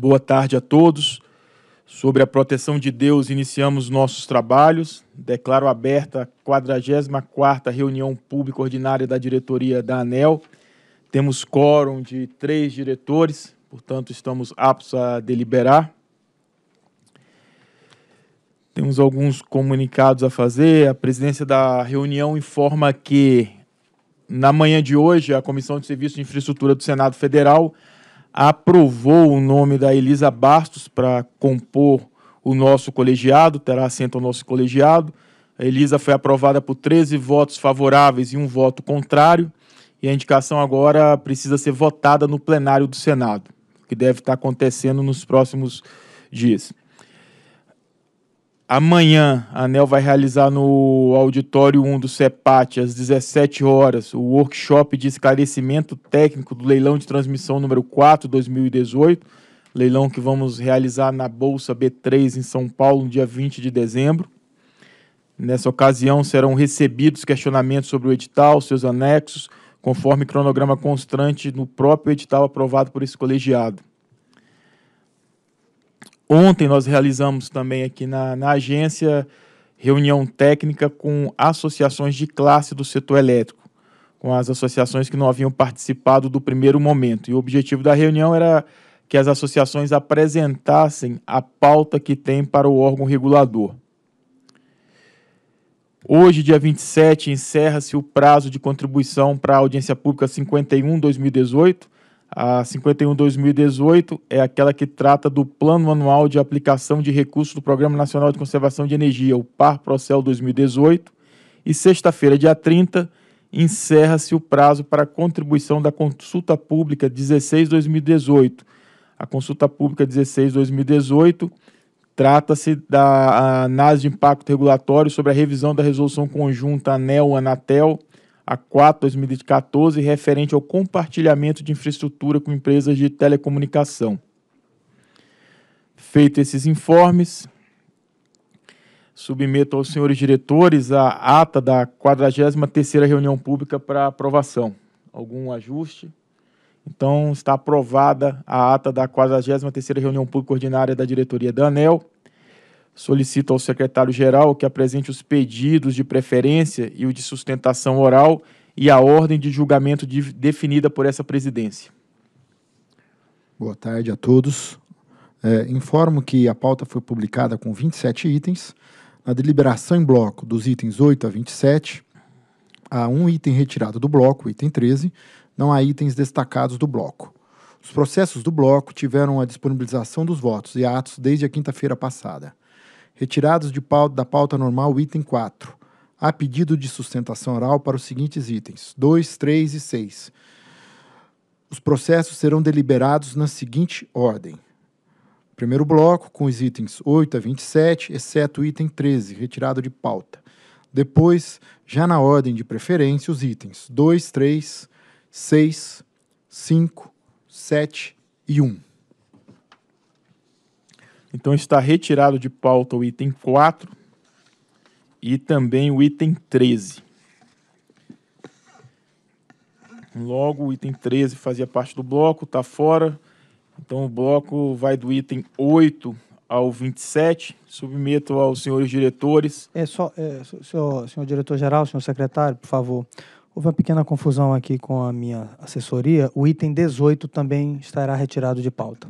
Boa tarde a todos. Sobre a proteção de Deus, iniciamos nossos trabalhos. Declaro aberta a 44ª reunião pública ordinária da diretoria da ANEL. Temos quórum de três diretores, portanto, estamos aptos a deliberar. Temos alguns comunicados a fazer. A presidência da reunião informa que, na manhã de hoje, a Comissão de Serviço de Infraestrutura do Senado Federal aprovou o nome da Elisa Bastos para compor o nosso colegiado, terá assento ao nosso colegiado. A Elisa foi aprovada por 13 votos favoráveis e um voto contrário, e a indicação agora precisa ser votada no plenário do Senado, que deve estar acontecendo nos próximos dias. Amanhã, a ANEL vai realizar no Auditório 1 do CEPAT, às 17 horas, o workshop de esclarecimento técnico do leilão de transmissão número 4 2018, leilão que vamos realizar na Bolsa B3 em São Paulo, no dia 20 de dezembro. Nessa ocasião, serão recebidos questionamentos sobre o edital, seus anexos, conforme cronograma constante no próprio edital aprovado por esse colegiado. Ontem nós realizamos também aqui na, na agência reunião técnica com associações de classe do setor elétrico, com as associações que não haviam participado do primeiro momento. E o objetivo da reunião era que as associações apresentassem a pauta que tem para o órgão regulador. Hoje, dia 27, encerra-se o prazo de contribuição para a audiência pública 51 2018 a 51-2018 é aquela que trata do Plano Anual de Aplicação de Recursos do Programa Nacional de Conservação de Energia, o PAR-PROCEL 2018. E sexta-feira, dia 30, encerra-se o prazo para contribuição da Consulta Pública 16-2018. A Consulta Pública 16-2018 trata-se da análise de impacto regulatório sobre a revisão da Resolução Conjunta ANEL-ANATEL a 4 2014 referente ao compartilhamento de infraestrutura com empresas de telecomunicação. Feitos esses informes, submeto aos senhores diretores a ata da 43ª reunião pública para aprovação. Algum ajuste? Então, está aprovada a ata da 43ª reunião pública ordinária da diretoria da ANEL, solicito ao secretário-geral que apresente os pedidos de preferência e o de sustentação oral e a ordem de julgamento de, definida por essa presidência. Boa tarde a todos. É, informo que a pauta foi publicada com 27 itens. Na deliberação em bloco dos itens 8 a 27, há um item retirado do bloco, item 13, não há itens destacados do bloco. Os processos do bloco tiveram a disponibilização dos votos e atos desde a quinta-feira passada. Retirados pauta, da pauta normal o item 4. Há pedido de sustentação oral para os seguintes itens: 2, 3 e 6. Os processos serão deliberados na seguinte ordem: primeiro bloco, com os itens 8 a 27, exceto o item 13, retirado de pauta. Depois, já na ordem de preferência, os itens 2, 3, 6, 5, 7 e 1. Então está retirado de pauta o item 4 e também o item 13. Logo, o item 13 fazia parte do bloco, está fora. Então o bloco vai do item 8 ao 27. Submeto aos senhores diretores. É só, é, senhor, senhor diretor-geral, senhor secretário, por favor. Houve uma pequena confusão aqui com a minha assessoria. O item 18 também estará retirado de pauta.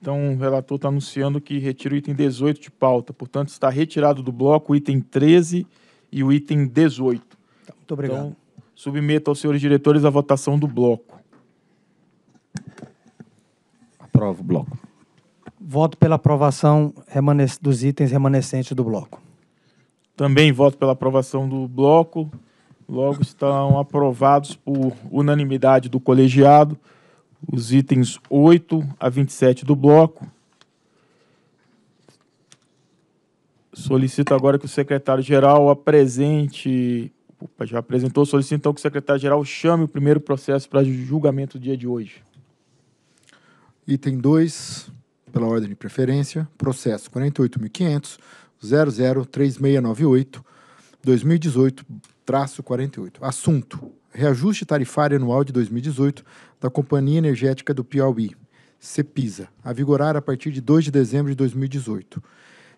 Então, o relator está anunciando que retira o item 18 de pauta. Portanto, está retirado do bloco o item 13 e o item 18. Tá, muito obrigado. Então, submeto aos senhores diretores a votação do bloco. Aprovo o bloco. Voto pela aprovação dos itens remanescentes do bloco. Também voto pela aprovação do bloco. Logo, estão aprovados por unanimidade do colegiado os itens 8 a 27 do bloco. Solicito agora que o secretário-geral apresente, opa, já apresentou, solicito então que o secretário-geral chame o primeiro processo para julgamento do dia de hoje. Item 2, pela ordem de preferência, processo 48.500, 2018, traço 48. Assunto, reajuste tarifário anual de 2018 da Companhia Energética do Piauí, CEPISA, a vigorar a partir de 2 de dezembro de 2018.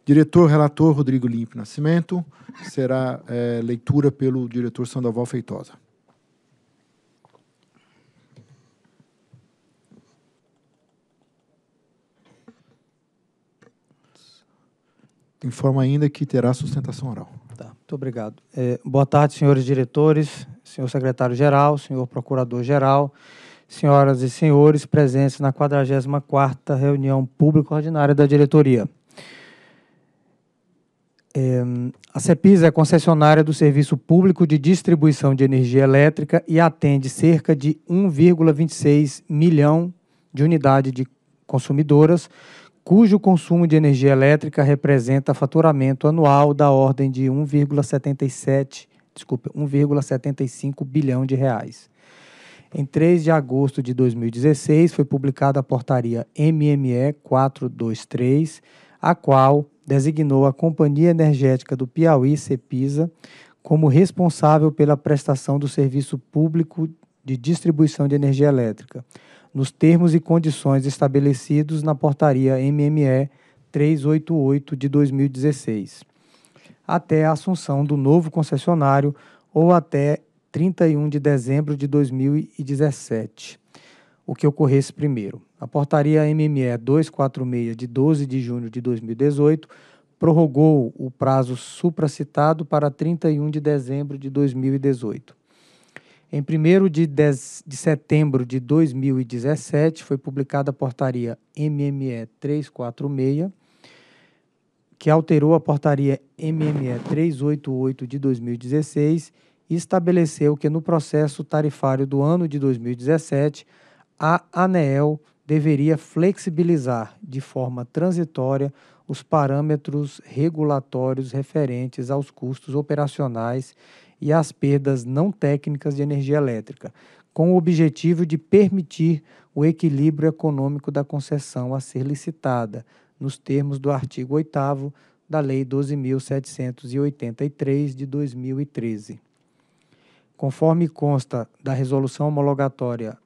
Diretor relator Rodrigo Limpo Nascimento, será é, leitura pelo diretor Sandoval Feitosa. Informa ainda que terá sustentação oral. Tá, muito obrigado. É, boa tarde, senhores diretores, senhor secretário-geral, senhor procurador-geral, senhoras e senhores presença na 44ª reunião pública ordinária da diretoria. É, a CEPISA é concessionária do Serviço Público de Distribuição de Energia Elétrica e atende cerca de 1,26 milhão de unidades de consumidoras, cujo consumo de energia elétrica representa faturamento anual da ordem de 1,77, desculpe, 1,75 bilhão de reais. Em 3 de agosto de 2016, foi publicada a portaria MME 423, a qual designou a Companhia Energética do Piauí, CEPISA, como responsável pela prestação do serviço público de distribuição de energia elétrica, nos termos e condições estabelecidos na portaria MME 388 de 2016, até a assunção do novo concessionário ou até 31 de dezembro de 2017, o que ocorresse primeiro. A portaria MME 246, de 12 de junho de 2018, prorrogou o prazo supracitado para 31 de dezembro de 2018. Em 1 de, de, setembro de 2017, foi publicada a portaria MME 346, que alterou a portaria MME 388 de 2016 estabeleceu que no processo tarifário do ano de 2017, a ANEEL deveria flexibilizar de forma transitória os parâmetros regulatórios referentes aos custos operacionais e às perdas não técnicas de energia elétrica, com o objetivo de permitir o equilíbrio econômico da concessão a ser licitada, nos termos do artigo 8 da Lei 12.783 de 2013 conforme consta da Resolução Homologatória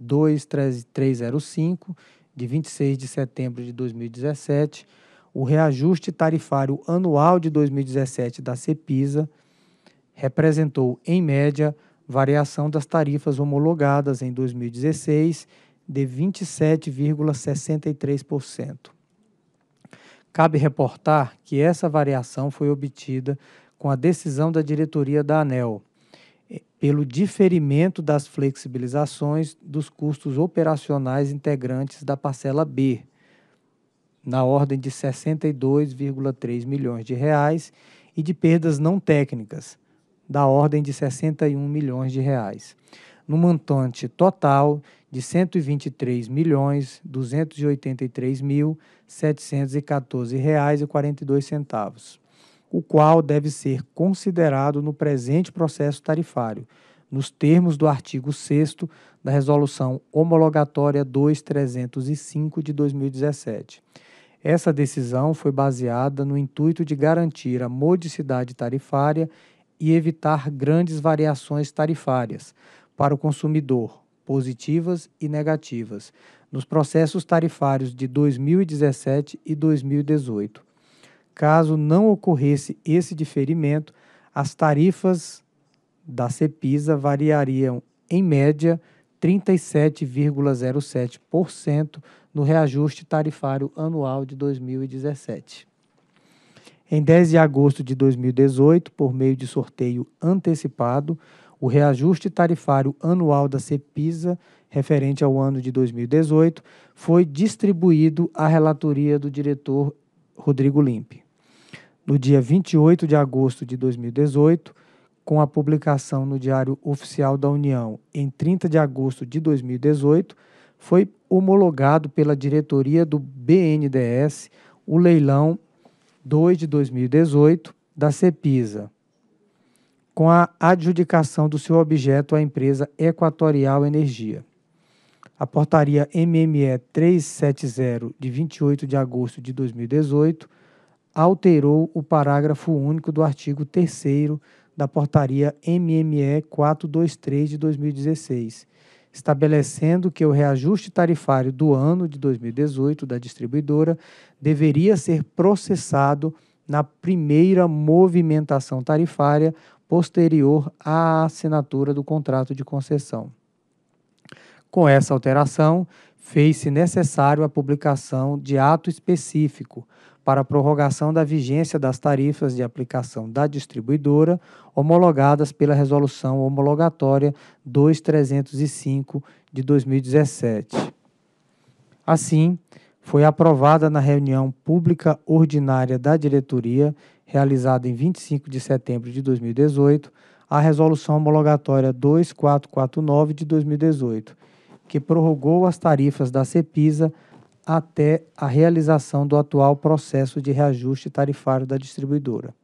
23305, de 26 de setembro de 2017, o reajuste tarifário anual de 2017 da CEPISA representou, em média, variação das tarifas homologadas em 2016 de 27,63%. Cabe reportar que essa variação foi obtida com a decisão da diretoria da ANEL, pelo diferimento das flexibilizações dos custos operacionais integrantes da parcela B, na ordem de 62,3 milhões de reais, e de perdas não técnicas, da ordem de 61 milhões de reais, no montante total de 123 milhões 283 mil 714 reais e 42 centavos o qual deve ser considerado no presente processo tarifário, nos termos do artigo 6 da Resolução Homologatória 2305 de 2017. Essa decisão foi baseada no intuito de garantir a modicidade tarifária e evitar grandes variações tarifárias para o consumidor, positivas e negativas, nos processos tarifários de 2017 e 2018. Caso não ocorresse esse diferimento, as tarifas da Cepisa variariam em média 37,07% no reajuste tarifário anual de 2017. Em 10 de agosto de 2018, por meio de sorteio antecipado, o reajuste tarifário anual da Cepisa, referente ao ano de 2018, foi distribuído à relatoria do diretor Rodrigo Limpe no dia 28 de agosto de 2018, com a publicação no Diário Oficial da União em 30 de agosto de 2018, foi homologado pela diretoria do BNDES o leilão 2 de 2018 da Cepisa, com a adjudicação do seu objeto à empresa Equatorial Energia. A portaria MME 370 de 28 de agosto de 2018 alterou o parágrafo único do artigo 3 da Portaria MME 423 de 2016, estabelecendo que o reajuste tarifário do ano de 2018 da distribuidora deveria ser processado na primeira movimentação tarifária posterior à assinatura do contrato de concessão. Com essa alteração, fez-se necessário a publicação de ato específico para a prorrogação da vigência das tarifas de aplicação da distribuidora homologadas pela Resolução Homologatória 2305 de 2017. Assim, foi aprovada na reunião pública ordinária da diretoria, realizada em 25 de setembro de 2018, a Resolução Homologatória 2449 de 2018, que prorrogou as tarifas da CEPISA até a realização do atual processo de reajuste tarifário da distribuidora.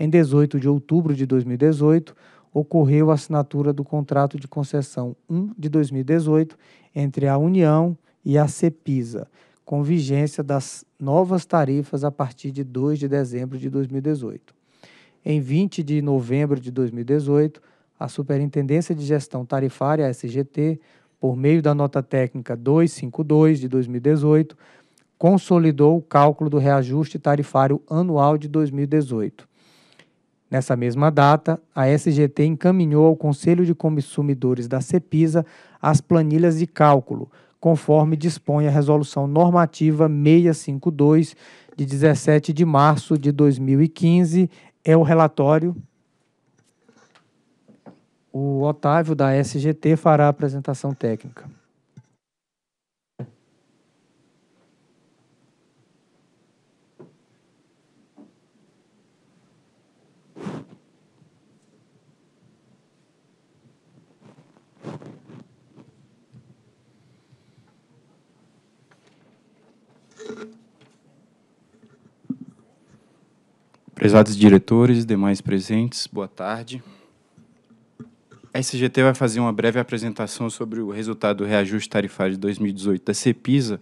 Em 18 de outubro de 2018, ocorreu a assinatura do contrato de concessão 1 de 2018 entre a União e a CEPISA, com vigência das novas tarifas a partir de 2 de dezembro de 2018. Em 20 de novembro de 2018, a Superintendência de Gestão Tarifária, SGT, por meio da nota técnica 252 de 2018, consolidou o cálculo do reajuste tarifário anual de 2018. Nessa mesma data, a SGT encaminhou ao Conselho de Consumidores da CEPISA as planilhas de cálculo, conforme dispõe a Resolução Normativa 652, de 17 de março de 2015. É o relatório o Otávio da SGT fará a apresentação técnica. Prezados diretores, demais presentes, boa tarde. A SGT vai fazer uma breve apresentação sobre o resultado do reajuste tarifário de 2018 da CEPISA,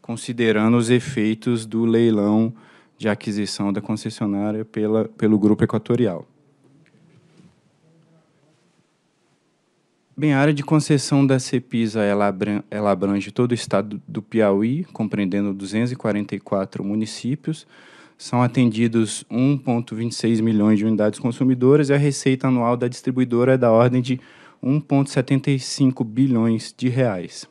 considerando os efeitos do leilão de aquisição da concessionária pela, pelo Grupo Equatorial. Bem, a área de concessão da CEPISA ela abrange, abrange todo o estado do Piauí, compreendendo 244 municípios, são atendidos 1,26 milhões de unidades consumidoras e a receita anual da distribuidora é da ordem de 1,75 bilhões de reais.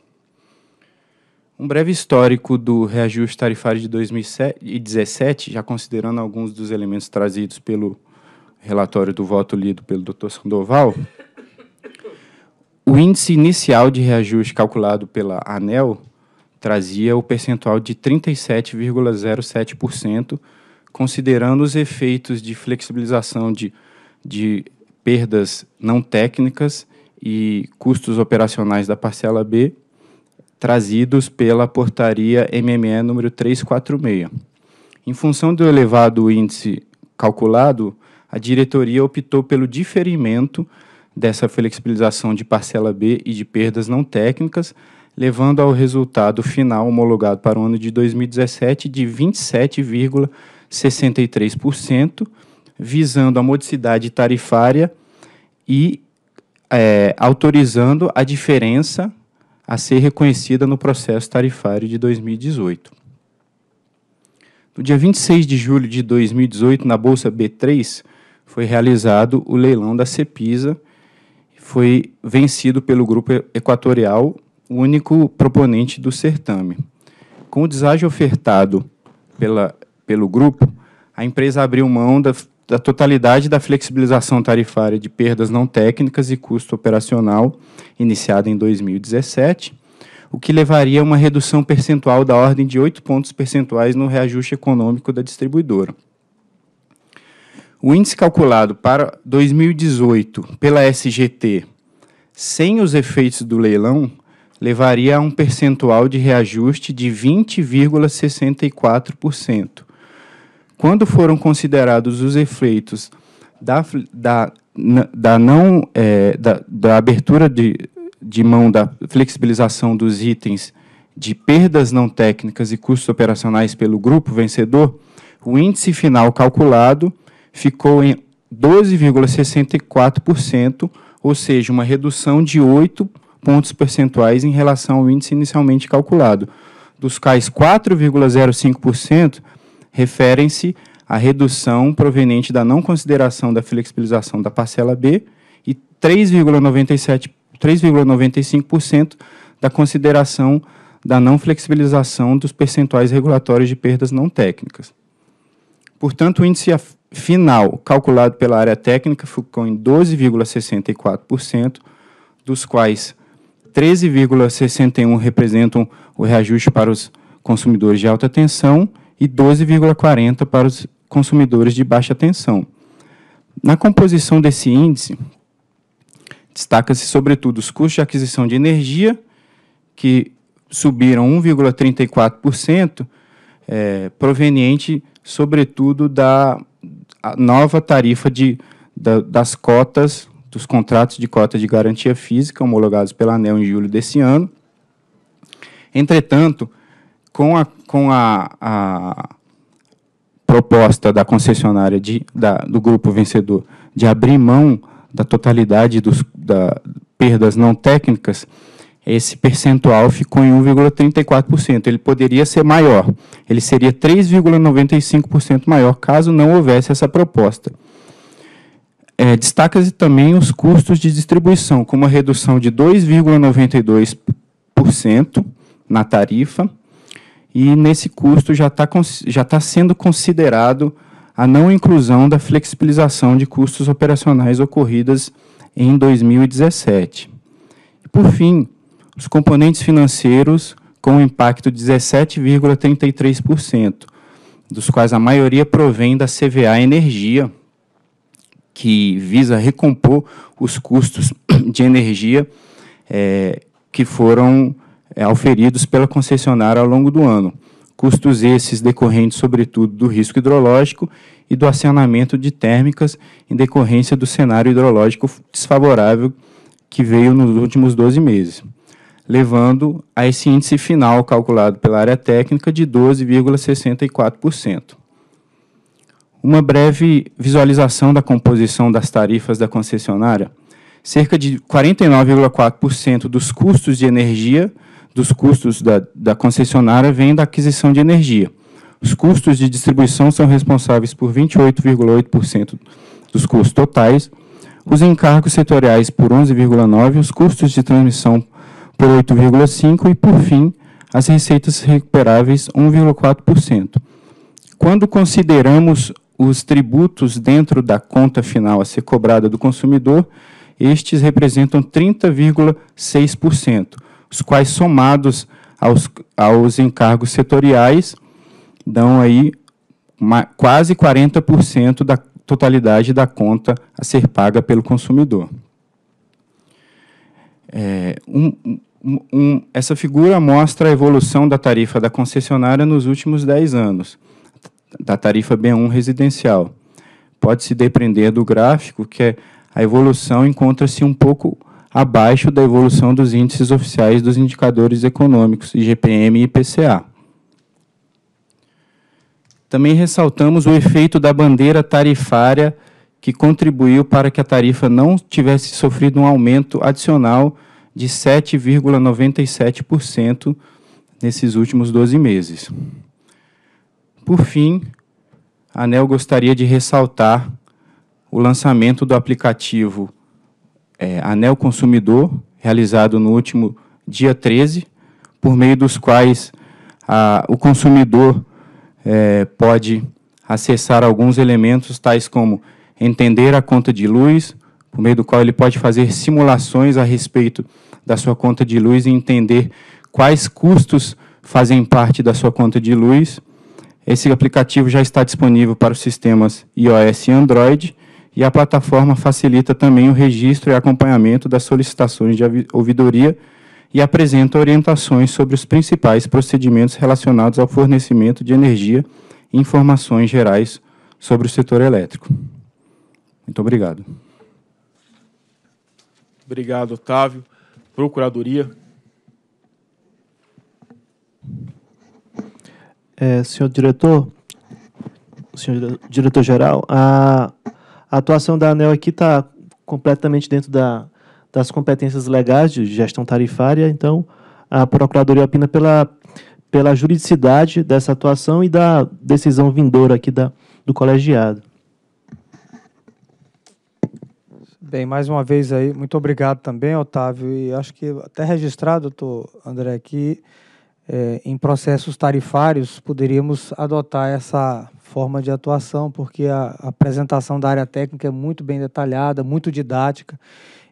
Um breve histórico do reajuste tarifário de 2017, já considerando alguns dos elementos trazidos pelo relatório do voto lido pelo Dr. Sandoval. O índice inicial de reajuste calculado pela ANEL trazia o percentual de 37,07% considerando os efeitos de flexibilização de, de perdas não técnicas e custos operacionais da parcela B, trazidos pela portaria MME número 346. Em função do elevado índice calculado, a diretoria optou pelo diferimento dessa flexibilização de parcela B e de perdas não técnicas, levando ao resultado final homologado para o ano de 2017 de 27,5%. 63%, visando a modicidade tarifária e é, autorizando a diferença a ser reconhecida no processo tarifário de 2018. No dia 26 de julho de 2018, na Bolsa B3, foi realizado o leilão da Cepisa, foi vencido pelo Grupo Equatorial, o único proponente do certame. Com o deságio ofertado pela pelo grupo, a empresa abriu mão da, da totalidade da flexibilização tarifária de perdas não técnicas e custo operacional, iniciada em 2017, o que levaria a uma redução percentual da ordem de 8 pontos percentuais no reajuste econômico da distribuidora. O índice calculado para 2018 pela SGT, sem os efeitos do leilão, levaria a um percentual de reajuste de 20,64%, quando foram considerados os efeitos da, da, da não é, da, da, abertura de, de mão da flexibilização dos itens de perdas não técnicas e custos operacionais pelo grupo vencedor, o índice final calculado ficou em 12,64%, ou seja, uma redução de 8 pontos percentuais em relação ao índice inicialmente calculado, dos quais 4,05% referem-se à redução proveniente da não consideração da flexibilização da parcela B e 3,95% da consideração da não flexibilização dos percentuais regulatórios de perdas não técnicas. Portanto, o índice final calculado pela área técnica ficou em 12,64%, dos quais 13,61% representam o reajuste para os consumidores de alta tensão e 12,40 para os consumidores de baixa tensão. Na composição desse índice, destaca-se sobretudo os custos de aquisição de energia, que subiram 1,34%, é, proveniente sobretudo da nova tarifa de, da, das cotas, dos contratos de cota de garantia física homologados pela ANEL em julho desse ano. Entretanto, com a, com a, a proposta da concessionária de, da, do grupo vencedor de abrir mão da totalidade dos, da perdas não técnicas, esse percentual ficou em 1,34%. Ele poderia ser maior. Ele seria 3,95% maior caso não houvesse essa proposta. É, Destaca-se também os custos de distribuição, com uma redução de 2,92% na tarifa e nesse custo já está já tá sendo considerado a não inclusão da flexibilização de custos operacionais ocorridas em 2017. E, por fim, os componentes financeiros com impacto de 17,33%, dos quais a maioria provém da CVA Energia, que visa recompor os custos de energia é, que foram é, auferidos pela concessionária ao longo do ano. Custos esses decorrentes, sobretudo, do risco hidrológico e do acionamento de térmicas em decorrência do cenário hidrológico desfavorável que veio nos últimos 12 meses, levando a esse índice final calculado pela área técnica de 12,64%. Uma breve visualização da composição das tarifas da concessionária. Cerca de 49,4% dos custos de energia dos custos da, da concessionária vem da aquisição de energia. Os custos de distribuição são responsáveis por 28,8% dos custos totais, os encargos setoriais por 11,9%, os custos de transmissão por 8,5% e, por fim, as receitas recuperáveis 1,4%. Quando consideramos os tributos dentro da conta final a ser cobrada do consumidor, estes representam 30,6%, os quais somados aos, aos encargos setoriais dão aí uma, quase 40% da totalidade da conta a ser paga pelo consumidor. É, um, um, essa figura mostra a evolução da tarifa da concessionária nos últimos 10 anos, da tarifa B1 residencial. Pode-se depender do gráfico que é, a evolução encontra-se um pouco abaixo da evolução dos índices oficiais dos indicadores econômicos, IGPM e IPCA. Também ressaltamos o efeito da bandeira tarifária que contribuiu para que a tarifa não tivesse sofrido um aumento adicional de 7,97% nesses últimos 12 meses. Por fim, a ANEL gostaria de ressaltar o lançamento do aplicativo é, anel consumidor, realizado no último dia 13, por meio dos quais a, o consumidor é, pode acessar alguns elementos, tais como entender a conta de luz, por meio do qual ele pode fazer simulações a respeito da sua conta de luz e entender quais custos fazem parte da sua conta de luz. Esse aplicativo já está disponível para os sistemas iOS e Android e a plataforma facilita também o registro e acompanhamento das solicitações de ouvidoria e apresenta orientações sobre os principais procedimentos relacionados ao fornecimento de energia e informações gerais sobre o setor elétrico. Muito obrigado. Obrigado, Otávio. Procuradoria. É, senhor diretor, senhor diretor-geral, a a atuação da ANEL aqui está completamente dentro da, das competências legais de gestão tarifária, então a Procuradoria opina pela, pela juridicidade dessa atuação e da decisão vindoura aqui da, do colegiado. Bem, mais uma vez aí, muito obrigado também, Otávio, e acho que até registrado, doutor André, aqui é, em processos tarifários, poderíamos adotar essa forma de atuação, porque a, a apresentação da área técnica é muito bem detalhada, muito didática,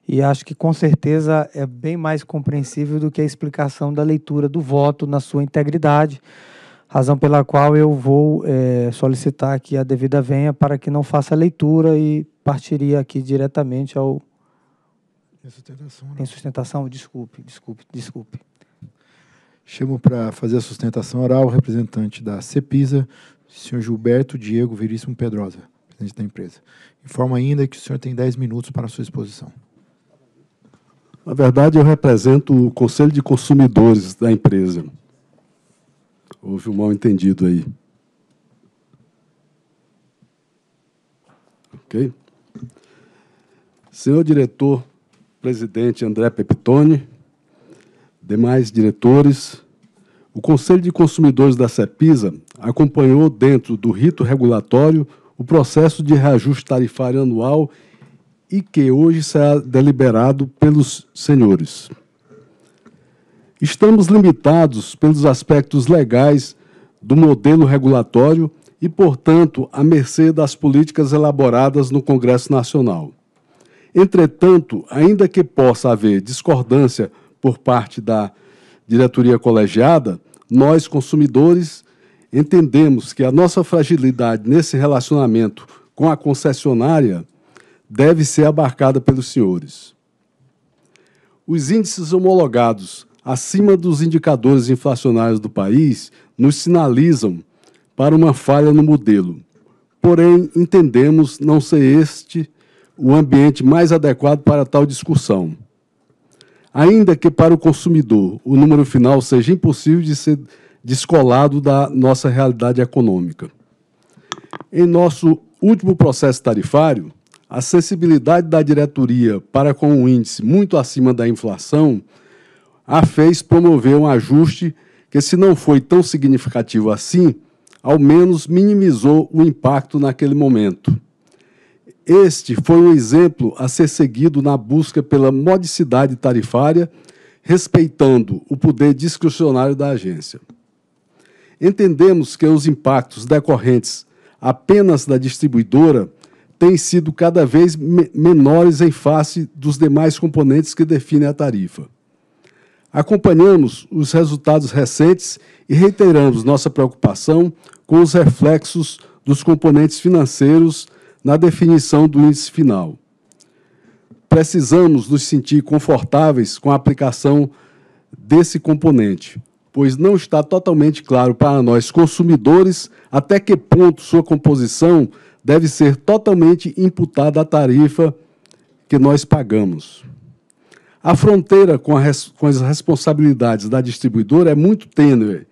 e acho que com certeza é bem mais compreensível do que a explicação da leitura do voto na sua integridade, razão pela qual eu vou é, solicitar que a devida venha para que não faça a leitura e partiria aqui diretamente ao. em sustentação, né? sustentação? Desculpe, desculpe, desculpe. Chamo para fazer a sustentação oral o representante da CEPISA, senhor Gilberto Diego Veríssimo Pedrosa, presidente da empresa. Informo ainda que o senhor tem 10 minutos para a sua exposição. Na verdade, eu represento o Conselho de Consumidores da empresa. Houve um mal-entendido aí. Ok? Senhor diretor, presidente André Peptoni, demais diretores, o Conselho de Consumidores da CEPISA acompanhou, dentro do rito regulatório, o processo de reajuste tarifário anual e que hoje será deliberado pelos senhores. Estamos limitados pelos aspectos legais do modelo regulatório e, portanto, à mercê das políticas elaboradas no Congresso Nacional. Entretanto, ainda que possa haver discordância por parte da diretoria colegiada, nós consumidores entendemos que a nossa fragilidade nesse relacionamento com a concessionária deve ser abarcada pelos senhores. Os índices homologados acima dos indicadores inflacionários do país nos sinalizam para uma falha no modelo. Porém, entendemos não ser este o ambiente mais adequado para tal discussão ainda que para o consumidor o número final seja impossível de ser descolado da nossa realidade econômica. Em nosso último processo tarifário, a sensibilidade da diretoria para com um índice muito acima da inflação a fez promover um ajuste que, se não foi tão significativo assim, ao menos minimizou o impacto naquele momento. Este foi o exemplo a ser seguido na busca pela modicidade tarifária, respeitando o poder discricionário da agência. Entendemos que os impactos decorrentes apenas da distribuidora têm sido cada vez menores em face dos demais componentes que definem a tarifa. Acompanhamos os resultados recentes e reiteramos nossa preocupação com os reflexos dos componentes financeiros na definição do índice final. Precisamos nos sentir confortáveis com a aplicação desse componente, pois não está totalmente claro para nós consumidores até que ponto sua composição deve ser totalmente imputada à tarifa que nós pagamos. A fronteira com, a res, com as responsabilidades da distribuidora é muito tênue,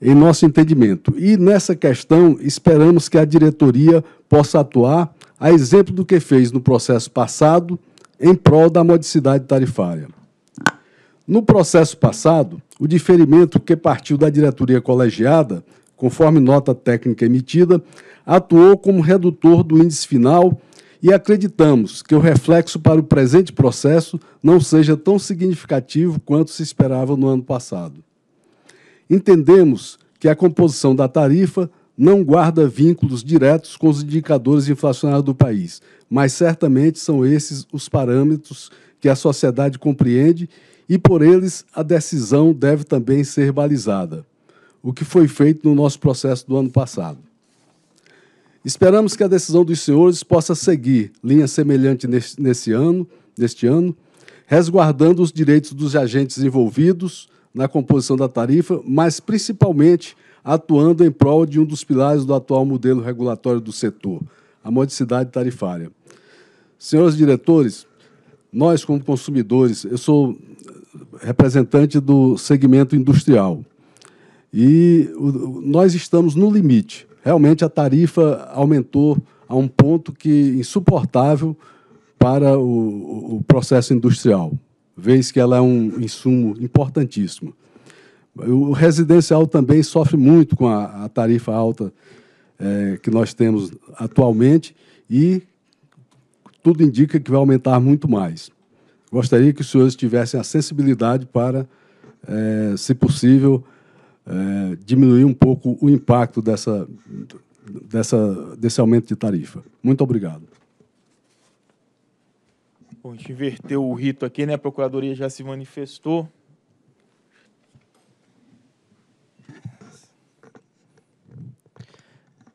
em nosso entendimento. E nessa questão, esperamos que a diretoria possa atuar, a exemplo do que fez no processo passado, em prol da modicidade tarifária. No processo passado, o diferimento que partiu da diretoria colegiada, conforme nota técnica emitida, atuou como redutor do índice final e acreditamos que o reflexo para o presente processo não seja tão significativo quanto se esperava no ano passado. Entendemos que a composição da tarifa não guarda vínculos diretos com os indicadores inflacionários do país, mas certamente são esses os parâmetros que a sociedade compreende e por eles a decisão deve também ser balizada, o que foi feito no nosso processo do ano passado. Esperamos que a decisão dos senhores possa seguir linha semelhante neste ano, neste ano, resguardando os direitos dos agentes envolvidos na composição da tarifa, mas principalmente atuando em prol de um dos pilares do atual modelo regulatório do setor, a modicidade tarifária. Senhores diretores, nós, como consumidores, eu sou representante do segmento industrial. E nós estamos no limite. Realmente a tarifa aumentou a um ponto que insuportável para o, o processo industrial, vez que ela é um insumo importantíssimo. O residencial também sofre muito com a, a tarifa alta é, que nós temos atualmente e tudo indica que vai aumentar muito mais. Gostaria que os senhores tivessem a sensibilidade para, é, se possível, é, diminuir um pouco o impacto dessa, dessa, desse aumento de tarifa. Muito obrigado. Bom, a gente inverteu o rito aqui, né? A Procuradoria já se manifestou.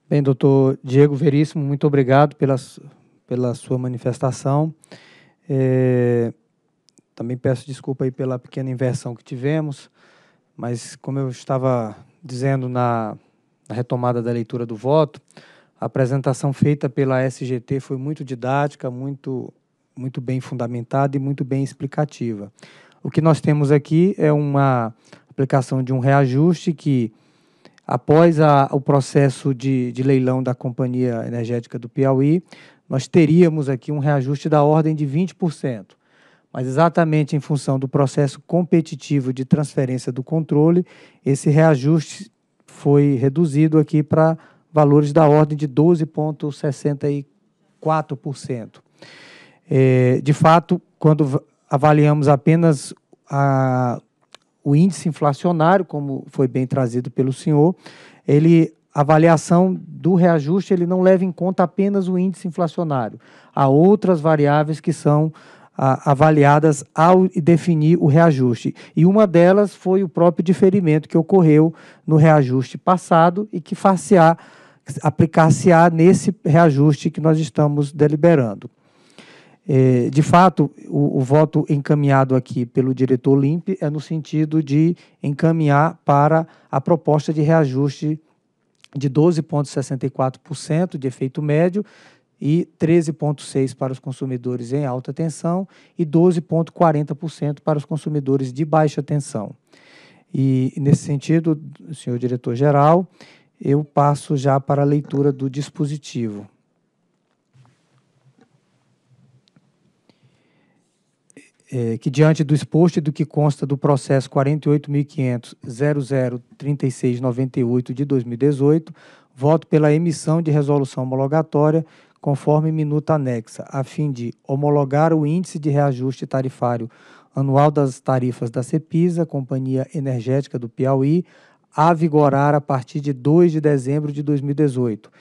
Bem, doutor Diego Veríssimo, muito obrigado pela, pela sua manifestação. É, também peço desculpa aí pela pequena inversão que tivemos, mas como eu estava dizendo na, na retomada da leitura do voto, a apresentação feita pela SGT foi muito didática, muito, muito bem fundamentada e muito bem explicativa. O que nós temos aqui é uma aplicação de um reajuste que após a, o processo de, de leilão da Companhia Energética do Piauí, nós teríamos aqui um reajuste da ordem de 20%. Mas exatamente em função do processo competitivo de transferência do controle, esse reajuste foi reduzido aqui para valores da ordem de 12,64%. É, de fato, quando avaliamos apenas a, o índice inflacionário, como foi bem trazido pelo senhor, ele a avaliação do reajuste ele não leva em conta apenas o índice inflacionário. Há outras variáveis que são avaliadas ao definir o reajuste. E uma delas foi o próprio diferimento que ocorreu no reajuste passado e que aplicar-se-á nesse reajuste que nós estamos deliberando. É, de fato, o, o, voto encaminhado aqui pelo diretor Limp é no sentido de encaminhar para a proposta de reajuste de 12,64% de efeito médio e 13,6% para os consumidores em alta tensão e 12,40% para os consumidores de baixa tensão. E, nesse sentido, senhor diretor-geral, eu passo já para a leitura do dispositivo. é, que diante do exposto e do que consta do processo 48.500.003698 de 2018, voto pela emissão de resolução homologatória conforme minuta anexa, a fim de homologar o índice de reajuste tarifário anual das tarifas da CEPISA, Companhia Energética do Piauí, a vigorar a partir de 2 de dezembro de 2018,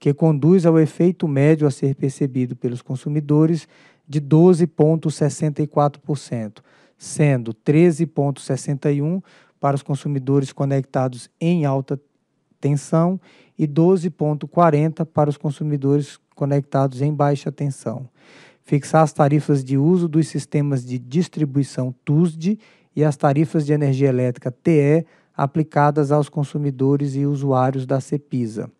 que conduz ao efeito médio a ser percebido pelos consumidores de 12,64%, sendo 13,61% para os consumidores conectados em alta tensão e 12,40 para os consumidores conectados em baixa tensão. Fixar as tarifas de uso dos sistemas de distribuição TUSD e as tarifas de energia elétrica TE aplicadas aos consumidores e usuários da CEPISA.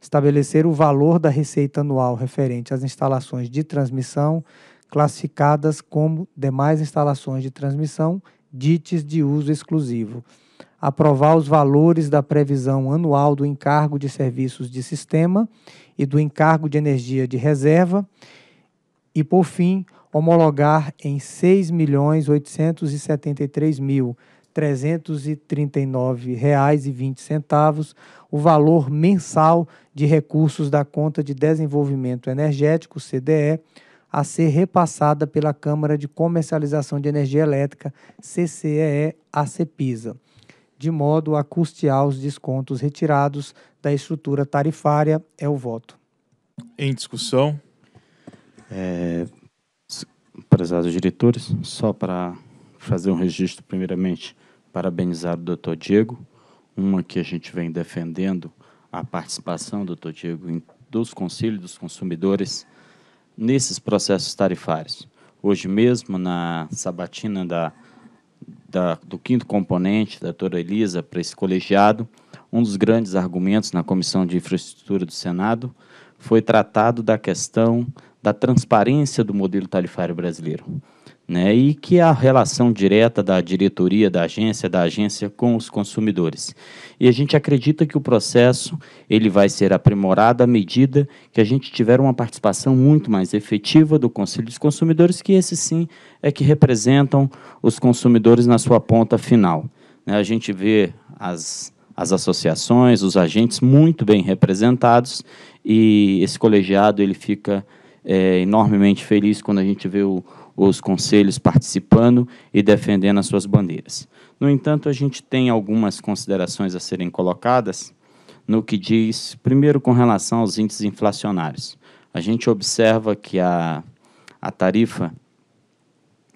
Estabelecer o valor da receita anual referente às instalações de transmissão, classificadas como demais instalações de transmissão, DITES de uso exclusivo. Aprovar os valores da previsão anual do encargo de serviços de sistema e do encargo de energia de reserva. E, por fim, homologar em R$ 6.873.339,20 o valor mensal de recursos da Conta de Desenvolvimento Energético, CDE, a ser repassada pela Câmara de Comercialização de Energia Elétrica, CCEE, a CEPISA, de modo a custear os descontos retirados da estrutura tarifária. É o voto. Em discussão. É, prezados diretores, só para fazer um registro, primeiramente, parabenizar o doutor Diego, uma que a gente vem defendendo a participação, do doutor Diego, em, dos conselhos dos consumidores nesses processos tarifários. Hoje mesmo, na sabatina da, da, do quinto componente da doutora Elisa para esse colegiado, um dos grandes argumentos na Comissão de Infraestrutura do Senado foi tratado da questão da transparência do modelo tarifário brasileiro né, e que a relação direta da diretoria da agência, da agência com os consumidores. E a gente acredita que o processo ele vai ser aprimorado à medida que a gente tiver uma participação muito mais efetiva do Conselho dos Consumidores, que esse sim é que representam os consumidores na sua ponta final. Né, a gente vê as, as associações, os agentes muito bem representados e esse colegiado ele fica é, enormemente feliz quando a gente vê o os conselhos participando e defendendo as suas bandeiras. No entanto, a gente tem algumas considerações a serem colocadas no que diz, primeiro, com relação aos índices inflacionários. A gente observa que a, a tarifa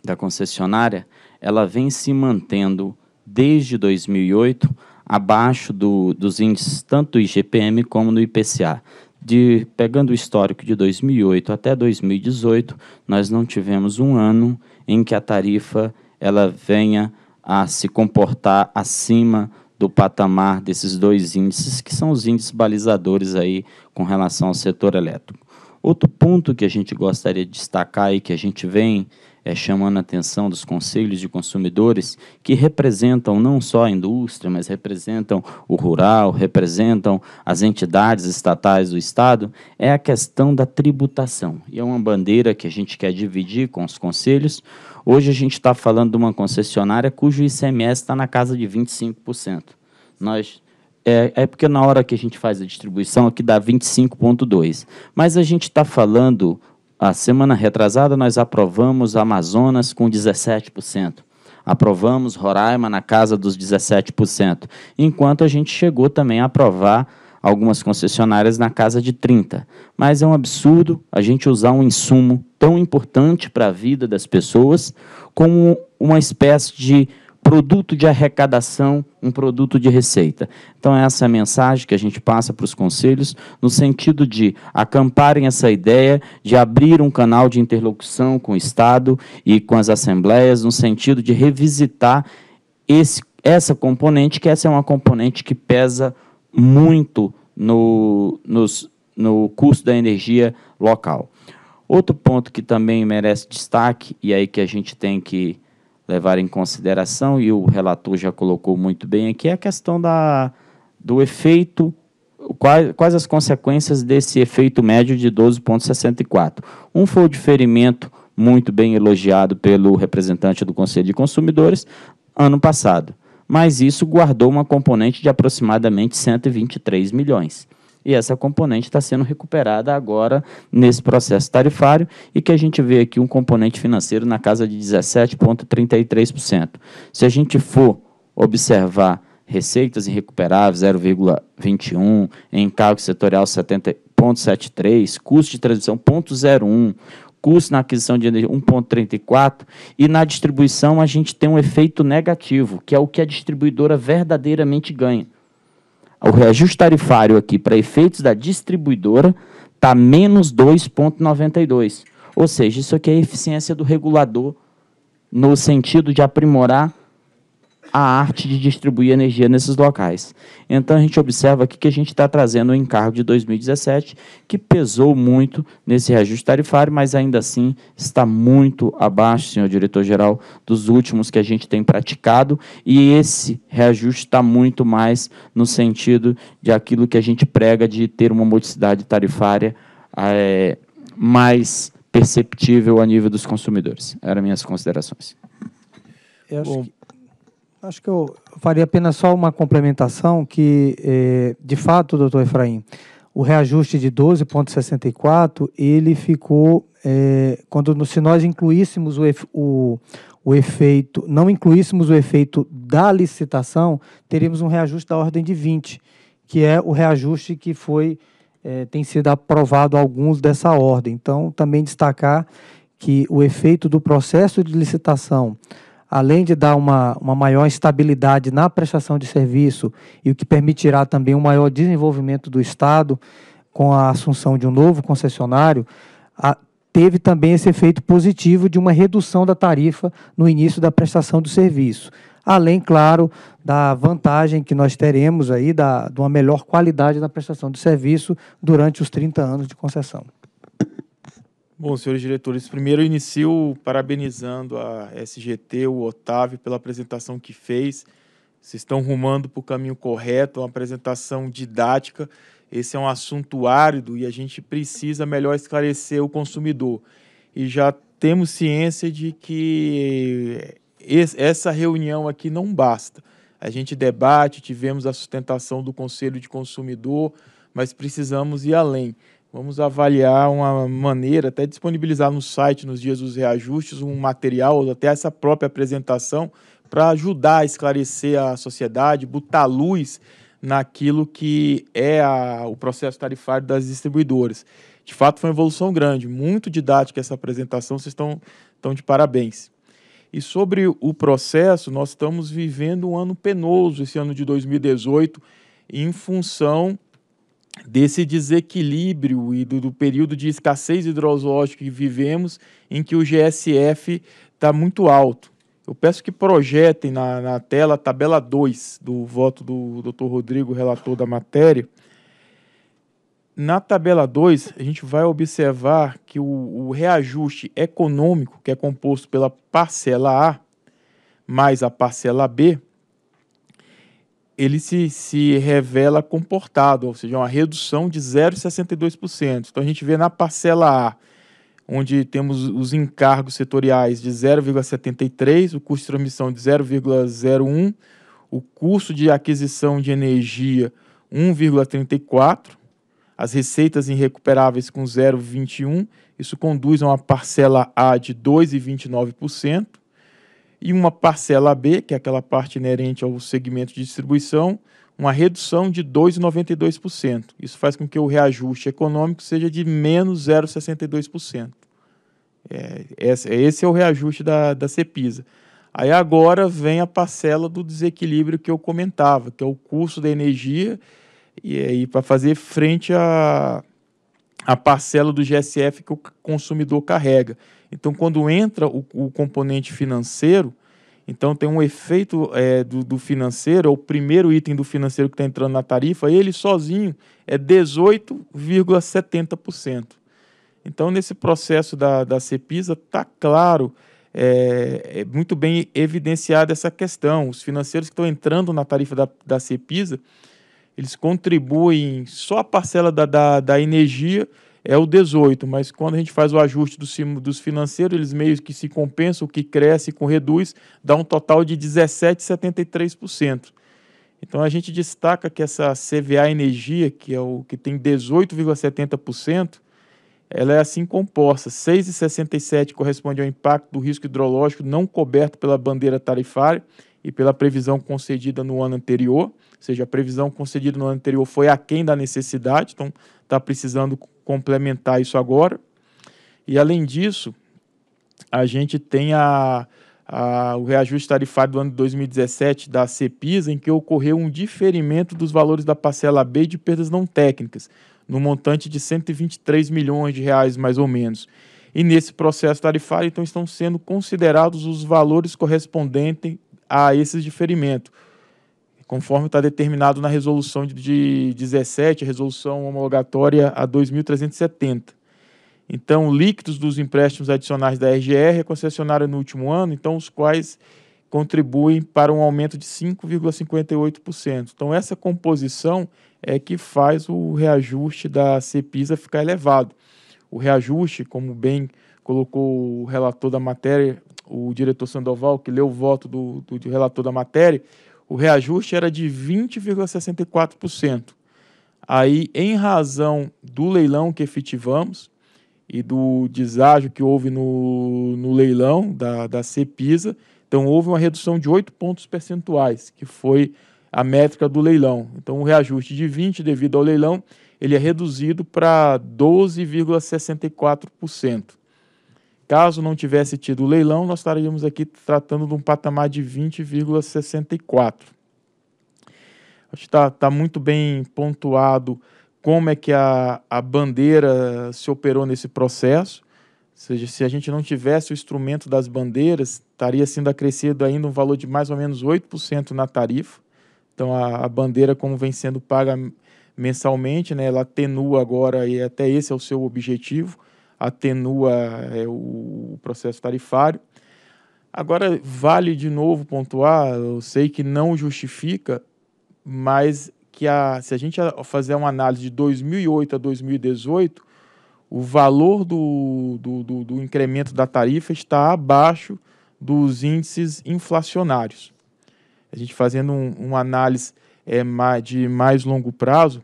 da concessionária ela vem se mantendo desde 2008 abaixo do, dos índices tanto do IGPM como do IPCA de pegando o histórico de 2008 até 2018, nós não tivemos um ano em que a tarifa ela venha a se comportar acima do patamar desses dois índices, que são os índices balizadores aí com relação ao setor elétrico. Outro ponto que a gente gostaria de destacar e que a gente vem é, chamando a atenção dos conselhos de consumidores que representam não só a indústria, mas representam o rural, representam as entidades estatais do Estado, é a questão da tributação. E é uma bandeira que a gente quer dividir com os conselhos. Hoje a gente está falando de uma concessionária cujo ICMS está na casa de 25%. Nós é, é, porque na hora que a gente faz a distribuição aqui dá 25,2. Mas a gente está falando a semana retrasada nós aprovamos Amazonas com 17%. Aprovamos Roraima na casa dos 17%, enquanto a gente chegou também a aprovar algumas concessionárias na casa de 30. Mas é um absurdo a gente usar um insumo tão importante para a vida das pessoas como uma espécie de produto de arrecadação, um produto de receita. Então, essa é a mensagem que a gente passa para os conselhos, no sentido de acamparem essa ideia, de abrir um canal de interlocução com o Estado e com as assembleias, no sentido de revisitar esse, essa componente, que essa é uma componente que pesa muito no, nos, no custo da energia local. Outro ponto que também merece destaque, e é aí que a gente tem que levar em consideração, e o relator já colocou muito bem aqui, é a questão da, do efeito, quais, quais as consequências desse efeito médio de 12,64. Um foi o diferimento muito bem elogiado pelo representante do Conselho de Consumidores ano passado, mas isso guardou uma componente de aproximadamente 123 milhões e essa componente está sendo recuperada agora nesse processo tarifário e que a gente vê aqui um componente financeiro na casa de 17,33%. Se a gente for observar receitas irrecuperáveis 0,21, encargo setorial 70,73, custo de transmissão 0,01, custo na aquisição de energia 1,34 e na distribuição a gente tem um efeito negativo, que é o que a distribuidora verdadeiramente ganha o reajuste tarifário aqui para efeitos da distribuidora está menos 2,92. Ou seja, isso aqui é a eficiência do regulador no sentido de aprimorar a arte de distribuir energia nesses locais. Então a gente observa aqui que a gente está trazendo um encargo de 2017 que pesou muito nesse reajuste tarifário, mas ainda assim está muito abaixo, senhor diretor-geral, dos últimos que a gente tem praticado e esse reajuste está muito mais no sentido de aquilo que a gente prega de ter uma modicidade tarifária é, mais perceptível a nível dos consumidores. Eram minhas considerações. Eu acho Bom, que Acho que eu faria apenas só uma complementação que, eh, de fato, doutor Efraim, o reajuste de 12,64, ele ficou, é, quando se nós incluíssemos o, o, o efeito, não incluíssemos o efeito da licitação, teríamos um reajuste da ordem de 20, que é o reajuste que foi, é, tem sido aprovado alguns dessa ordem. Então, também destacar que o efeito do processo de licitação além de dar uma, uma maior estabilidade na prestação de serviço e o que permitirá também um maior desenvolvimento do Estado com a assunção de um novo concessionário, a, teve também esse efeito positivo de uma redução da tarifa no início da prestação do serviço. Além, claro, da vantagem que nós teremos aí da, de uma melhor qualidade na prestação de serviço durante os 30 anos de concessão. Bom, senhores diretores, primeiro eu inicio parabenizando a SGT, o Otávio, pela apresentação que fez. Vocês estão rumando para o caminho correto, uma apresentação didática. Esse é um assunto árido e a gente precisa melhor esclarecer o consumidor. E já temos ciência de que essa reunião aqui não basta. A gente debate, tivemos a sustentação do Conselho de Consumidor, mas precisamos ir além. Vamos avaliar uma maneira, até disponibilizar no site, nos dias dos reajustes, um material, até essa própria apresentação, para ajudar a esclarecer a sociedade, botar luz naquilo que é a, o processo tarifário das distribuidoras. De fato, foi uma evolução grande, muito didática essa apresentação, vocês estão, estão de parabéns. E sobre o processo, nós estamos vivendo um ano penoso, esse ano de 2018, em função desse desequilíbrio e do, do período de escassez hidrológica que vivemos, em que o GSF está muito alto. Eu peço que projetem na, na tela a tabela 2 do voto do Dr. Rodrigo, relator da matéria. Na tabela 2, a gente vai observar que o, o reajuste econômico, que é composto pela parcela A mais a parcela B, ele se, se revela comportado, ou seja, uma redução de 0,62%. Então a gente vê na parcela A, onde temos os encargos setoriais de 0,73, o custo de transmissão de 0,01, o custo de aquisição de energia 1,34, as receitas irrecuperáveis com 0,21, isso conduz a uma parcela A de 2,29%, e uma parcela B que é aquela parte inerente ao segmento de distribuição, uma redução de 2,92%. Isso faz com que o reajuste econômico seja de menos 0,62%. É, esse é o reajuste da, da CEPISA. Aí agora vem a parcela do desequilíbrio que eu comentava, que é o custo da energia, e aí para fazer frente à a, a parcela do GSF que o consumidor carrega. Então, quando entra o, o componente financeiro, então tem um efeito é, do, do, financeiro, é o primeiro item do financeiro que está entrando na tarifa, ele sozinho é 18,70%. Então, nesse processo da, da CEPISA, está claro, é, é, muito bem evidenciada essa questão. Os financeiros que estão entrando na tarifa da, da CEPISA, eles contribuem só a parcela da, da, da energia é o 18, mas quando a gente faz o ajuste dos, dos financeiros, eles meio que se compensam, o que cresce com reduz, dá um total de 17,73%. Então a gente destaca que essa CVA Energia, que é o que tem 18,70%, ela é assim composta. 6,67 corresponde ao impacto do risco hidrológico não coberto pela bandeira tarifária e pela previsão concedida no ano anterior, ou seja, a previsão concedida no ano anterior foi aquém da necessidade, então está precisando complementar isso agora. E além disso, a gente tem a, a, o reajuste tarifário do ano de 2017 da CEPIS, em que ocorreu um diferimento dos valores da parcela B de perdas não técnicas, no montante de 123 milhões de reais, mais ou menos. E nesse processo tarifário, então, estão sendo considerados os valores correspondentes a esse diferimento, conforme está determinado na resolução de 17, a resolução homologatória a 2370. Então, líquidos dos empréstimos adicionais da RGR é concessionária no último ano, então os quais contribuem para um aumento de 5,58%. Então, essa composição é que faz o reajuste da CEPISA ficar elevado. O reajuste, como bem colocou o relator da matéria, o diretor Sandoval, que leu o voto do, do, do relator da matéria, o reajuste era de 20,64%. Aí, em razão do leilão que efetivamos e do deságio que houve no, no leilão da, da CEPISA, então houve uma redução de 8 pontos percentuais, que foi a métrica do leilão. Então, o reajuste de 20 devido ao leilão, ele é reduzido para 12,64%. Caso não tivesse tido o leilão, nós estaríamos aqui tratando de um patamar de 20,64. Acho que está tá muito bem pontuado como é que a, a bandeira se operou nesse processo. Ou seja, se a gente não tivesse o instrumento das bandeiras, estaria sendo acrescido ainda um valor de mais ou menos 8% na tarifa. Então, a, a, bandeira, como vem sendo paga mensalmente, né, ela atenua agora, e até esse é o seu objetivo, atenua é, o processo tarifário. Agora, vale de novo pontuar, eu sei que não justifica, mas que a, se a gente fazer uma análise de 2008 a 2018, o valor do, do, do, do incremento da tarifa está abaixo dos índices inflacionários. A gente fazendo um, uma análise é, de mais longo prazo,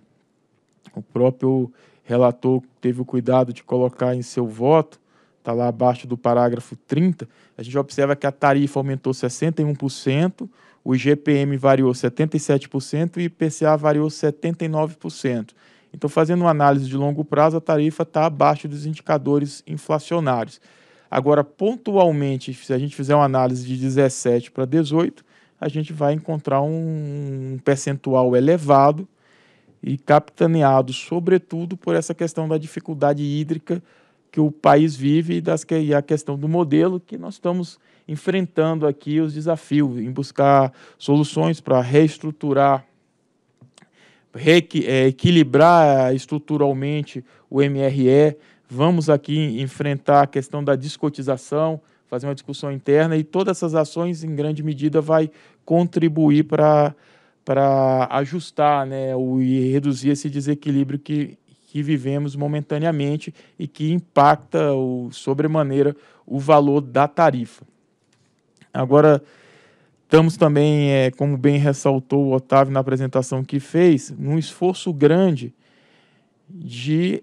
o próprio relator teve o cuidado de colocar em seu voto, está lá abaixo do parágrafo 30, a gente observa que a tarifa aumentou 61%, o IGPM variou 77% e o IPCA variou 79%. Então, fazendo uma análise de longo prazo, a tarifa está abaixo dos indicadores inflacionários. Agora, pontualmente, se a gente fizer uma análise de 17 para 18, a gente vai encontrar um percentual elevado e capitaneado, sobretudo, por essa questão da dificuldade hídrica que o país vive e, das que, e a questão do modelo que nós estamos enfrentando aqui os desafios em buscar soluções para reestruturar, re, é, equilibrar estruturalmente o MRE. Vamos aqui enfrentar a questão da descotização, fazer uma discussão interna e todas essas ações, em grande medida, vai contribuir para para ajustar né, o, e reduzir esse desequilíbrio que, que vivemos momentaneamente e que impacta o, sobremaneira o valor da tarifa. Agora, estamos também, é, como bem ressaltou o Otávio na apresentação que fez, num esforço grande de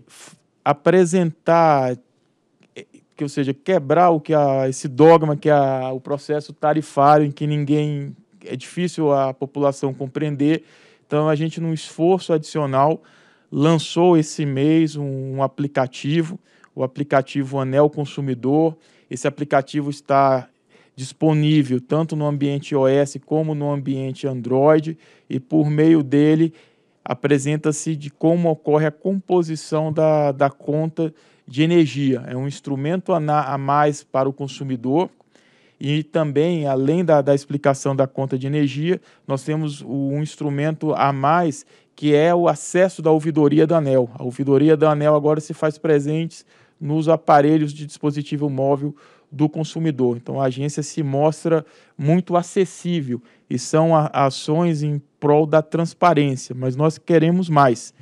apresentar, é, que ou seja, quebrar o que a, esse dogma que a, o processo tarifário em que ninguém é difícil a população compreender. Então, a gente, num esforço adicional, lançou esse mês um, aplicativo, o aplicativo Anel Consumidor. Esse aplicativo está disponível tanto no ambiente iOS como no ambiente Android, e por meio dele apresenta-se de como ocorre a composição da, da conta de energia. É um instrumento a mais para o consumidor e também, além da, da explicação da conta de energia, nós temos um instrumento a mais que é o acesso da ouvidoria do anel. A ouvidoria do anel agora se faz presente nos aparelhos de dispositivo móvel do consumidor. Então a agência se mostra muito acessível e são ações em prol da transparência, mas nós queremos mais.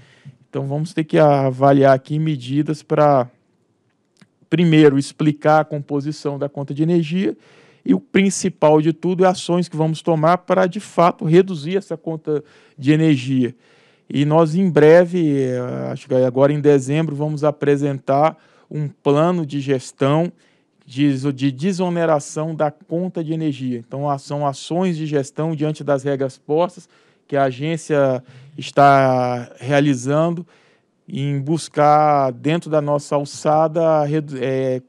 Então vamos ter que avaliar aqui medidas para primeiro explicar a composição da conta de energia e o principal de tudo é ações que vamos tomar para, de fato, reduzir essa conta de energia. E nós, em breve, eh, acho que agora em dezembro, vamos apresentar um plano de gestão de, de desoneração da conta de energia. Então, são ações de gestão diante das regras postas que a agência está realizando em buscar, dentro da nossa alçada, é,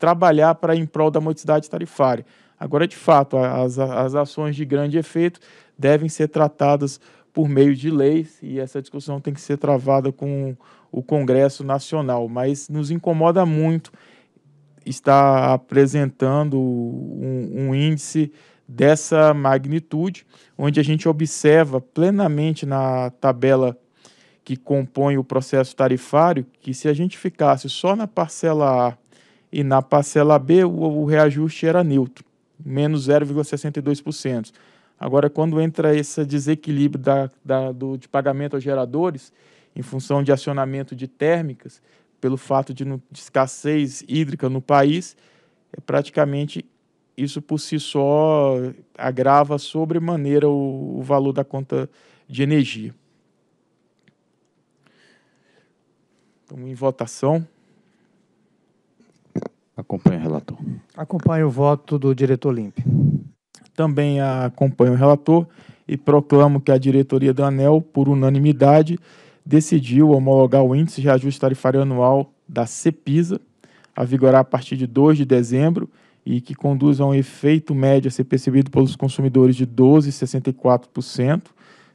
trabalhar para em prol da modicidade tarifária. Agora, de fato, as, as ações de grande efeito devem ser tratadas por meio de leis e essa discussão tem que ser travada com o Congresso Nacional. Mas nos incomoda muito estar apresentando um, um índice dessa magnitude, onde a gente observa plenamente na tabela que compõe o processo tarifário que se a gente ficasse só na parcela A e na parcela B o, o reajuste era neutro, menos 0,62%. Agora, quando entra esse desequilíbrio da, da, do, de pagamento aos geradores, em função de acionamento de térmicas, pelo fato de, de escassez hídrica no país, é praticamente isso por si só agrava sobremaneira o, o valor da conta de energia. Estamos em votação. Acompanho o relator. Acompanho o voto do diretor Limpe. Também acompanho o relator e proclamo que a diretoria da ANEL, por unanimidade, decidiu homologar o índice de ajuste tarifário anual da CEPISA, a vigorar a partir de 2 de dezembro e que conduz a um efeito médio a ser percebido pelos consumidores de 12,64%,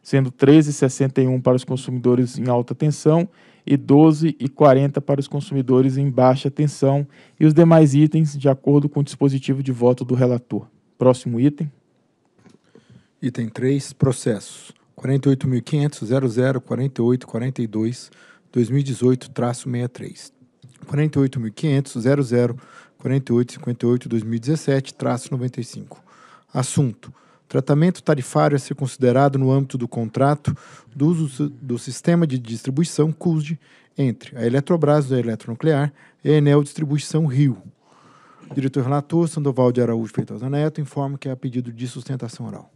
sendo 13,61% para os consumidores em alta tensão e 12,40 para os consumidores em baixa tensão e os demais itens de acordo com o dispositivo de voto do relator. Próximo item. Item 3, processos 48.500.004842/2018-63. 48.500.004858/2017-95. Assunto: Tratamento tarifário a é ser considerado no âmbito do contrato do uso do sistema de distribuição CUSD entre a Eletrobras da Eletronuclear e a Enel Distribuição Rio. diretor relator Sandoval de Araújo Feitosa Neto informa que há é pedido de sustentação oral.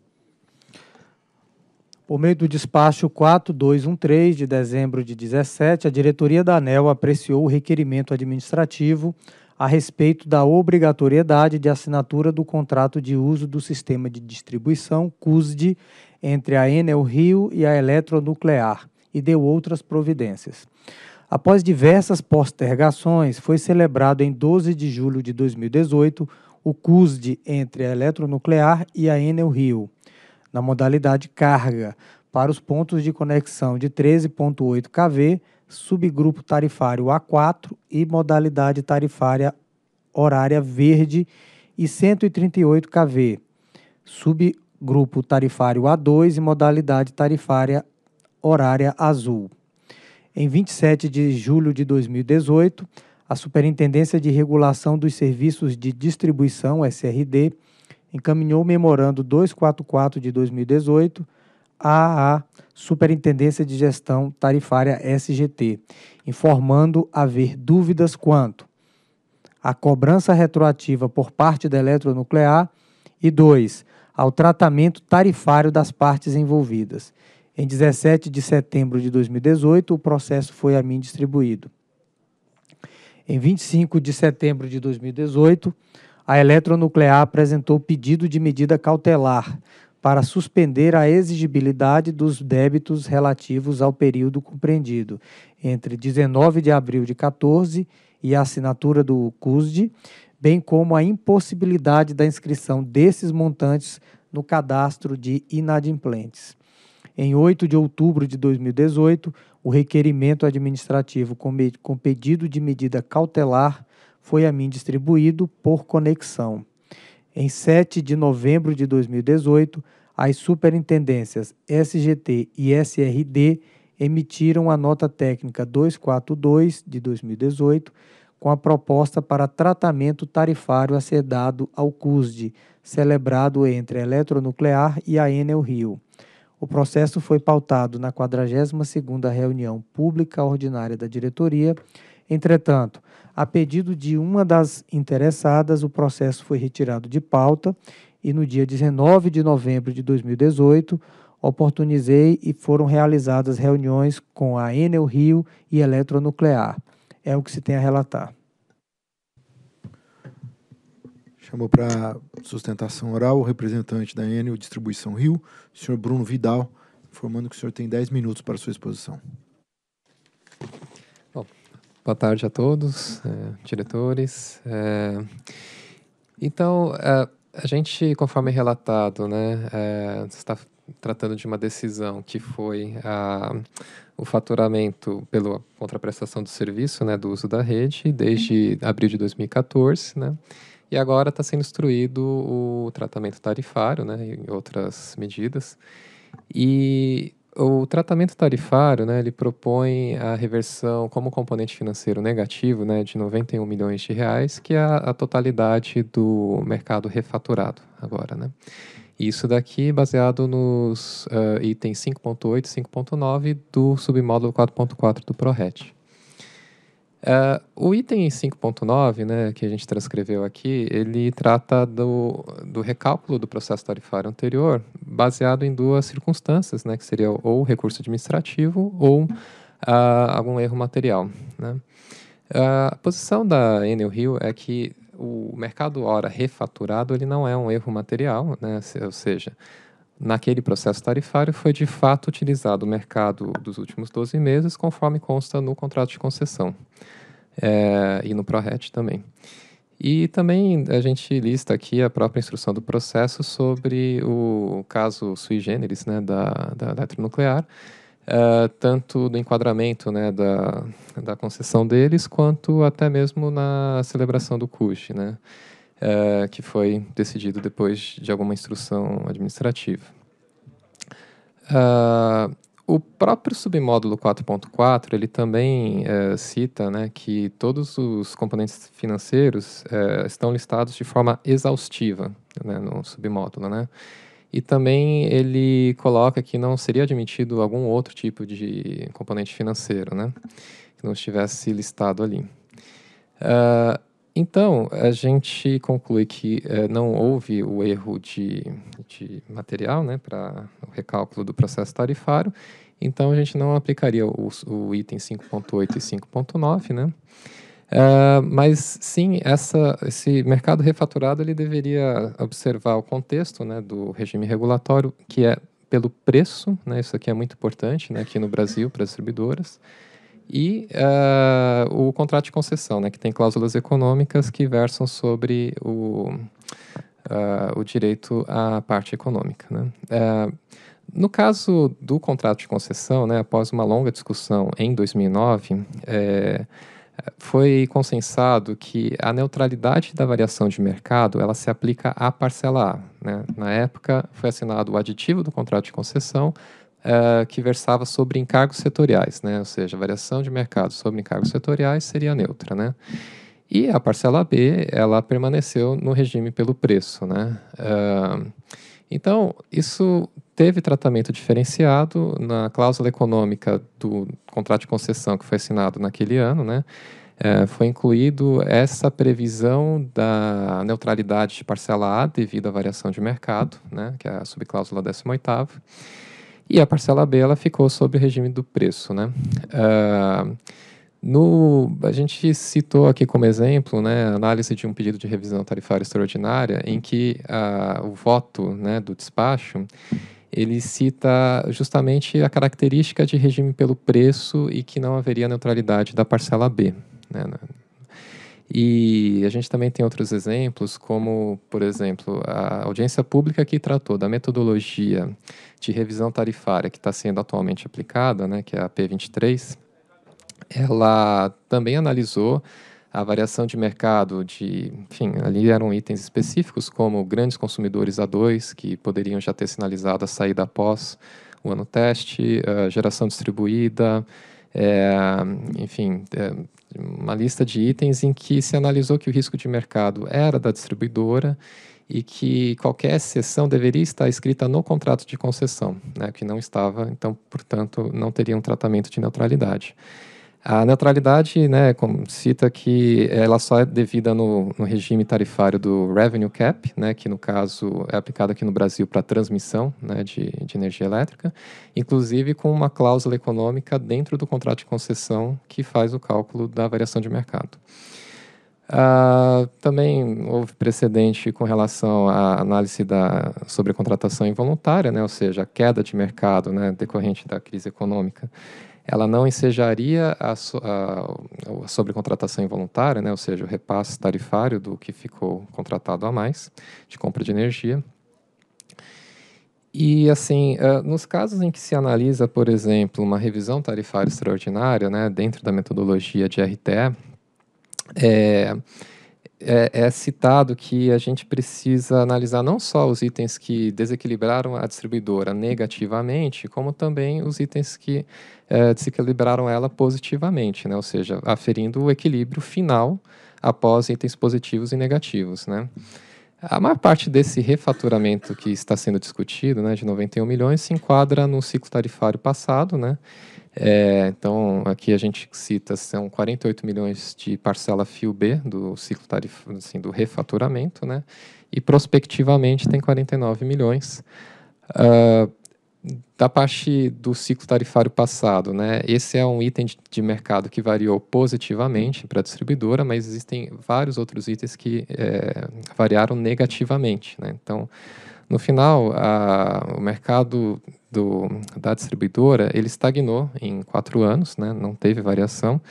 Por meio do despacho 4213 de dezembro de 17, a diretoria da ANEL apreciou o requerimento administrativo a respeito da obrigatoriedade de assinatura do contrato de uso do sistema de distribuição CUSD entre a Enel Rio e a Eletronuclear e deu outras providências. Após diversas postergações, foi celebrado em 12 de julho de 2018 o CUSD entre a Eletronuclear e a Enel Rio, na modalidade carga, para os pontos de conexão de 13,8 kV subgrupo tarifário A4 e modalidade tarifária horária verde e 138 kV, subgrupo tarifário A2 e modalidade tarifária horária azul. Em 27 de julho de 2018, a Superintendência de Regulação dos Serviços de Distribuição, SRD, encaminhou o memorando 244 de 2018 à Superintendência de Gestão Tarifária SGT, informando haver dúvidas quanto à cobrança retroativa por parte da eletronuclear e dois ao tratamento tarifário das partes envolvidas. Em 17 de setembro de 2018, o processo foi a mim distribuído. Em 25 de setembro de 2018, a Eletronuclear apresentou pedido de medida cautelar para suspender a exigibilidade dos débitos relativos ao período compreendido entre 19 de abril de 14 e a assinatura do CUSD, bem como a impossibilidade da inscrição desses montantes no cadastro de inadimplentes. Em 8 de outubro de 2018, o requerimento administrativo com pedido de medida cautelar foi a mim distribuído por conexão. Em 7 de novembro de 2018, as superintendências SGT e SRD emitiram a nota técnica 242 de 2018 com a proposta para tratamento tarifário a ser dado ao CUSD, celebrado entre a Eletronuclear e a Enel Rio. O processo foi pautado na 42ª reunião pública ordinária da diretoria. Entretanto, a pedido de uma das interessadas, o processo foi retirado de pauta e no dia 19 de novembro de 2018, oportunizei e foram realizadas reuniões com a Enel Rio e Eletronuclear. É o que se tem a relatar. Chamou para sustentação oral o representante da Enel Distribuição Rio, o senhor Bruno Vidal, informando que o senhor tem 10 minutos para sua exposição. Boa tarde a todos, é, diretores. É, então, é, a gente, conforme relatado, né, é, está tratando de uma decisão que foi a, o faturamento pela contraprestação do serviço, né, do uso da rede, desde abril de 2014, né, e agora está sendo instruído o tratamento tarifário, né, e outras medidas. E o tratamento tarifário, né, ele propõe a reversão como componente financeiro negativo, né, de 91 milhões de reais, que é a, totalidade do mercado refaturado agora, né. Isso daqui baseado nos uh, itens 5.8 e 5.9 do submódulo 4.4 do ProRet. Uh, o item 5.9, né, que a gente transcreveu aqui, ele trata do, do recálculo do processo tarifário anterior, baseado em duas circunstâncias, né, que seria ou recurso administrativo ou uh, algum erro material. Né. a posição da Enel Rio é que o mercado hora refaturado ele não é um erro material, né, ou seja, Naquele processo tarifário foi de fato utilizado o mercado dos últimos 12 meses, conforme consta no contrato de concessão é, e no ProRet também. E também a gente lista aqui a própria instrução do processo sobre o caso sui generis né, da, da eletronuclear, Uh, tanto do enquadramento né, da, da concessão deles, quanto até mesmo na celebração do CUSH. Né? é, que foi decidido depois de alguma instrução administrativa. Ah, o próprio submódulo 4.4 ele também é, cita né, que todos os componentes financeiros é, estão listados de forma exaustiva né, no submódulo, né? E também ele coloca que não seria admitido algum outro tipo de componente financeiro, né? Que não estivesse listado ali. Uh, então, a gente conclui que é, não houve o erro de, de material né, para o recálculo do processo tarifário, então a gente não aplicaria o, o item 5.8 e 5.9, né? Uh, mas sim, essa, esse mercado refaturado ele deveria observar o contexto né, do regime regulatório, que é pelo preço, né, isso aqui é muito importante né, aqui no Brasil para as distribuidoras, e uh, o contrato de concessão, né, que tem cláusulas econômicas que versam sobre o, uh, o direito à parte econômica. Né. Uh, no caso do contrato de concessão, né, após uma longa discussão em 2009, é, foi consensado que a neutralidade da variação de mercado ela se aplica à parcela A. Né? Na época, foi assinado o aditivo do contrato de concessão eh, que versava sobre encargos setoriais, né? ou seja, variação de mercado sobre encargos setoriais seria neutra. Né? E a parcela B ela permaneceu no regime pelo preço. Né? Eh, então, isso teve tratamento diferenciado na cláusula econômica do contrato de concessão que foi assinado naquele ano, né? É, foi incluído essa previsão da neutralidade de parcela A devido à variação de mercado, né, que é a subcláusula 18 e a parcela B ela ficou sob o regime do preço, né? Uh, no, a gente citou aqui como exemplo né, a análise de um pedido de revisão tarifária extraordinária em que uh, o voto né, do despacho ele cita justamente a característica de regime pelo preço e que não haveria neutralidade da parcela B. Né? E a gente também tem outros exemplos, como, por exemplo, a audiência pública que tratou da metodologia de revisão tarifária que está sendo atualmente aplicada, né, que é a P23, ela também analisou a variação de mercado de, enfim, ali eram itens específicos como grandes consumidores A2 que poderiam já ter sinalizado a saída após o ano teste, eh, geração distribuída, é, enfim, é, uma lista de itens em que se analisou que o risco de mercado era da distribuidora e que qualquer exceção deveria estar escrita no contrato de concessão, né, que não estava, então, portanto, não teria um tratamento de neutralidade. A neutralidade né, cita que ela só é devida no, no, regime tarifário do revenue cap, né, que no caso é aplicado aqui no Brasil para transmissão né, de, de, energia elétrica, inclusive com uma cláusula econômica dentro do contrato de concessão que faz o cálculo da variação de mercado. Ah, também houve precedente com relação à análise da sobrecontratação involuntária, né, ou seja, a queda de mercado né, decorrente da crise econômica ela não ensejaria a, so, a, a sobrecontratação involuntária, né, ou seja, o repasse tarifário do que ficou contratado a mais de compra de energia. E, assim, uh, nos casos em que se analisa, por exemplo, uma revisão tarifária extraordinária, né, dentro da metodologia de RTE, é, eh, é, é, citado que a gente precisa analisar não só os itens que desequilibraram a distribuidora negativamente, como também os itens que é, desequilibraram ela positivamente, né? ou seja, aferindo o equilíbrio final após itens positivos e negativos. Né? A maior parte desse refaturamento que está sendo discutido, né, de 91 milhões, se enquadra no ciclo tarifário passado. Né? É, então, aqui a gente cita são 48 milhões de parcela fio B do ciclo tarifário, assim, do refaturamento, né? e prospectivamente tem 49 milhões. Uh, da parte do ciclo tarifário passado, né? Esse é um item de mercado que variou positivamente para a distribuidora, mas existem vários outros itens que é, variaram negativamente, né? Então, no final, a, o mercado do, da distribuidora ele estagnou em quatro anos, né? Não teve variação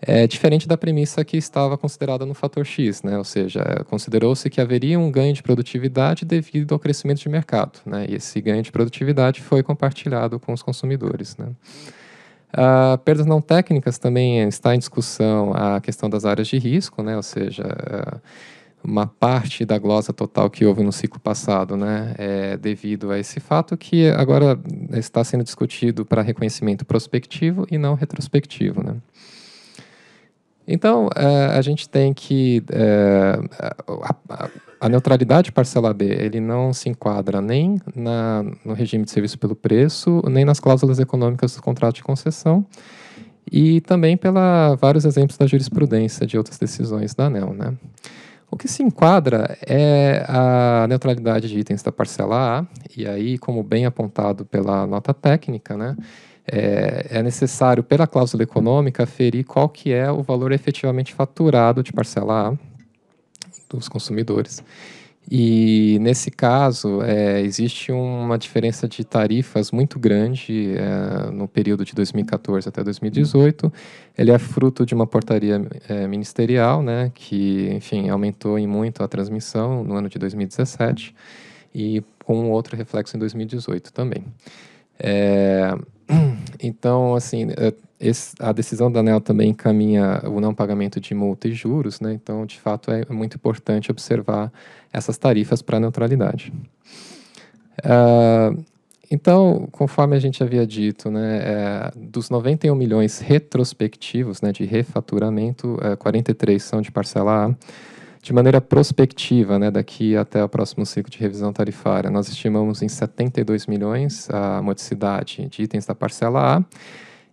é diferente da premissa que estava considerada no fator X, né? ou seja, considerou-se que haveria um ganho de produtividade devido ao crescimento de mercado, né? e esse ganho de produtividade foi compartilhado com os consumidores. Né? Uh, perdas não técnicas também está em discussão a questão das áreas de risco, né? ou seja, ah, uma parte da glosa total que houve no ciclo passado né? é devido a esse fato que agora está sendo discutido para reconhecimento prospectivo e não retrospectivo. Né? Então, é, a gente tem que. É, a, a, a, neutralidade parcela B ele não se enquadra nem na, no regime de serviço pelo preço, nem nas cláusulas econômicas do contrato de concessão, e também pela vários exemplos da jurisprudência de outras decisões da ANEL. Né? O que se enquadra é a neutralidade de itens da parcela A, e aí, como bem apontado pela nota técnica, né? é, é necessário, pela cláusula econômica, ferir qual que é o valor efetivamente faturado de parcela A dos consumidores. E nesse caso, é, existe uma diferença de tarifas muito grande é, no período de 2014 até 2018. Ele é fruto de uma portaria é, ministerial, né, que, enfim, aumentou em muito a transmissão no ano de 2017 e com outro reflexo em 2018 também. É, então, assim, é, a decisão da ANEL também encaminha o não pagamento de multa e juros, né? Então, de fato, é muito importante observar essas tarifas para a neutralidade. Uh, então, conforme a gente havia dito, né, é, dos 91 milhões retrospectivos né, de refaturamento, é, 43 são de parcela A. De maneira prospectiva, né, daqui até o próximo ciclo de revisão tarifária, nós estimamos em 72 milhões a modicidade de itens da parcela A.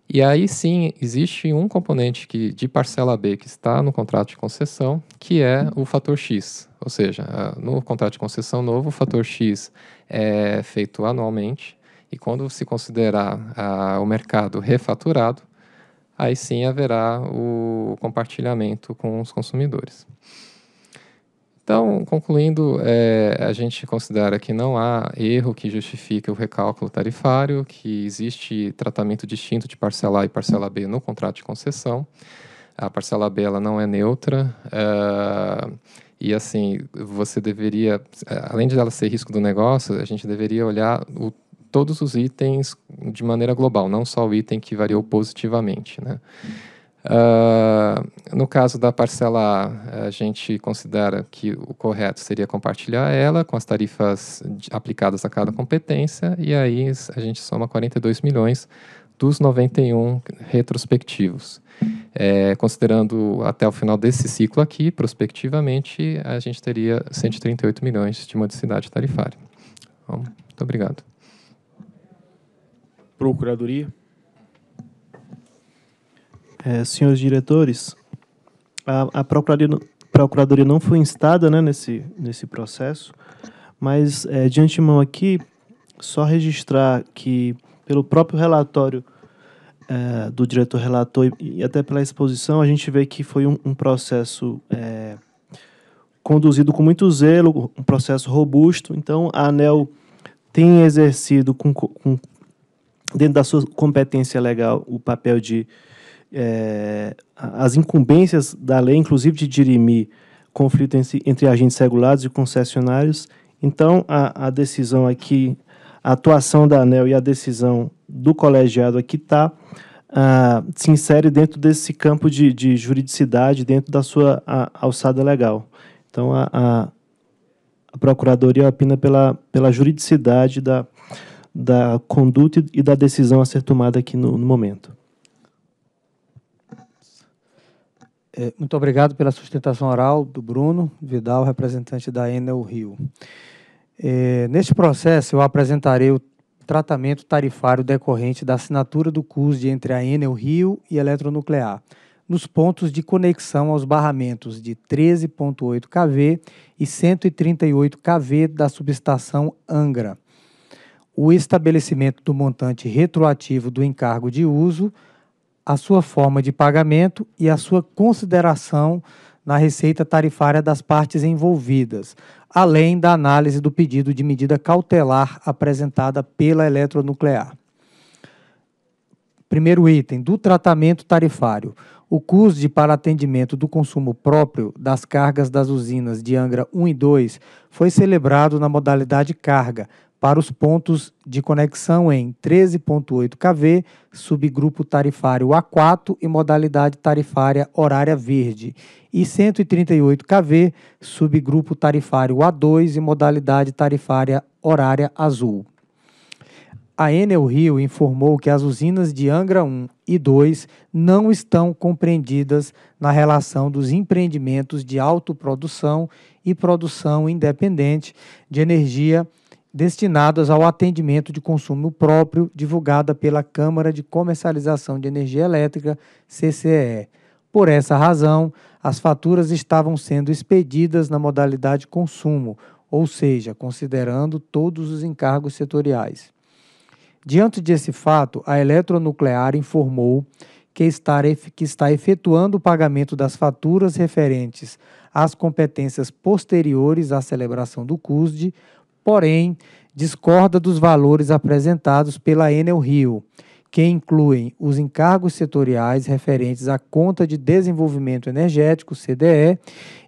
E aí sim, existe um componente que, de parcela B que está no contrato de concessão, que é o fator X. Ou seja, no contrato de concessão novo, o fator X é feito anualmente, e quando se considerar o mercado refaturado, aí sim haverá o compartilhamento com os consumidores. Então, concluindo, é, a gente considera que não há erro que justifique o recálculo tarifário, que existe tratamento distinto de parcela A e parcela B no contrato de concessão. A parcela B ela não é neutra. É, e assim, você deveria, além de ela ser risco do negócio, a gente deveria olhar o, todos os itens de maneira global, não só o item que variou positivamente, né? Hum. Uh, no caso da parcela A, a gente considera que o correto seria compartilhar ela com as tarifas aplicadas a cada competência, e aí a gente soma 42 milhões dos 91 retrospectivos. É, considerando até o final desse ciclo aqui, prospectivamente, a gente teria 138 milhões de modicidade tarifária. muito obrigado. Procuradoria é, senhores diretores, a, a procuradoria, não, procuradoria, não foi instada né, nesse, nesse processo, mas é, de antemão aqui, só registrar que, pelo próprio relatório é, do diretor relator e, e, até pela exposição, a gente vê que foi um, um processo é, conduzido com muito zelo, um processo robusto. Então, a ANEL tem exercido, com, com, dentro da sua competência legal, o papel de é, as incumbências da lei, inclusive de dirimir conflito entre, entre agentes regulados e concessionários. Então, a, a, decisão aqui, a atuação da ANEL e a decisão do colegiado aqui está, uh, ah, se insere dentro desse campo de, de juridicidade, dentro da sua a, alçada legal. Então, a, a, a Procuradoria opina pela, pela juridicidade da, da conduta e da decisão a ser tomada aqui no, no momento. É, muito obrigado pela sustentação oral do Bruno Vidal, representante da Enel Rio. É, neste processo, eu apresentarei o tratamento tarifário decorrente da assinatura do CUSD entre a Enel Rio e Eletronuclear, nos pontos de conexão aos barramentos de 13,8 kV e 138 kV da subestação Angra. O estabelecimento do montante retroativo do encargo de uso a sua forma de pagamento e a sua consideração na receita tarifária das partes envolvidas, além da análise do pedido de medida cautelar apresentada pela eletronuclear. Primeiro item, do tratamento tarifário. O CUSD para atendimento do consumo próprio das cargas das usinas de Angra 1 e 2 foi celebrado na modalidade carga, para os pontos de conexão em 13.8 kV, subgrupo tarifário A4 e modalidade tarifária horária verde, e 138 kV, subgrupo tarifário A2 e modalidade tarifária horária azul. A Enel Rio informou que as usinas de Angra 1 e 2 não estão compreendidas na relação dos empreendimentos de autoprodução e produção independente de energia destinadas ao atendimento de consumo próprio, divulgada pela Câmara de Comercialização de Energia Elétrica, CCE. Por essa razão, as faturas estavam sendo expedidas na modalidade consumo, ou seja, considerando todos os encargos setoriais. Diante desse fato, a Eletronuclear informou que está, que está efetuando o pagamento das faturas referentes às competências posteriores à celebração do CUSD, porém, discorda dos valores apresentados pela Enel Rio, que incluem os encargos setoriais referentes à Conta de Desenvolvimento Energético, CDE,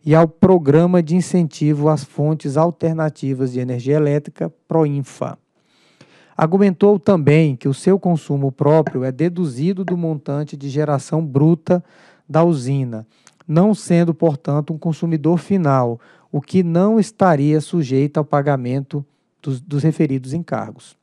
e ao Programa de Incentivo às Fontes Alternativas de Energia Elétrica, PROINFA. Argumentou também que o seu consumo próprio é deduzido do montante de geração bruta da usina, não sendo, portanto, um consumidor final, o que não estaria sujeito ao pagamento dos, dos referidos encargos.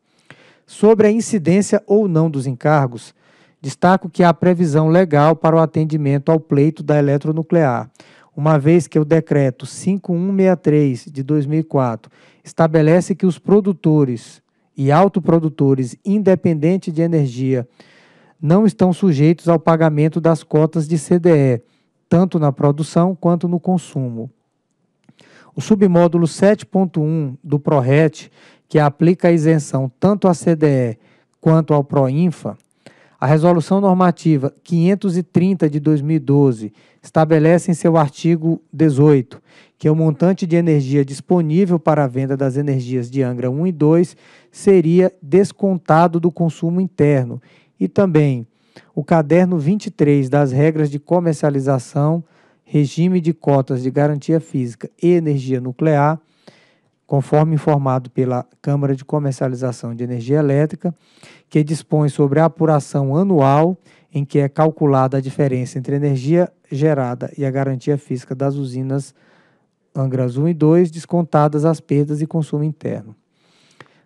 Sobre a incidência ou não dos encargos, destaco que há previsão legal para o atendimento ao pleito da eletronuclear, uma vez que o decreto 5163 de 2004 estabelece que os produtores e autoprodutores independente de energia não estão sujeitos ao pagamento das cotas de CDE, tanto na produção quanto no consumo. O submódulo 7.1 do PRORET, que aplica a isenção tanto à CDE quanto ao PROINFA, a Resolução Normativa 530 de 2012 estabelece em seu artigo 18 que o montante de energia disponível para a venda das energias de Angra 1 e 2 seria descontado do consumo interno e também o caderno 23 das regras de comercialização regime de cotas de garantia física e energia nuclear, conforme informado pela Câmara de Comercialização de Energia Elétrica, que dispõe sobre a apuração anual em que é calculada a diferença entre a energia gerada e a garantia física das usinas Angras 1 e 2, descontadas as perdas e consumo interno.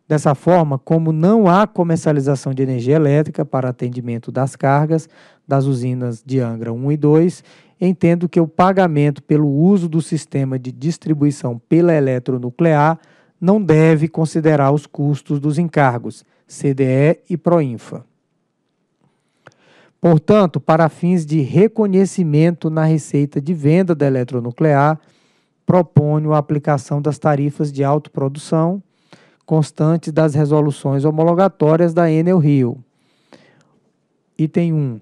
Dessa forma, como não há comercialização de energia elétrica para atendimento das cargas das usinas de Angra 1 e 2 entendo que o pagamento pelo uso do sistema de distribuição pela eletronuclear não deve considerar os custos dos encargos, CDE e Proinfa. Portanto, para fins de reconhecimento na receita de venda da eletronuclear, proponho a aplicação das tarifas de autoprodução constantes das resoluções homologatórias da Enel Rio. Item 1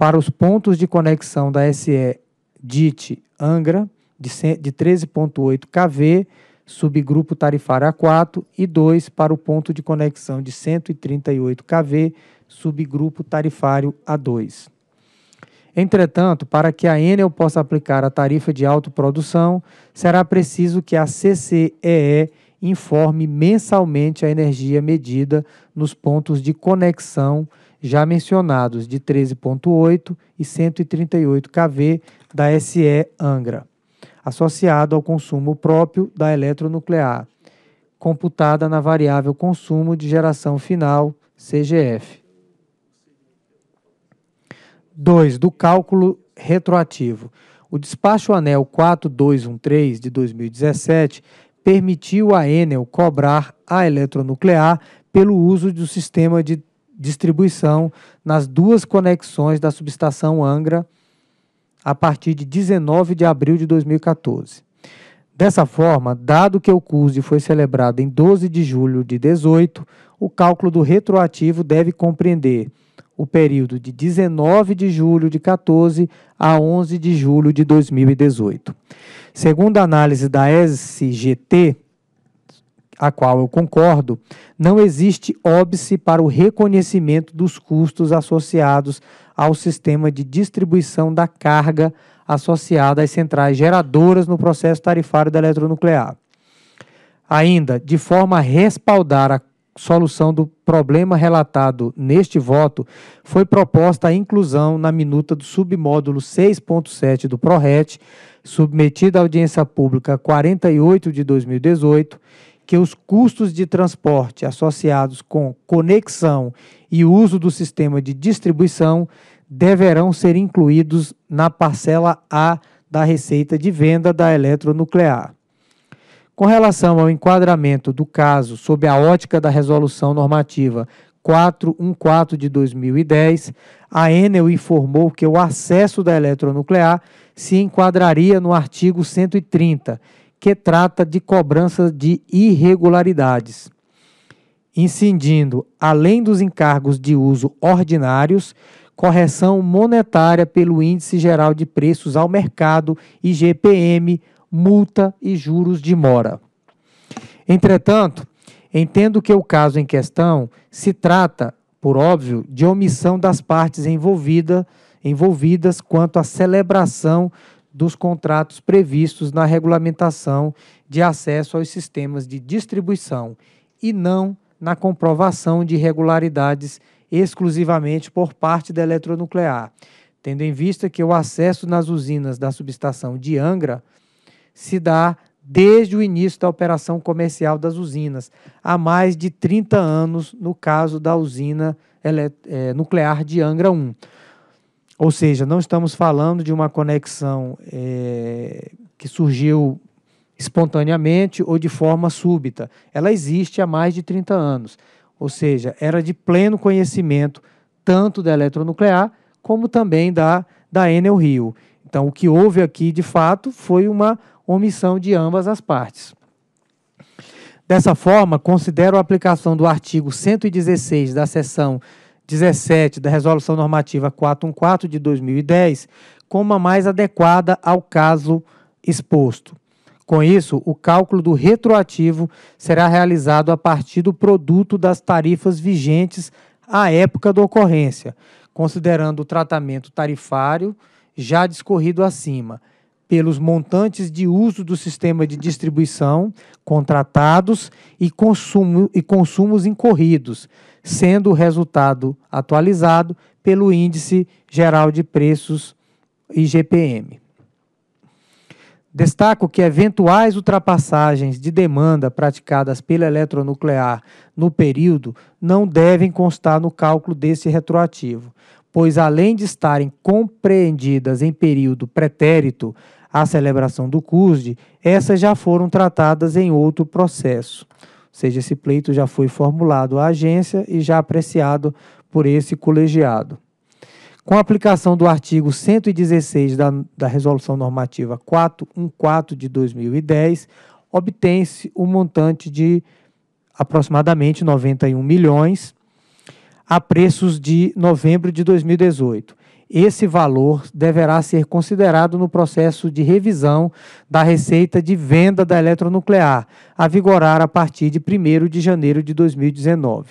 para os pontos de conexão da SE DIT Angra, de 13,8 kV, subgrupo tarifário A4, e 2 para o ponto de conexão de 138 kV, subgrupo tarifário A2. Entretanto, para que a Enel possa aplicar a tarifa de autoprodução, será preciso que a CCEE informe mensalmente a energia medida nos pontos de conexão já mencionados de 13.8 e 138 kV da SE Angra, associado ao consumo próprio da eletronuclear, computada na variável consumo de geração final, CGF. 2. Do cálculo retroativo. O despacho anel 4213 de 2017 permitiu à Enel cobrar a eletronuclear pelo uso do sistema de distribuição nas duas conexões da subestação Angra a partir de 19 de abril de 2014. Dessa forma, dado que o CUSE foi celebrado em 12 de julho de 18, o cálculo do retroativo deve compreender o período de 19 de julho de 14 a 11 de julho de 2018. Segundo a análise da SGT, a qual eu concordo, não existe óbice para o reconhecimento dos custos associados ao sistema de distribuição da carga associada às centrais geradoras no processo tarifário da eletronuclear. Ainda, de forma a respaldar a solução do problema relatado neste voto, foi proposta a inclusão na minuta do submódulo 6.7 do PRORET, submetida à audiência pública 48 de 2018, que os custos de transporte associados com conexão e uso do sistema de distribuição deverão ser incluídos na parcela A da receita de venda da eletronuclear. Com relação ao enquadramento do caso sob a ótica da resolução normativa 414 de 2010, a Enel informou que o acesso da eletronuclear se enquadraria no artigo 130, que trata de cobrança de irregularidades, incidindo, além dos encargos de uso ordinários, correção monetária pelo Índice Geral de Preços ao Mercado, IGPM, multa e juros de mora. Entretanto, entendo que o caso em questão se trata, por óbvio, de omissão das partes envolvida, envolvidas quanto à celebração dos contratos previstos na regulamentação de acesso aos sistemas de distribuição e não na comprovação de irregularidades exclusivamente por parte da eletronuclear, tendo em vista que o acesso nas usinas da subestação de Angra se dá desde o início da operação comercial das usinas, há mais de 30 anos no caso da usina eh, nuclear de Angra 1. Ou seja, não estamos falando de uma conexão é, que surgiu espontaneamente ou de forma súbita. Ela existe há mais de 30 anos. Ou seja, era de pleno conhecimento tanto da eletronuclear como também da, da Enel Rio. Então, o que houve aqui, de fato, foi uma omissão de ambas as partes. Dessa forma, considero a aplicação do artigo 116 da seção 17 da Resolução Normativa 414 de 2010 como a mais adequada ao caso exposto. Com isso, o cálculo do retroativo será realizado a partir do produto das tarifas vigentes à época da ocorrência, considerando o tratamento tarifário já discorrido acima pelos montantes de uso do sistema de distribuição contratados e, consumo, e consumos incorridos, sendo o resultado atualizado pelo Índice Geral de Preços IGPM. Destaco que eventuais ultrapassagens de demanda praticadas pela eletronuclear no período não devem constar no cálculo desse retroativo, pois além de estarem compreendidas em período pretérito, a celebração do CUSD, essas já foram tratadas em outro processo. Ou seja, esse pleito já foi formulado à agência e já apreciado por esse colegiado. Com a aplicação do artigo 116 da, da Resolução Normativa 414 de 2010, obtém-se o um montante de aproximadamente 91 milhões a preços de novembro de 2018 esse valor deverá ser considerado no processo de revisão da receita de venda da eletronuclear, a vigorar a partir de 1 de janeiro de 2019.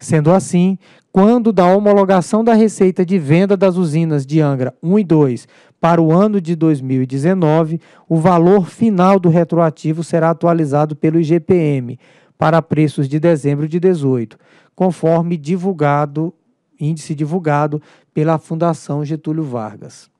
Sendo assim, quando da homologação da receita de venda das usinas de Angra 1 e 2 para o ano de 2019, o valor final do retroativo será atualizado pelo IGPM para preços de dezembro de 18, conforme divulgado índice divulgado pela Fundação Getúlio Vargas.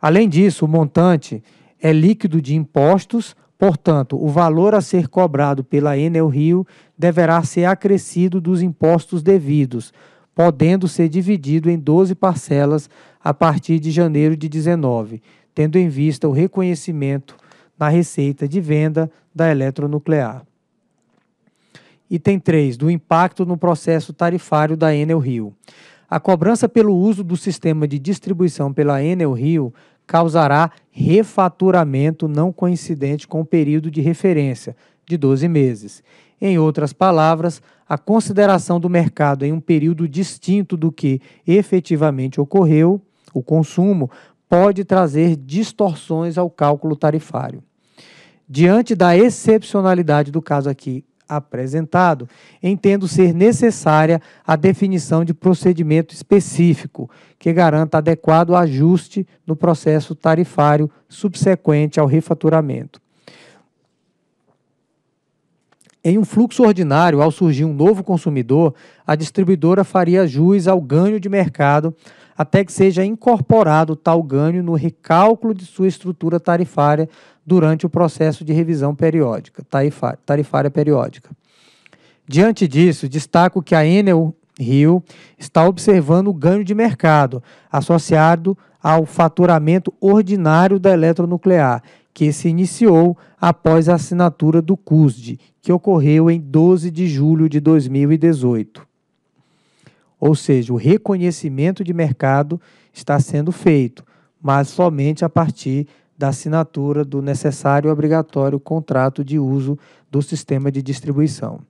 Além disso, o montante é líquido de impostos, portanto, o valor a ser cobrado pela Enel Rio deverá ser acrescido dos impostos devidos, podendo ser dividido em 12 parcelas a partir de janeiro de 19, tendo em vista o reconhecimento na receita de venda da eletronuclear. Item 3, do impacto no processo tarifário da Enel Rio. A cobrança pelo uso do sistema de distribuição pela Enel Rio causará refaturamento não coincidente com o período de referência, de 12 meses. Em outras palavras, a consideração do mercado em um período distinto do que efetivamente ocorreu, o consumo, pode trazer distorções ao cálculo tarifário. Diante da excepcionalidade do caso aqui apresentado, entendo ser necessária a definição de procedimento específico que garanta adequado ajuste no processo tarifário subsequente ao refaturamento. Em um fluxo ordinário, ao surgir um novo consumidor, a distribuidora faria jus ao ganho de mercado até que seja incorporado tal ganho no recálculo de sua estrutura tarifária durante o processo de revisão periódica, tarifária, tarifária periódica. Diante disso, destaco que a Enel Rio está observando o ganho de mercado associado ao faturamento ordinário da eletronuclear, que se iniciou após a assinatura do CUSD, que ocorreu em 12 de julho de 2018. Ou seja, o reconhecimento de mercado está sendo feito, mas somente a partir da assinatura do necessário e obrigatório contrato de uso do sistema de distribuição.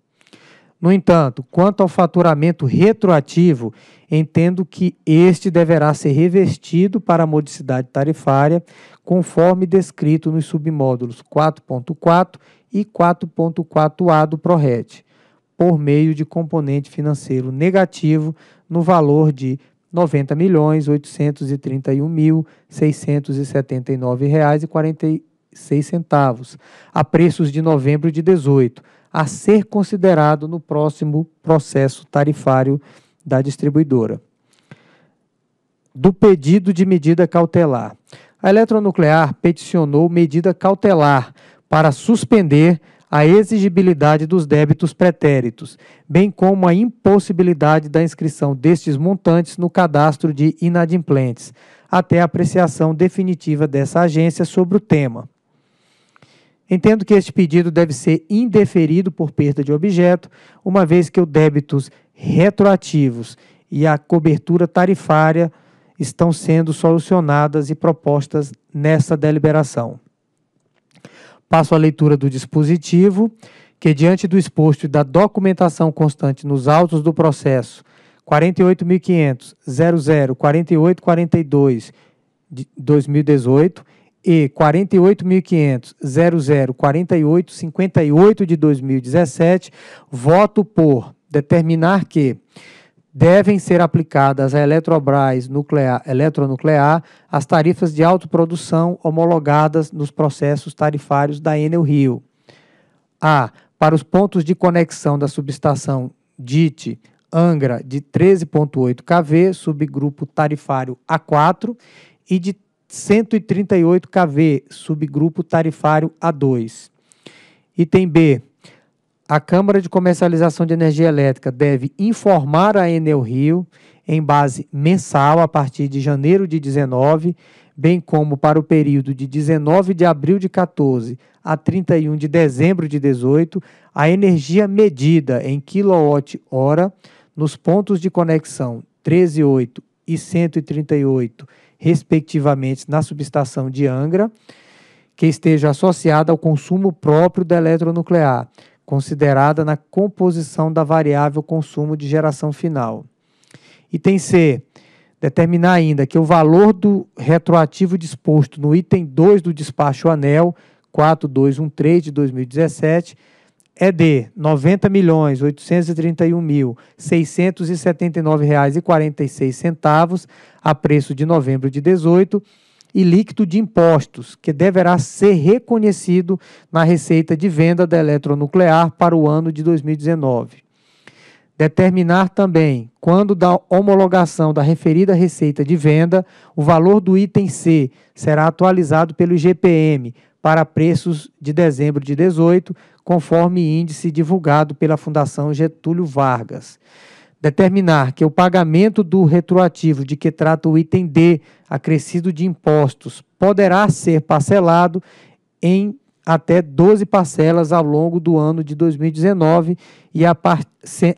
No entanto, quanto ao faturamento retroativo, entendo que este deverá ser revertido para a modicidade tarifária, conforme descrito nos submódulos 4.4 e 4.4a do PRORET, por meio de componente financeiro negativo no valor de R$ 90.831.679,46, a preços de novembro de 18, a ser considerado no próximo processo tarifário da distribuidora. Do pedido de medida cautelar. A Eletronuclear peticionou medida cautelar para suspender a exigibilidade dos débitos pretéritos, bem como a impossibilidade da inscrição destes montantes no cadastro de inadimplentes, até a apreciação definitiva dessa agência sobre o tema. Entendo que este pedido deve ser indeferido por perda de objeto, uma vez que os débitos retroativos e a cobertura tarifária estão sendo solucionadas e propostas nessa deliberação. Passo a leitura do dispositivo, que diante do exposto e da documentação constante nos autos do processo 48.500.004842 de 2018 e 48.500.004858 de 2017, voto por determinar que devem ser aplicadas à Eletrobras nuclear, eletronuclear as tarifas de autoprodução homologadas nos processos tarifários da Enel Rio. A. Para os pontos de conexão da subestação DIT Angra de 13,8 kV, subgrupo tarifário A4, e de 138 kV, subgrupo tarifário A2. Item B a Câmara de Comercialização de Energia Elétrica deve informar a Enel Rio em base mensal a partir de janeiro de 19, bem como para o período de 19 de abril de 14 a 31 de dezembro de 18, a energia medida em quilowatt-hora nos pontos de conexão 138 e 138, respectivamente, na subestação de Angra, que esteja associada ao consumo próprio da eletronuclear considerada na composição da variável consumo de geração final. Item C. Determinar ainda que o valor do retroativo disposto no item 2 do despacho anel 4213 de 2017 é de R$ 90.831.679,46 a preço de novembro de 18 e líquido de impostos, que deverá ser reconhecido na receita de venda da eletronuclear para o ano de 2019. Determinar também, quando da homologação da referida receita de venda, o valor do item C será atualizado pelo IGPM para preços de dezembro de 18, conforme índice divulgado pela Fundação Getúlio Vargas. Determinar que o pagamento do retroativo de que trata o item D, acrescido de impostos, poderá ser parcelado em até 12 parcelas ao longo do ano de 2019 e a, par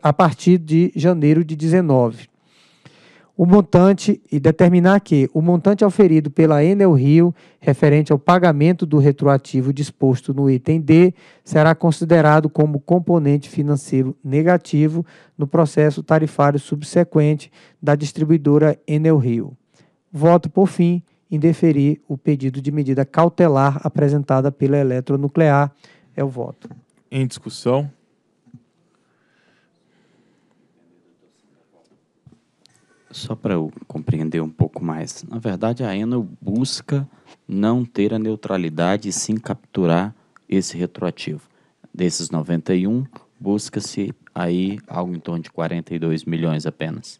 a partir de janeiro de 19 o montante e determinar que o montante oferido pela Enel Rio, referente ao pagamento do retroativo disposto no item D, será considerado como componente financeiro negativo no processo tarifário subsequente da distribuidora Enel Rio. Voto, por fim, em deferir o pedido de medida cautelar apresentada pela Eletronuclear. É o voto. Em discussão. Só para eu compreender um pouco mais, na verdade a Enel busca não ter a neutralidade e sim capturar esse retroativo. Desses 91, busca-se aí algo em torno de 42 milhões apenas.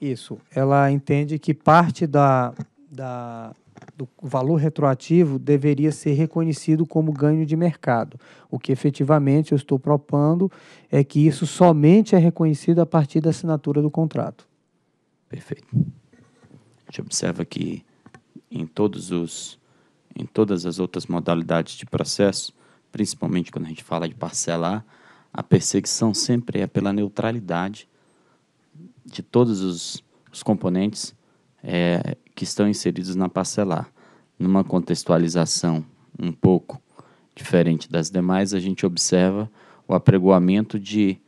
Isso. Ela entende que parte da, da, do valor retroativo deveria ser reconhecido como ganho de mercado. O que efetivamente eu estou propondo é que isso somente é reconhecido a partir da assinatura do contrato. Perfeito. A gente observa que em todos os em todas as outras modalidades de processo, principalmente quando a gente fala de parcelar, a perseguição sempre é pela neutralidade de todos os, os componentes é, que estão inseridos na parcelar. Numa contextualização um pouco diferente das demais, a gente observa o apregoamento de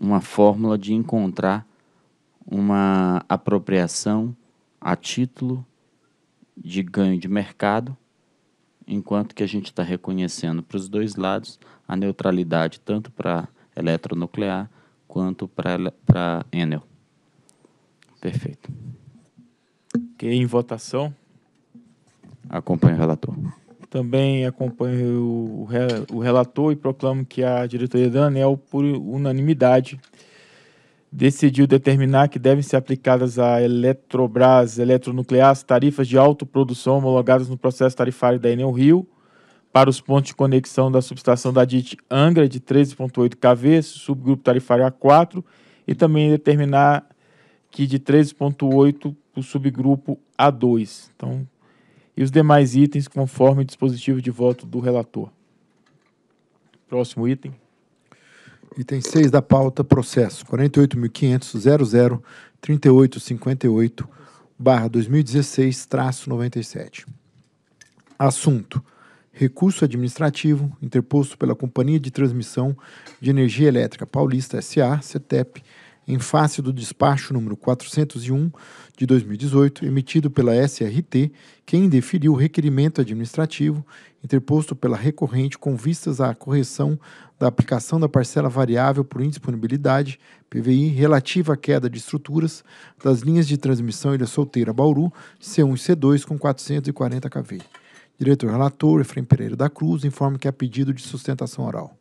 uma fórmula de encontrar uma apropriação a título de ganho de mercado, enquanto que a gente está reconhecendo para os dois lados a neutralidade tanto para eletronuclear quanto para Enel. Perfeito. Ok, em votação. Acompanho o relator. Também acompanho o, o relator e proclamo que a diretoria da ANEL, por unanimidade, decidiu determinar que devem ser aplicadas à Eletrobras Eletronuclear tarifas de autoprodução homologadas no processo tarifário da Enel Rio para os pontos de conexão da subestação da DIT Angra de 13.8 kV, subgrupo tarifário A4, e também determinar que de 13.8 o subgrupo A2. Então, e os demais itens conforme o dispositivo de voto do relator. Próximo item. Item 6 da pauta, processo 48.500.003858 barra 2016, traço 97. Assunto. Recurso administrativo interposto pela Companhia de Transmissão de Energia Elétrica Paulista S.A., CETEP, em face do despacho número 401 de 2018, emitido pela SRT, quem deferiu o requerimento administrativo interposto pela recorrente com vistas à correção da aplicação da parcela variável por indisponibilidade, PVI, relativa à queda de estruturas das linhas de transmissão Ilha Solteira Bauru, C1 e C2, com 440 kV. Diretor relator, Efraim Pereira da Cruz, informa que há é pedido de sustentação oral.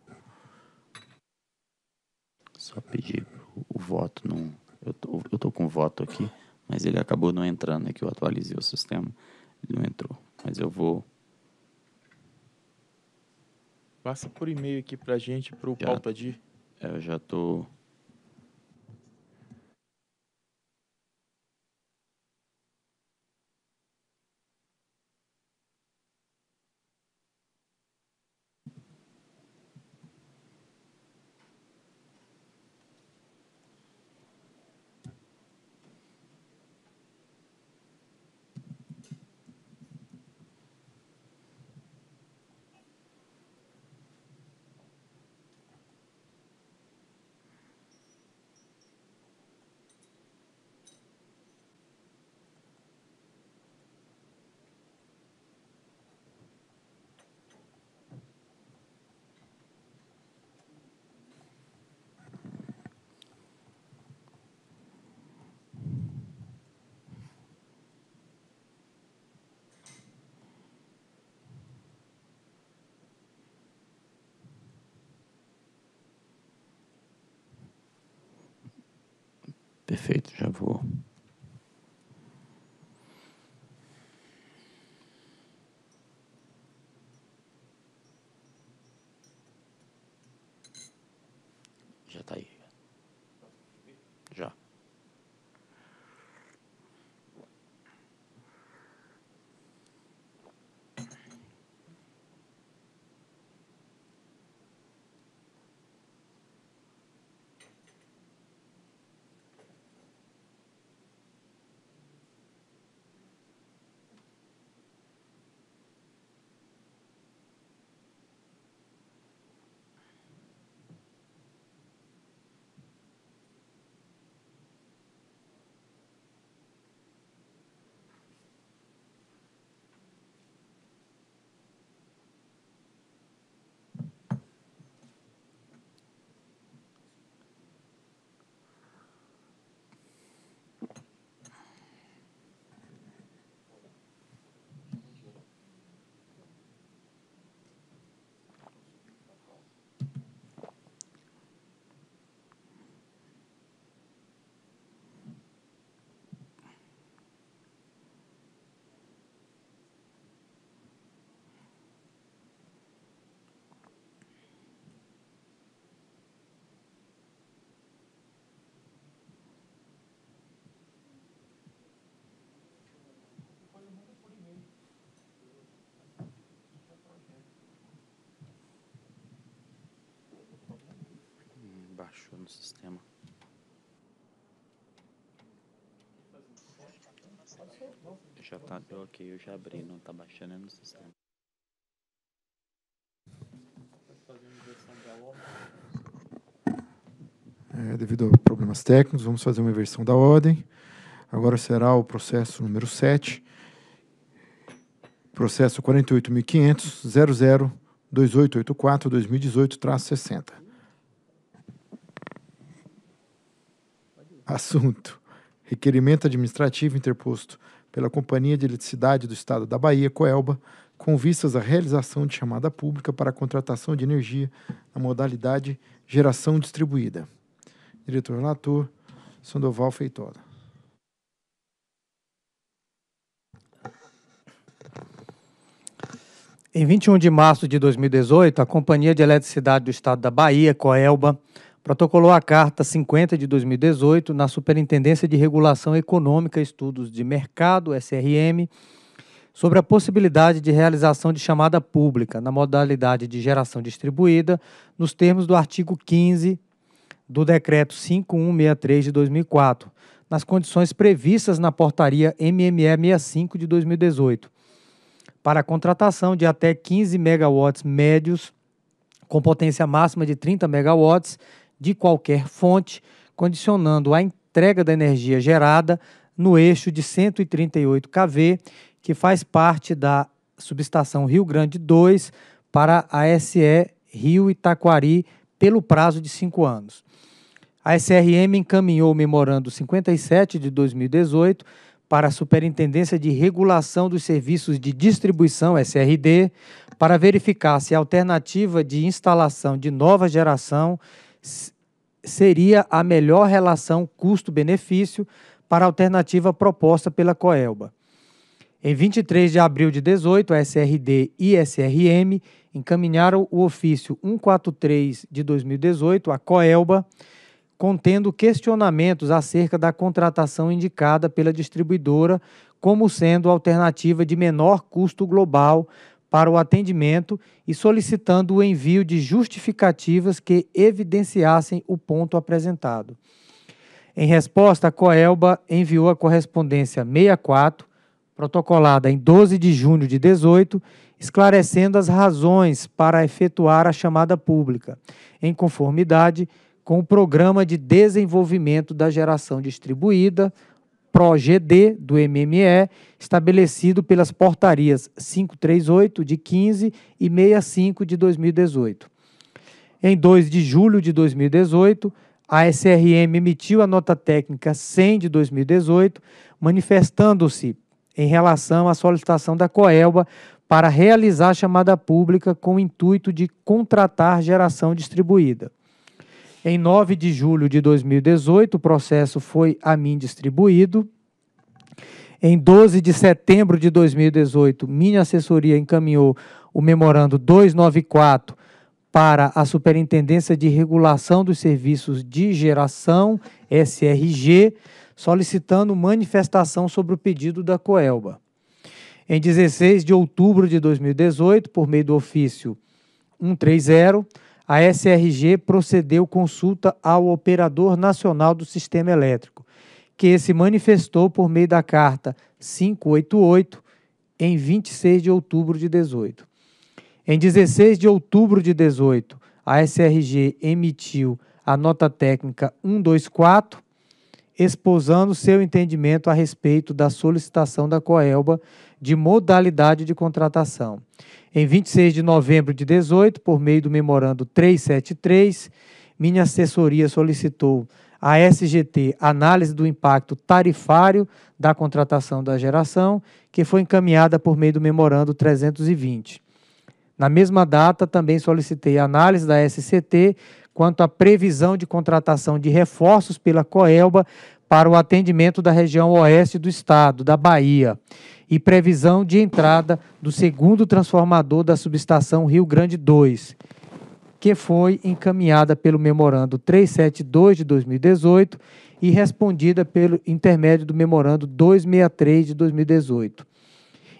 Só pedir o voto. Não... Eu, tô, eu tô com voto aqui, mas ele acabou não entrando é que Eu atualizei o sistema, ele não entrou. Mas eu vou Passa por e-mail aqui pra gente, pro já, Pauta É, eu já tô défaite, j'avoue. crashou no sistema. Já tá, deu ok, eu já abri, não tá baixando é no sistema. É, devido a problemas técnicos, vamos fazer uma inversão da ordem. Agora será o processo número 7, processo 48.500.002884-2018-60. Assunto: Requerimento administrativo interposto pela Companhia de Eletricidade do Estado da Bahia, Coelba, com vistas à realização de chamada pública para a contratação de energia na modalidade geração distribuída. Diretor relator Sandoval Feitosa. Em 21 de março de 2018, a Companhia de Eletricidade do Estado da Bahia, Coelba, protocolou a Carta 50 de 2018 na Superintendência de Regulação Econômica e Estudos de Mercado, SRM, sobre a possibilidade de realização de chamada pública na modalidade de geração distribuída, nos termos do artigo 15 do Decreto 5163 de 2004, nas condições previstas na Portaria MME 65 de 2018, para a contratação de até 15 megawatts médios com potência máxima de 30 megawatts de qualquer fonte, condicionando a entrega da energia gerada no eixo de 138 kV, que faz parte da subestação Rio Grande 2 para a SE Rio Itaquari pelo prazo de cinco anos. A SRM encaminhou o Memorando 57 de 2018 para a Superintendência de Regulação dos Serviços de Distribuição, SRD, para verificar se a alternativa de instalação de nova geração seria a melhor relação custo-benefício para a alternativa proposta pela Coelba. Em 23 de abril de 18, a SRD e SRM encaminharam o ofício 143 de 2018 à Coelba, contendo questionamentos acerca da contratação indicada pela distribuidora como sendo alternativa de menor custo global para o atendimento e solicitando o envio de justificativas que evidenciassem o ponto apresentado. Em resposta, a Coelba enviou a correspondência 64, protocolada em 12 de junho de 18, esclarecendo as razões para efetuar a chamada pública, em conformidade com o Programa de Desenvolvimento da Geração Distribuída, PROGD do MME, estabelecido pelas portarias 538 de 15 e 65 de 2018. Em 2 de julho de 2018, a SRM emitiu a nota técnica 100 de 2018, manifestando-se em relação à solicitação da Coelba para realizar a chamada pública com o intuito de contratar geração distribuída. Em 9 de julho de 2018, o processo foi a mim distribuído. Em 12 de setembro de 2018, minha assessoria encaminhou o memorando 294 para a Superintendência de Regulação dos Serviços de Geração, SRG, solicitando manifestação sobre o pedido da Coelba. Em 16 de outubro de 2018, por meio do ofício 130, a SRG procedeu consulta ao Operador Nacional do Sistema Elétrico, que se manifestou por meio da carta 588 em 26 de outubro de 18. Em 16 de outubro de 18, a SRG emitiu a nota técnica 124, exposando seu entendimento a respeito da solicitação da Coelba de modalidade de contratação em 26 de novembro de 18, por meio do memorando 373, minha assessoria solicitou à SGT análise do impacto tarifário da contratação da geração, que foi encaminhada por meio do memorando 320. Na mesma data, também solicitei análise da SCT quanto à previsão de contratação de reforços pela Coelba para o atendimento da região oeste do estado, da Bahia, e previsão de entrada do segundo transformador da subestação Rio Grande 2, que foi encaminhada pelo memorando 372 de 2018 e respondida pelo intermédio do memorando 263 de 2018.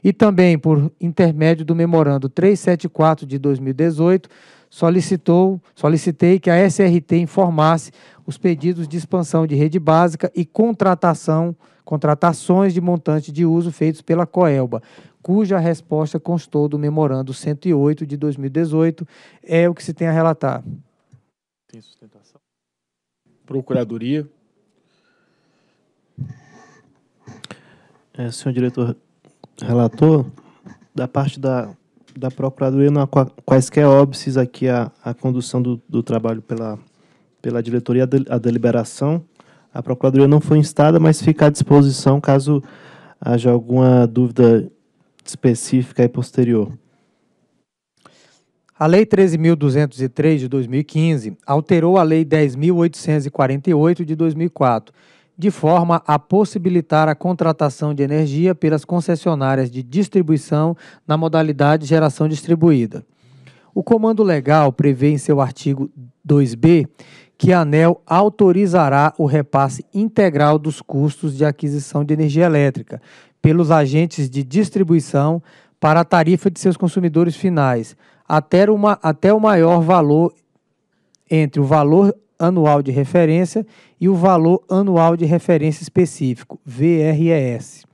E também por intermédio do memorando 374 de 2018, solicitou, solicitei que a SRT informasse os pedidos de expansão de rede básica e contratação, contratações de montante de uso feitos pela Coelba, cuja resposta constou do memorando 108 de 2018, é o que se tem a relatar. Tem sustentação? Procuradoria. É, senhor diretor, relator, da parte da, da Procuradoria, não há quaisquer óbices aqui à, condução do, do trabalho pela pela diretoria a, deliberação. A procuradoria não foi instada, mas fica à disposição caso haja alguma dúvida específica e posterior. A Lei 13.203 de 2015 alterou a Lei 10.848 de 2004, de forma a possibilitar a contratação de energia pelas concessionárias de distribuição na modalidade geração distribuída. O comando legal prevê em seu artigo 2b que a ANEL autorizará o repasse integral dos custos de aquisição de energia elétrica pelos agentes de distribuição para a tarifa de seus consumidores finais, até, uma, até o maior valor entre o valor anual de referência e o valor anual de referência específico, VRES.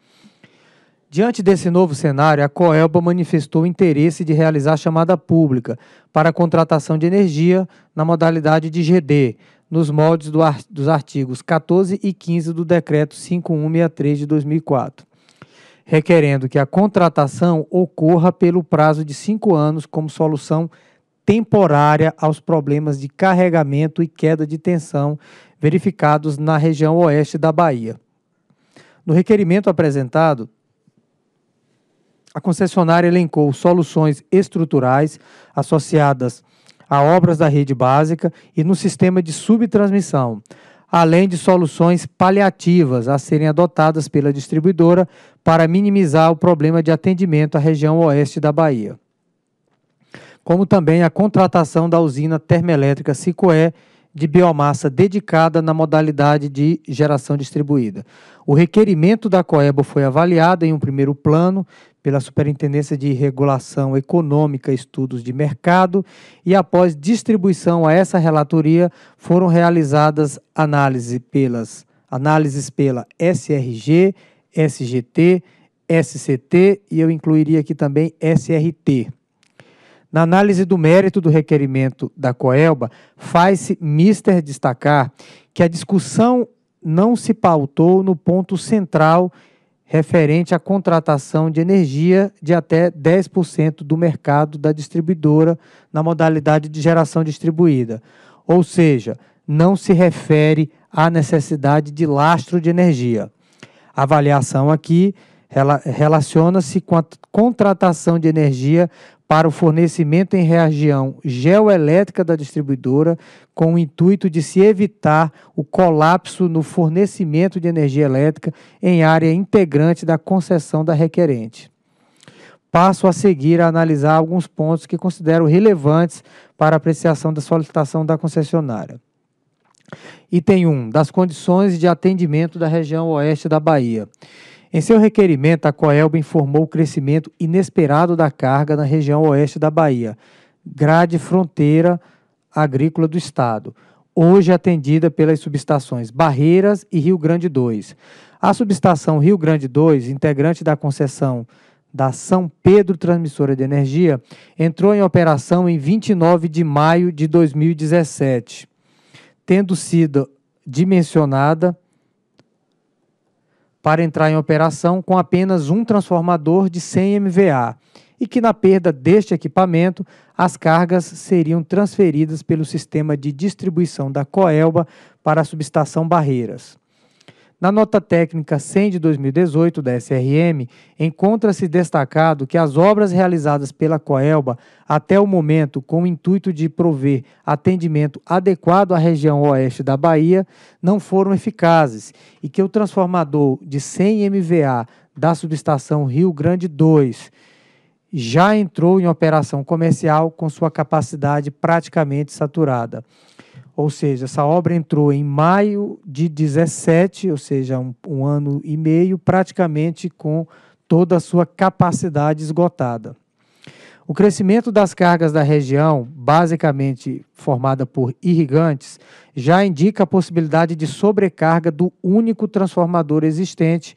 Diante desse novo cenário, a Coelba manifestou interesse de realizar chamada pública para a contratação de energia na modalidade de GD, nos moldes do dos artigos 14 e 15 do Decreto 5163 de 2004, requerendo que a contratação ocorra pelo prazo de cinco anos como solução temporária aos problemas de carregamento e queda de tensão verificados na região oeste da Bahia. No requerimento apresentado, a concessionária elencou soluções estruturais associadas a obras da rede básica e no sistema de subtransmissão, além de soluções paliativas a serem adotadas pela distribuidora para minimizar o problema de atendimento à região oeste da Bahia. Como também a contratação da usina termoelétrica Sicoé de biomassa dedicada na modalidade de geração distribuída. O requerimento da Coebo foi avaliado em um primeiro plano, pela Superintendência de Regulação Econômica e Estudos de Mercado e após distribuição a essa relatoria foram realizadas análise pelas análises pela SRG, SGT, SCT e eu incluiria aqui também SRT. Na análise do mérito do requerimento da Coelba, faz-se mister destacar que a discussão não se pautou no ponto central referente à contratação de energia de até 10% do mercado da distribuidora na modalidade de geração distribuída. Ou seja, não se refere à necessidade de lastro de energia. A avaliação aqui relaciona-se com a contratação de energia para o fornecimento em região geoelétrica da distribuidora, com o intuito de se evitar o colapso no fornecimento de energia elétrica em área integrante da concessão da requerente. Passo a seguir a analisar alguns pontos que considero relevantes para apreciação da solicitação da concessionária. Item 1. Das condições de atendimento da região oeste da Bahia. Em seu requerimento, a Coelba informou o crescimento inesperado da carga na região oeste da Bahia, grade fronteira agrícola do Estado, hoje atendida pelas subestações Barreiras e Rio Grande 2. A subestação Rio Grande 2, integrante da concessão da São Pedro Transmissora de Energia, entrou em operação em 29 de maio de 2017, tendo sido dimensionada para entrar em operação com apenas um transformador de 100 MVA e que, na perda deste equipamento, as cargas seriam transferidas pelo sistema de distribuição da Coelba para a subestação Barreiras. Na nota técnica 100 de 2018 da SRM, encontra-se destacado que as obras realizadas pela Coelba até o momento com o intuito de prover atendimento adequado à região oeste da Bahia não foram eficazes e que o transformador de 100 MVA da subestação Rio Grande 2 já entrou em operação comercial com sua capacidade praticamente saturada. Ou seja, essa obra entrou em maio de 17, ou seja, um, um ano e meio, praticamente com toda a sua capacidade esgotada. O crescimento das cargas da região, basicamente formada por irrigantes, já indica a possibilidade de sobrecarga do único transformador existente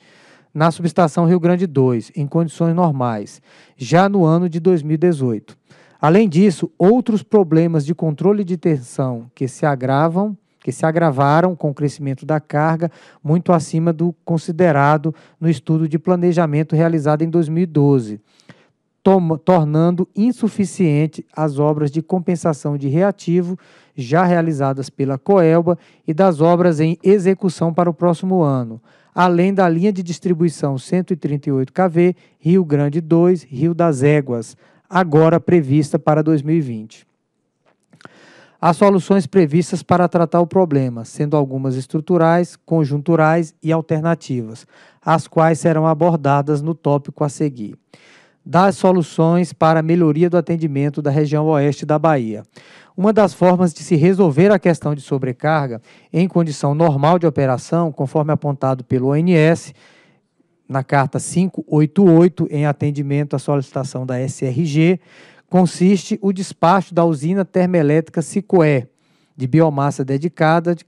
na subestação Rio Grande 2, em condições normais, já no ano de 2018. Além disso, outros problemas de controle de tensão que se agravam, que se agravaram com o crescimento da carga, muito acima do considerado no estudo de planejamento realizado em 2012, tornando insuficiente as obras de compensação de reativo já realizadas pela Coelba e das obras em execução para o próximo ano, além da linha de distribuição 138 kV Rio Grande 2, Rio das Éguas, agora prevista para 2020. Há soluções previstas para tratar o problema, sendo algumas estruturais, conjunturais e alternativas, as quais serão abordadas no tópico a seguir. Das soluções para a melhoria do atendimento da região oeste da Bahia. Uma das formas de se resolver a questão de sobrecarga em condição normal de operação, conforme apontado pelo ONS, na carta 588, em atendimento à solicitação da SRG, consiste o despacho da usina termoelétrica Sicoé, de biomassa dedicada de,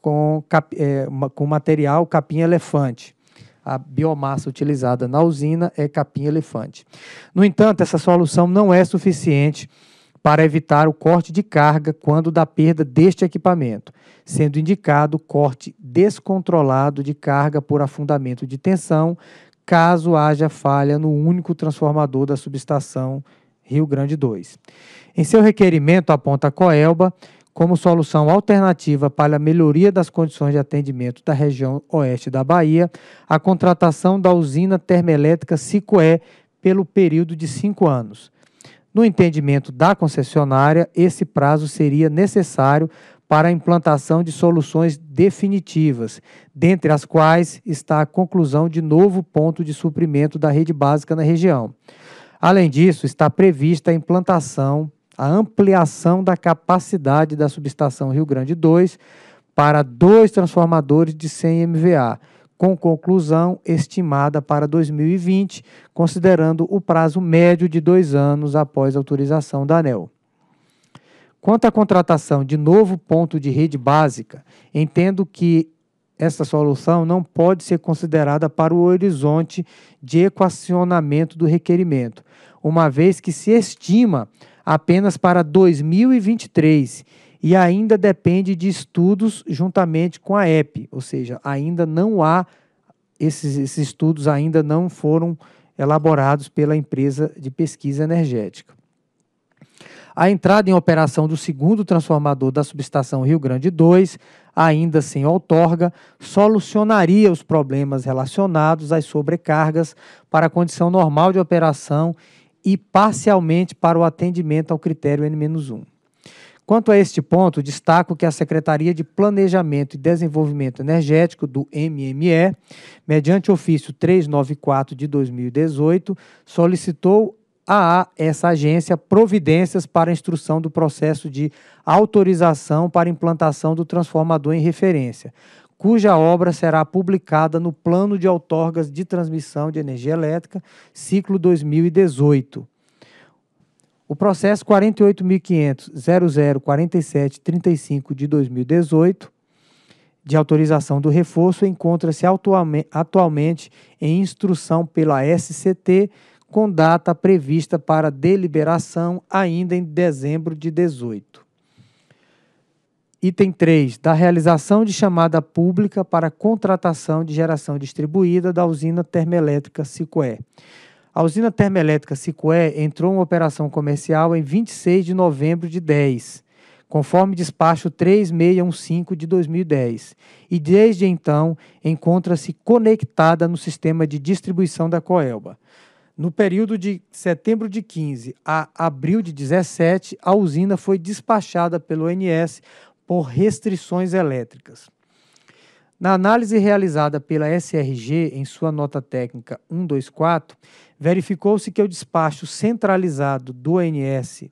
com, cap, é, com material capim-elefante. A biomassa utilizada na usina é capim-elefante. No entanto, essa solução não é suficiente para evitar o corte de carga quando da perda deste equipamento, sendo indicado corte descontrolado de carga por afundamento de tensão, caso haja falha no único transformador da subestação Rio Grande 2. Em seu requerimento, aponta a Coelba como solução alternativa para a melhoria das condições de atendimento da região oeste da Bahia, a contratação da usina termoelétrica Sicoé pelo período de cinco anos no entendimento da concessionária, esse prazo seria necessário para a implantação de soluções definitivas, dentre as quais está a conclusão de novo ponto de suprimento da rede básica na região. Além disso, está prevista a implantação, a ampliação da capacidade da subestação Rio Grande 2 para dois transformadores de 100 MVA, com conclusão estimada para 2020, considerando o prazo médio de dois anos após a autorização da ANEL. Quanto à contratação de novo ponto de rede básica, entendo que essa solução não pode ser considerada para o horizonte de equacionamento do requerimento, uma vez que se estima apenas para 2023 e ainda depende de estudos juntamente com a EP, ou seja, ainda não há esses, esses estudos ainda não foram elaborados pela empresa de pesquisa energética. A entrada em operação do segundo transformador da subestação Rio Grande 2, ainda sem outorga, solucionaria os problemas relacionados às sobrecargas para a condição normal de operação e parcialmente para o atendimento ao critério N-1. Quanto a este ponto, destaco que a Secretaria de Planejamento e Desenvolvimento Energético do MME, mediante ofício 394 de 2018, solicitou a essa agência providências para instrução do processo de autorização para implantação do transformador em referência, cuja obra será publicada no Plano de Outorgas de Transmissão de Energia Elétrica, ciclo 2018 o processo 48.500.004735 de 2018, de autorização do reforço, encontra-se atualmente em instrução pela SCT, com data prevista para deliberação ainda em dezembro de 2018. Item 3. Da realização de chamada pública para contratação de geração distribuída da usina termoelétrica Cicoé. A usina termoelétrica Sicué entrou em operação comercial em 26 de novembro de 10, conforme despacho 3615 de 2010, e desde então encontra-se conectada no sistema de distribuição da Coelba. No período de setembro de 15 a abril de 17, a usina foi despachada pelo ONS por restrições elétricas. Na análise realizada pela SRG em sua nota técnica 124, verificou-se que o despacho centralizado do ONS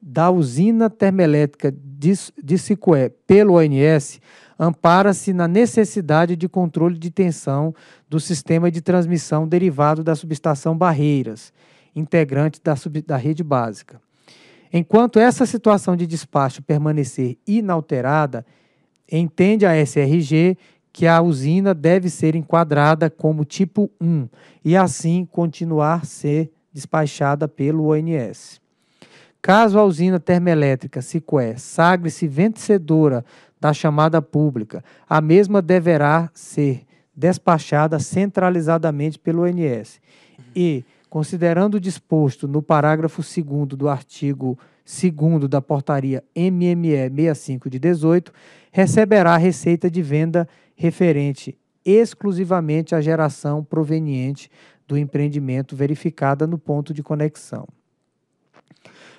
da usina termoelétrica de, de Sicué pelo ONS ampara-se na necessidade de controle de tensão do sistema de transmissão derivado da subestação Barreiras, integrante da, sub, da rede básica. Enquanto essa situação de despacho permanecer inalterada, entende a SRG que a usina deve ser enquadrada como tipo 1 e assim continuar a ser despachada pelo ONS. Caso a usina termoelétrica Siqué sagre-se vencedora da chamada pública, a mesma deverá ser despachada centralizadamente pelo ONS. E, considerando o disposto no parágrafo 2 do artigo 2 da portaria MME 65 de 18, receberá receita de venda referente exclusivamente à geração proveniente do empreendimento verificada no ponto de conexão.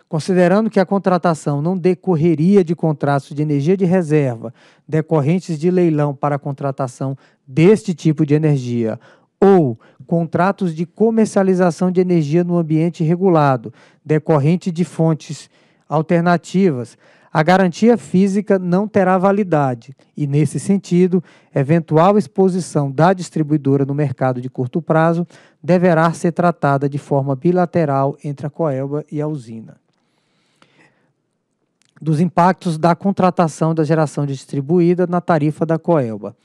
Considerando que a contratação não decorreria de contratos de energia de reserva decorrentes de leilão para a contratação deste tipo de energia ou contratos de comercialização de energia no ambiente regulado decorrente de fontes alternativas, a garantia física não terá validade e, nesse sentido, eventual exposição da distribuidora no mercado de curto prazo deverá ser tratada de forma bilateral entre a Coelba e a usina. Dos impactos da contratação da geração distribuída na tarifa da Coelba.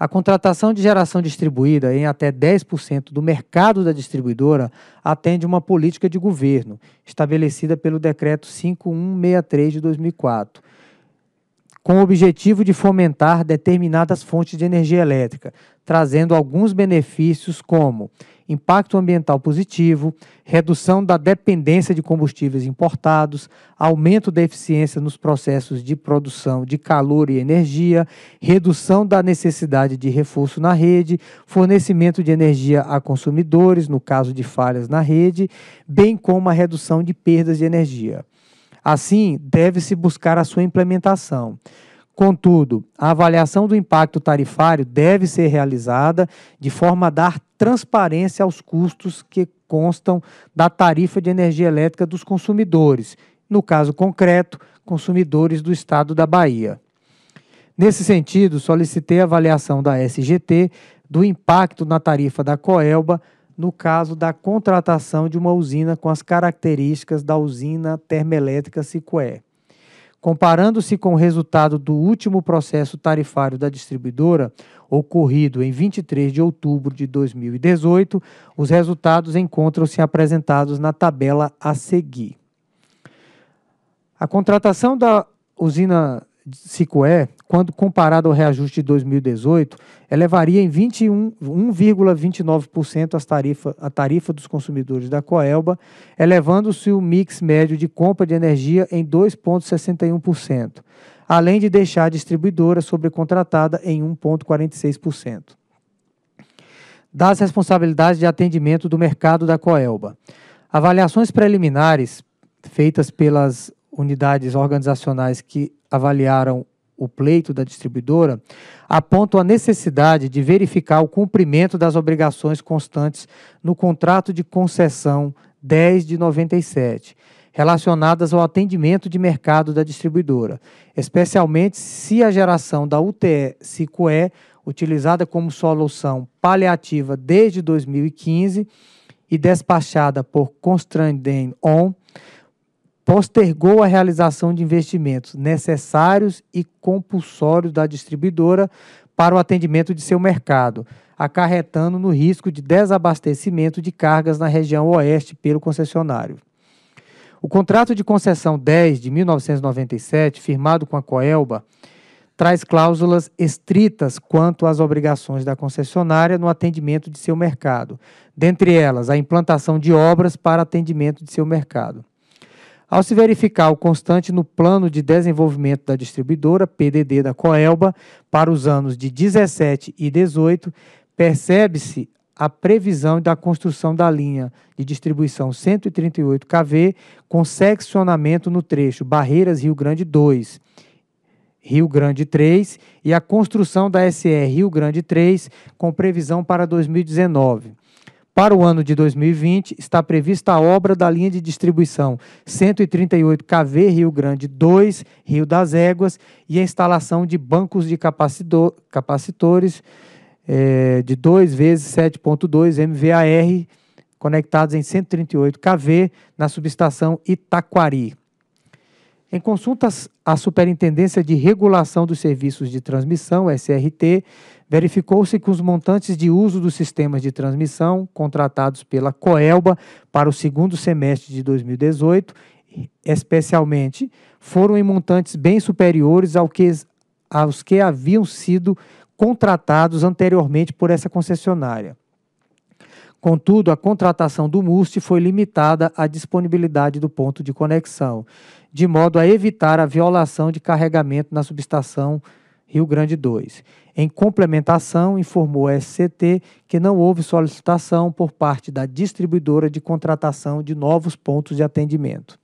A contratação de geração distribuída em até 10% do mercado da distribuidora atende uma política de governo, estabelecida pelo Decreto 5163 de 2004, com o objetivo de fomentar determinadas fontes de energia elétrica, trazendo alguns benefícios como impacto ambiental positivo, redução da dependência de combustíveis importados, aumento da eficiência nos processos de produção de calor e energia, redução da necessidade de reforço na rede, fornecimento de energia a consumidores, no caso de falhas na rede, bem como a redução de perdas de energia. Assim, deve-se buscar a sua implementação Contudo, a avaliação do impacto tarifário deve ser realizada de forma a dar transparência aos custos que constam da tarifa de energia elétrica dos consumidores, no caso concreto, consumidores do estado da Bahia. Nesse sentido, solicitei a avaliação da SGT do impacto na tarifa da Coelba no caso da contratação de uma usina com as características da usina termoelétrica Sicué comparando-se com o resultado do último processo tarifário da distribuidora, ocorrido em 23 de outubro de 2018, os resultados encontram-se apresentados na tabela a seguir. A contratação da usina Sicoé, quando comparado ao reajuste de 2018, elevaria em 1,29% tarifa, a tarifa dos consumidores da Coelba, elevando-se o mix médio de compra de energia em 2,61%, além de deixar a distribuidora sobrecontratada em 1,46%. Das responsabilidades de atendimento do mercado da Coelba. Avaliações preliminares feitas pelas unidades organizacionais que avaliaram o pleito da distribuidora apontam a necessidade de verificar o cumprimento das obrigações constantes no contrato de concessão 10 de 97, relacionadas ao atendimento de mercado da distribuidora, especialmente se a geração da UTE-5E, utilizada como solução paliativa desde 2015 e despachada por Constrandem On, postergou a realização de investimentos necessários e compulsórios da distribuidora para o atendimento de seu mercado, acarretando no risco de desabastecimento de cargas na região oeste pelo concessionário. O contrato de concessão 10 de 1997, firmado com a Coelba, traz cláusulas estritas quanto às obrigações da concessionária no atendimento de seu mercado, dentre elas a implantação de obras para atendimento de seu mercado. Ao se verificar o constante no plano de desenvolvimento da distribuidora, PDD da Coelba, para os anos de 17 e 18, percebe-se a previsão da construção da linha de distribuição 138 kV com seccionamento no trecho Barreiras Rio Grande 2, Rio Grande 3 e a construção da SR Rio Grande 3 com previsão para 2019. Para o ano de 2020, está prevista a obra da linha de distribuição 138 KV Rio Grande 2, Rio das Éguas, e a instalação de bancos de capacitores é, de 2 vezes 7.2 MVAR conectados em 138 KV na subestação Itaquari. Em consultas à Superintendência de Regulação dos Serviços de Transmissão, SRT, verificou-se que os montantes de uso dos sistemas de transmissão contratados pela Coelba para o segundo semestre de 2018, especialmente, foram em montantes bem superiores ao que, aos que haviam sido contratados anteriormente por essa concessionária. Contudo, a contratação do MUST foi limitada à disponibilidade do ponto de conexão, de modo a evitar a violação de carregamento na subestação Rio Grande 2. Em complementação, informou a SCT que não houve solicitação por parte da distribuidora de contratação de novos pontos de atendimento.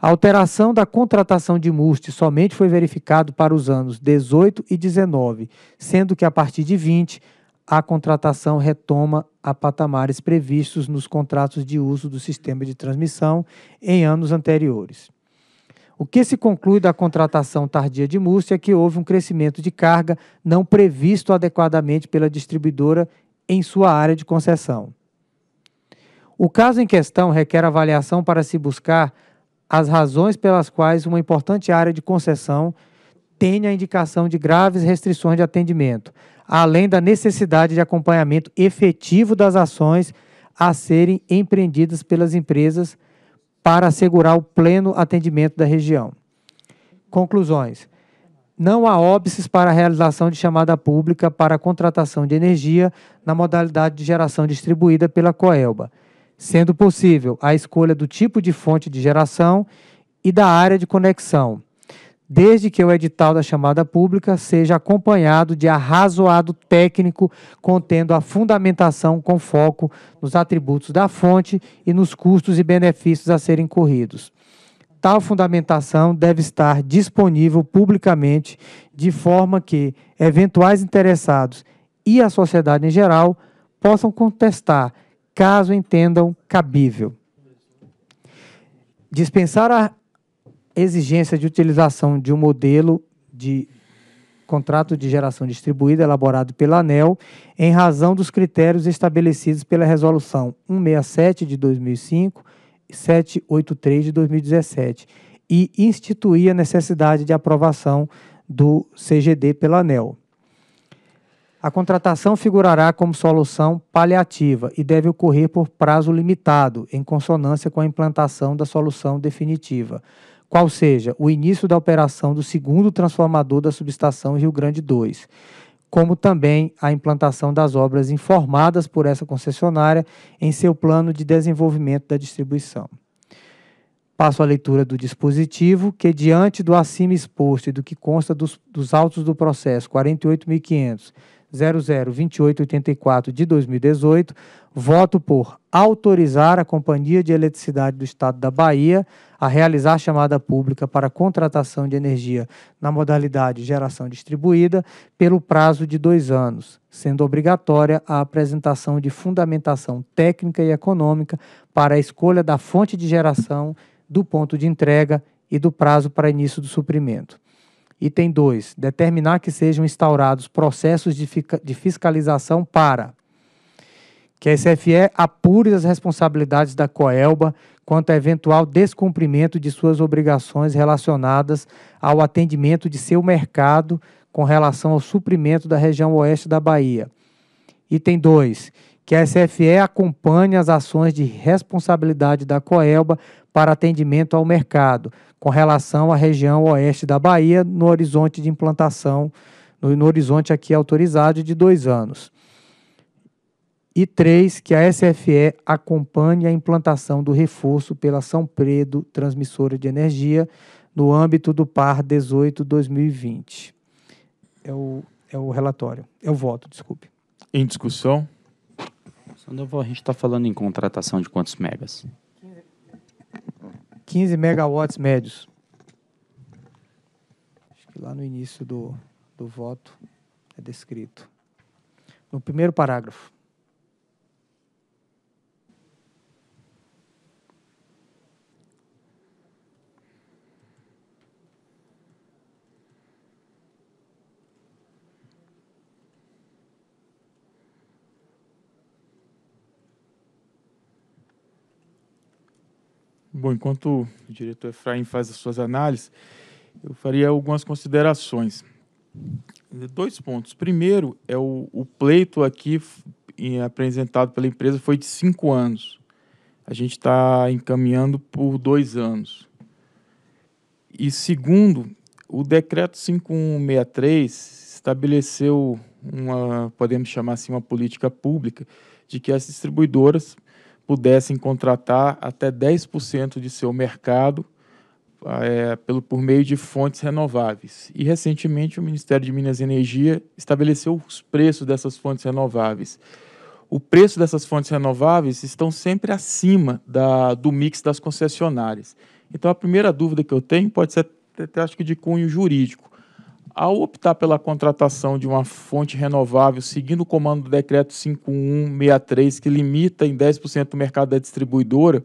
A alteração da contratação de MUST somente foi verificado para os anos 18 e 19, sendo que a partir de 20 a contratação retoma a patamares previstos nos contratos de uso do sistema de transmissão em anos anteriores. O que se conclui da contratação tardia de Múrcia é que houve um crescimento de carga não previsto adequadamente pela distribuidora em sua área de concessão. O caso em questão requer avaliação para se buscar as razões pelas quais uma importante área de concessão tenha a indicação de graves restrições de atendimento, além da necessidade de acompanhamento efetivo das ações a serem empreendidas pelas empresas para assegurar o pleno atendimento da região. Conclusões. Não há óbices para a realização de chamada pública para a contratação de energia na modalidade de geração distribuída pela Coelba, sendo possível a escolha do tipo de fonte de geração e da área de conexão, desde que o edital da chamada pública seja acompanhado de arrazoado técnico contendo a fundamentação com foco nos atributos da fonte e nos custos e benefícios a serem corridos. Tal fundamentação deve estar disponível publicamente, de forma que eventuais interessados e a sociedade em geral possam contestar, caso entendam cabível dispensar a exigência de utilização de um modelo de contrato de geração distribuída elaborado pela ANEL em razão dos critérios estabelecidos pela Resolução 167 de 2005 e 783 de 2017 e instituir a necessidade de aprovação do CGD pela ANEL. A contratação figurará como solução paliativa e deve ocorrer por prazo limitado, em consonância com a implantação da solução definitiva qual seja o início da operação do segundo transformador da subestação Rio Grande 2, como também a implantação das obras informadas por essa concessionária em seu plano de desenvolvimento da distribuição. Passo à leitura do dispositivo, que, diante do acima exposto e do que consta dos, dos autos do processo 48.500.00.2884 de 2018, voto por autorizar a Companhia de Eletricidade do Estado da Bahia a realizar chamada pública para contratação de energia na modalidade geração distribuída pelo prazo de dois anos, sendo obrigatória a apresentação de fundamentação técnica e econômica para a escolha da fonte de geração, do ponto de entrega e do prazo para início do suprimento. Item 2. Determinar que sejam instaurados processos de, de fiscalização para que a SFE é apure as responsabilidades da Coelba quanto a eventual descumprimento de suas obrigações relacionadas ao atendimento de seu mercado com relação ao suprimento da região oeste da Bahia. Item 2. Que a SFE acompanhe as ações de responsabilidade da Coelba para atendimento ao mercado com relação à região oeste da Bahia no horizonte de implantação, no, no horizonte aqui autorizado de dois anos. E três, que a SFE acompanhe a implantação do reforço pela São Predo Transmissora de Energia no âmbito do PAR 18-2020. É o, é o relatório, é o voto, desculpe. Em discussão? Sandoval, a gente está falando em contratação de quantos megas? 15 megawatts médios. Acho que lá no início do, do voto é descrito. No primeiro parágrafo. Bom, enquanto o diretor Efraim faz as suas análises, eu faria algumas considerações. Dois pontos. Primeiro, é o, o pleito aqui apresentado pela empresa foi de cinco anos. A gente está encaminhando por dois anos. E segundo, o decreto 5163 estabeleceu uma, podemos chamar assim, uma política pública de que as distribuidoras pudessem contratar até 10% de seu mercado ah, é, pelo, por meio de fontes renováveis. E, recentemente, o Ministério de Minas e Energia estabeleceu os preços dessas fontes renováveis. O preço dessas fontes renováveis estão sempre acima da, do mix das concessionárias. Então, a primeira dúvida que eu tenho pode ser, até, acho que, de cunho jurídico. Ao optar pela contratação de uma fonte renovável, seguindo o comando do decreto 5163, que limita em 10% o mercado da distribuidora,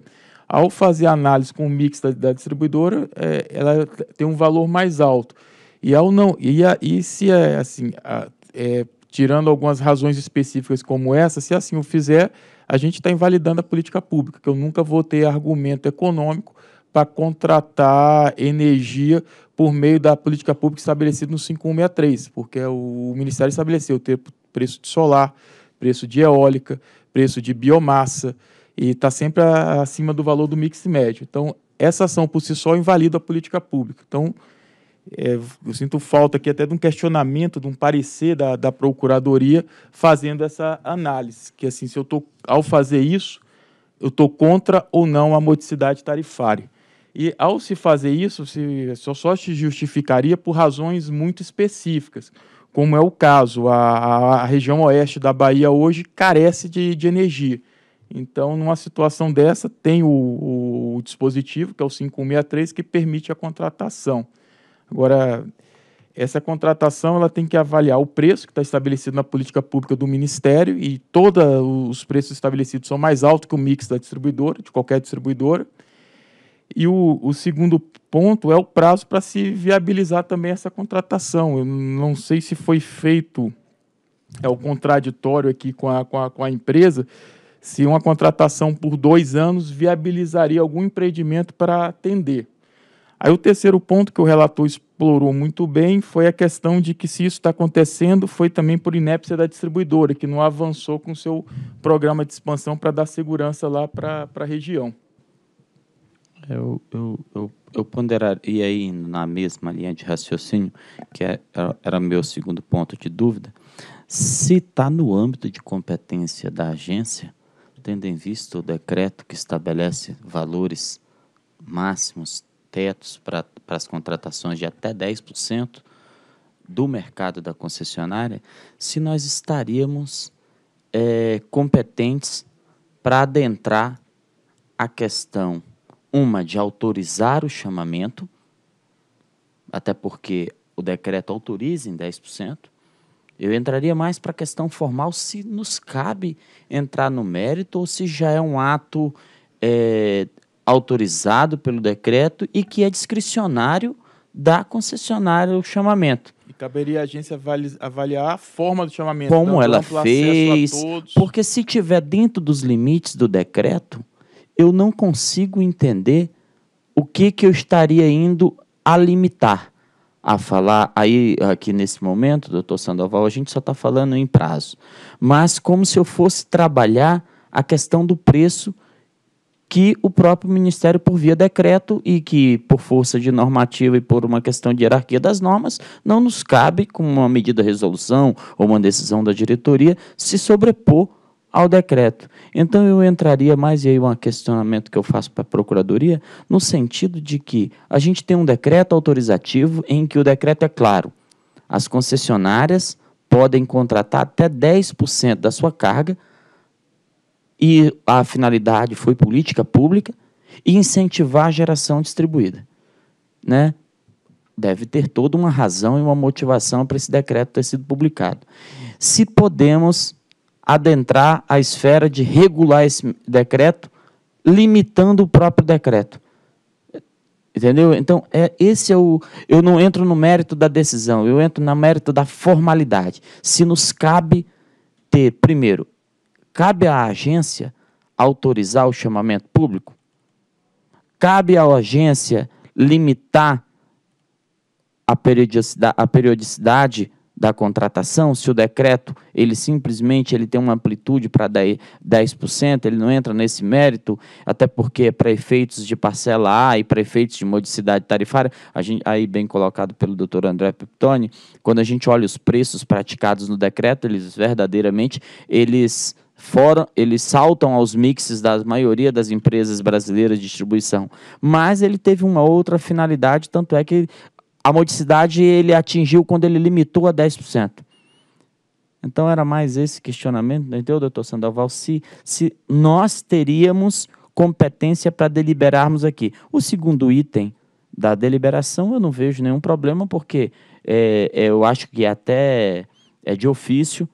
ao fazer análise com o mix da, da distribuidora, é, ela tem um valor mais alto. E ao não, e, a, e se é assim, a, é, tirando algumas razões específicas como essa, se assim o fizer, a gente está invalidando a política pública, que eu nunca vou ter argumento econômico para contratar energia por meio da política pública estabelecida no 5163, porque o Ministério estabeleceu ter preço de solar, preço de eólica, preço de biomassa, e está sempre acima do valor do mix médio. Então, essa ação por si só invalida a política pública. Então, é, eu sinto falta aqui até de um questionamento, de um parecer da, da Procuradoria fazendo essa análise, que assim, se eu estou, ao fazer isso, eu estou contra ou não a modicidade tarifária. E ao se fazer isso, se, só se justificaria por razões muito específicas, como é o caso, a, a região oeste da Bahia hoje carece de, de energia. Então, numa situação dessa, tem o, o, o, dispositivo, que é o 563, que permite a contratação. Agora, essa contratação ela tem que avaliar o preço que está estabelecido na política pública do Ministério, e todos os preços estabelecidos são mais altos que o mix da distribuidora, de qualquer distribuidora. E o, o segundo ponto é o prazo para se viabilizar também essa contratação. Eu não sei se foi feito é o contraditório aqui com a, com a, com a empresa, se uma contratação por dois anos viabilizaria algum empreendimento para atender. Aí o terceiro ponto que o relator explorou muito bem foi a questão de que se isso está acontecendo foi também por inépcia da distribuidora, que não avançou com seu programa de expansão para dar segurança lá para a região. Eu, eu, eu, eu ponderaria aí na mesma linha de raciocínio, que é, era, era meu segundo ponto de dúvida, se está no âmbito de competência da agência, tendo em vista o decreto que estabelece valores máximos, tetos para as contratações de até 10% do mercado da concessionária, se nós estaríamos é, competentes para adentrar a questão uma de autorizar o chamamento, até porque o decreto autoriza em 10%. Eu entraria mais para a questão formal se nos cabe entrar no mérito ou se já é um ato é, autorizado pelo decreto e que é discricionário da concessionária o chamamento. E caberia a agência avaliar a forma do chamamento. Como ela fez, porque se tiver dentro dos limites do decreto, eu não consigo entender o que, que eu estaria indo a limitar a falar. Aí, aqui nesse momento, doutor Sandoval, a gente só está falando em prazo. Mas como se eu fosse trabalhar a questão do preço que o próprio Ministério, por via decreto e que, por força de normativa e por uma questão de hierarquia das normas, não nos cabe, com uma medida resolução ou uma decisão da diretoria, se sobrepor ao decreto. Então eu entraria mais e aí um questionamento que eu faço para a procuradoria no sentido de que a gente tem um decreto autorizativo em que o decreto é claro. As concessionárias podem contratar até 10% da sua carga e a finalidade foi política pública e incentivar a geração distribuída, né? Deve ter toda uma razão e uma motivação para esse decreto ter sido publicado. Se podemos adentrar a esfera de regular esse decreto, limitando o próprio decreto. Entendeu? Então, é, esse é o. Eu não entro no mérito da decisão, eu entro no mérito da formalidade. Se nos cabe ter, primeiro, cabe à agência autorizar o chamamento público? Cabe à agência limitar a periodicidade, a periodicidade da contratação, se o decreto ele simplesmente ele tem uma amplitude para 10%, ele não entra nesse mérito, até porque para efeitos de parcela A e para efeitos de modicidade tarifária, gente, aí bem colocado pelo doutor André Piptoni, quando a gente olha os preços praticados no decreto, eles verdadeiramente, eles foram, eles saltam aos mixes da maioria das empresas brasileiras de distribuição. Mas ele teve uma outra finalidade, tanto é que a modicidade ele atingiu quando ele limitou a 10%. Então era mais esse questionamento, entendeu, doutor Sandoval? Se, se nós teríamos competência para deliberarmos aqui. O segundo item da deliberação eu não vejo nenhum problema, porque é, é, eu acho que até é de ofício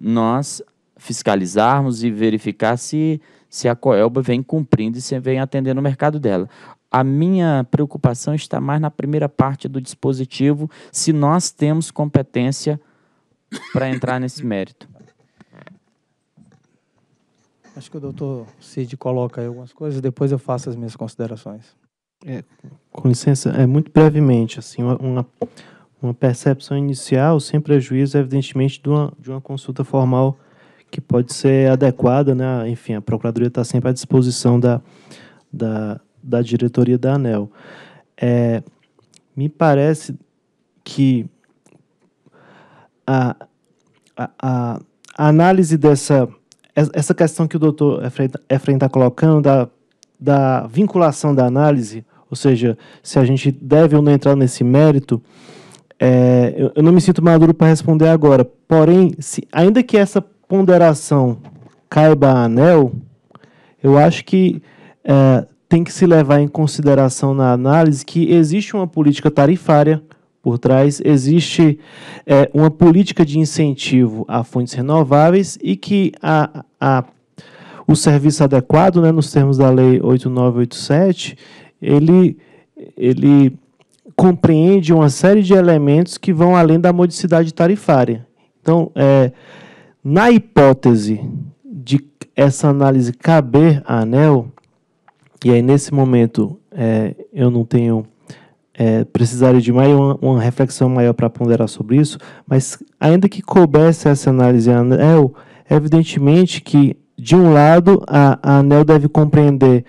nós fiscalizarmos e verificar se, se a Coelba vem cumprindo e se vem atendendo o mercado dela a minha preocupação está mais na primeira parte do dispositivo, se nós temos competência para entrar nesse mérito. Acho que o doutor Cid coloca aí algumas coisas, depois eu faço as minhas considerações. É, com licença, é muito brevemente, assim, uma, uma percepção inicial, sem prejuízo, evidentemente, de uma, de uma consulta formal que pode ser adequada, né? enfim, a Procuradoria está sempre à disposição da, da, da diretoria da ANEL. É, me parece que a, a, a análise dessa essa questão que o doutor Efraim está colocando da, da vinculação da análise, ou seja, se a gente deve ou não entrar nesse mérito, é, eu, eu, não me sinto maduro para responder agora. Porém, se, ainda que essa ponderação caiba a ANEL, eu acho que é, tem que se levar em consideração na análise que existe uma política tarifária por trás, existe é, uma política de incentivo a fontes renováveis e que a, a, o serviço adequado, né, nos termos da Lei 8987, ele, ele compreende uma série de elementos que vão além da modicidade tarifária. Então, é, na hipótese de essa análise caber à ANEL, e aí, nesse momento, é, eu não tenho. É, precisaria de mais uma, uma reflexão maior para ponderar sobre isso, mas ainda que coubesse essa análise a ANEL, evidentemente que, de um lado, a, a ANEL deve compreender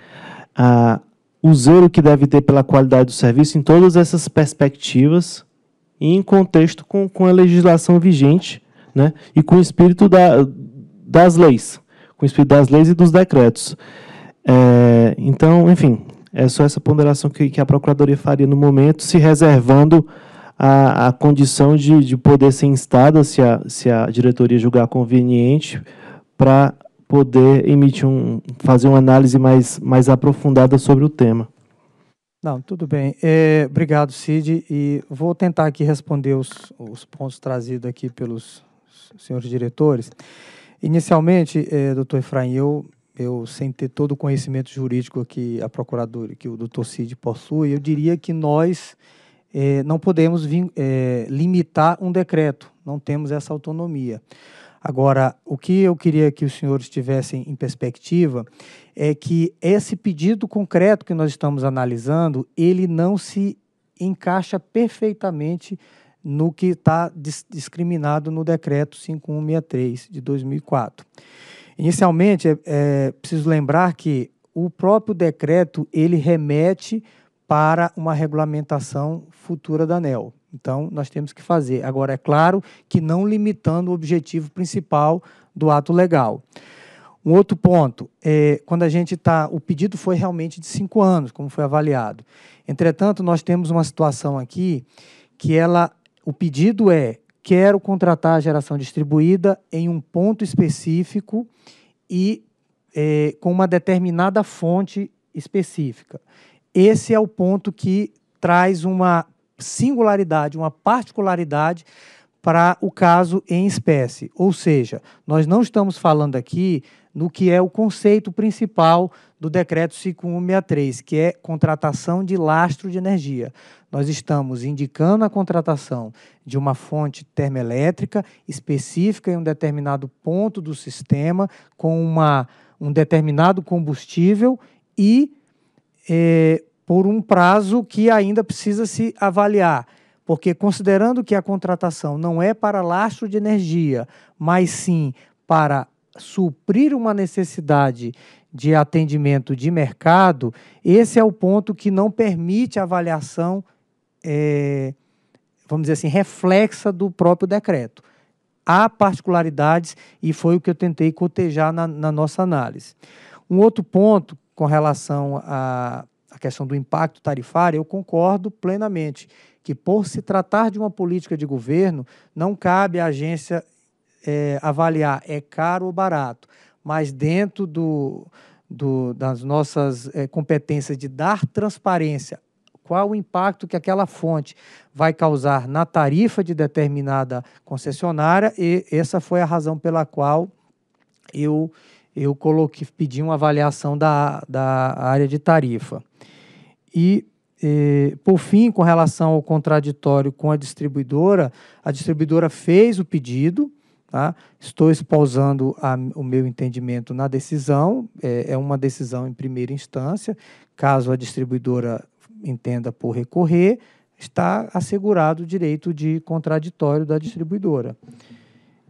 a, o zelo que deve ter pela qualidade do serviço em todas essas perspectivas e em contexto com, com a legislação vigente né, e com o espírito da, das leis, com o espírito das leis e dos decretos. É, então, enfim, é só essa ponderação que, que, a Procuradoria faria no momento, se reservando a, a condição de, de poder ser instada, se a, se a diretoria julgar conveniente, para poder emitir um, fazer uma análise mais, mais aprofundada sobre o tema. Não, tudo bem. É, obrigado, Cid. E vou tentar aqui responder os, os pontos trazidos aqui pelos senhores diretores. Inicialmente, é, doutor Efraim, eu eu sem ter todo o conhecimento jurídico que a procuradora, que o doutor Cid possui, eu diria que nós é, não podemos vim, é, limitar um decreto, não temos essa autonomia. Agora, o que eu queria que os senhores tivessem em perspectiva é que esse pedido concreto que nós estamos analisando, ele não se encaixa perfeitamente no que está discriminado no decreto 5163 de 2004. Inicialmente, é, é, preciso lembrar que o próprio decreto ele remete para uma regulamentação futura da ANEL. Então, nós temos que fazer. Agora, é claro que não limitando o objetivo principal do ato legal. Um outro ponto, é, quando a gente está. O pedido foi realmente de cinco anos, como foi avaliado. Entretanto, nós temos uma situação aqui que ela. O pedido é quero contratar a geração distribuída em um ponto específico e é, com uma determinada fonte específica. Esse é o ponto que traz uma singularidade, uma particularidade para o caso em espécie. Ou seja, nós não estamos falando aqui no que é o conceito principal do decreto 5163, que é contratação de lastro de energia. Nós estamos indicando a contratação de uma fonte termoelétrica específica em um determinado ponto do sistema, com uma, um determinado combustível e é, por um prazo que ainda precisa se avaliar. Porque, considerando que a contratação não é para lastro de energia, mas sim para suprir uma necessidade de atendimento de mercado, esse é o ponto que não permite avaliação, é, vamos dizer assim, reflexa do próprio decreto. Há particularidades e foi o que eu tentei cotejar na, na nossa análise. Um outro ponto com relação à, à questão do impacto tarifário, eu concordo plenamente que, por se tratar de uma política de governo, não cabe à agência é, avaliar é caro ou barato mas dentro do, do, das nossas é, competências de dar transparência, qual o impacto que aquela fonte vai causar na tarifa de determinada concessionária, e essa foi a razão pela qual eu, eu coloquei, pedi uma avaliação da, da área de tarifa. E e, eh, por fim, com relação ao contraditório com a distribuidora, a distribuidora fez o pedido, Tá? Estou esposando o meu entendimento na decisão, é, é, uma decisão em primeira instância. Caso a distribuidora entenda por recorrer, está assegurado o direito de contraditório da distribuidora.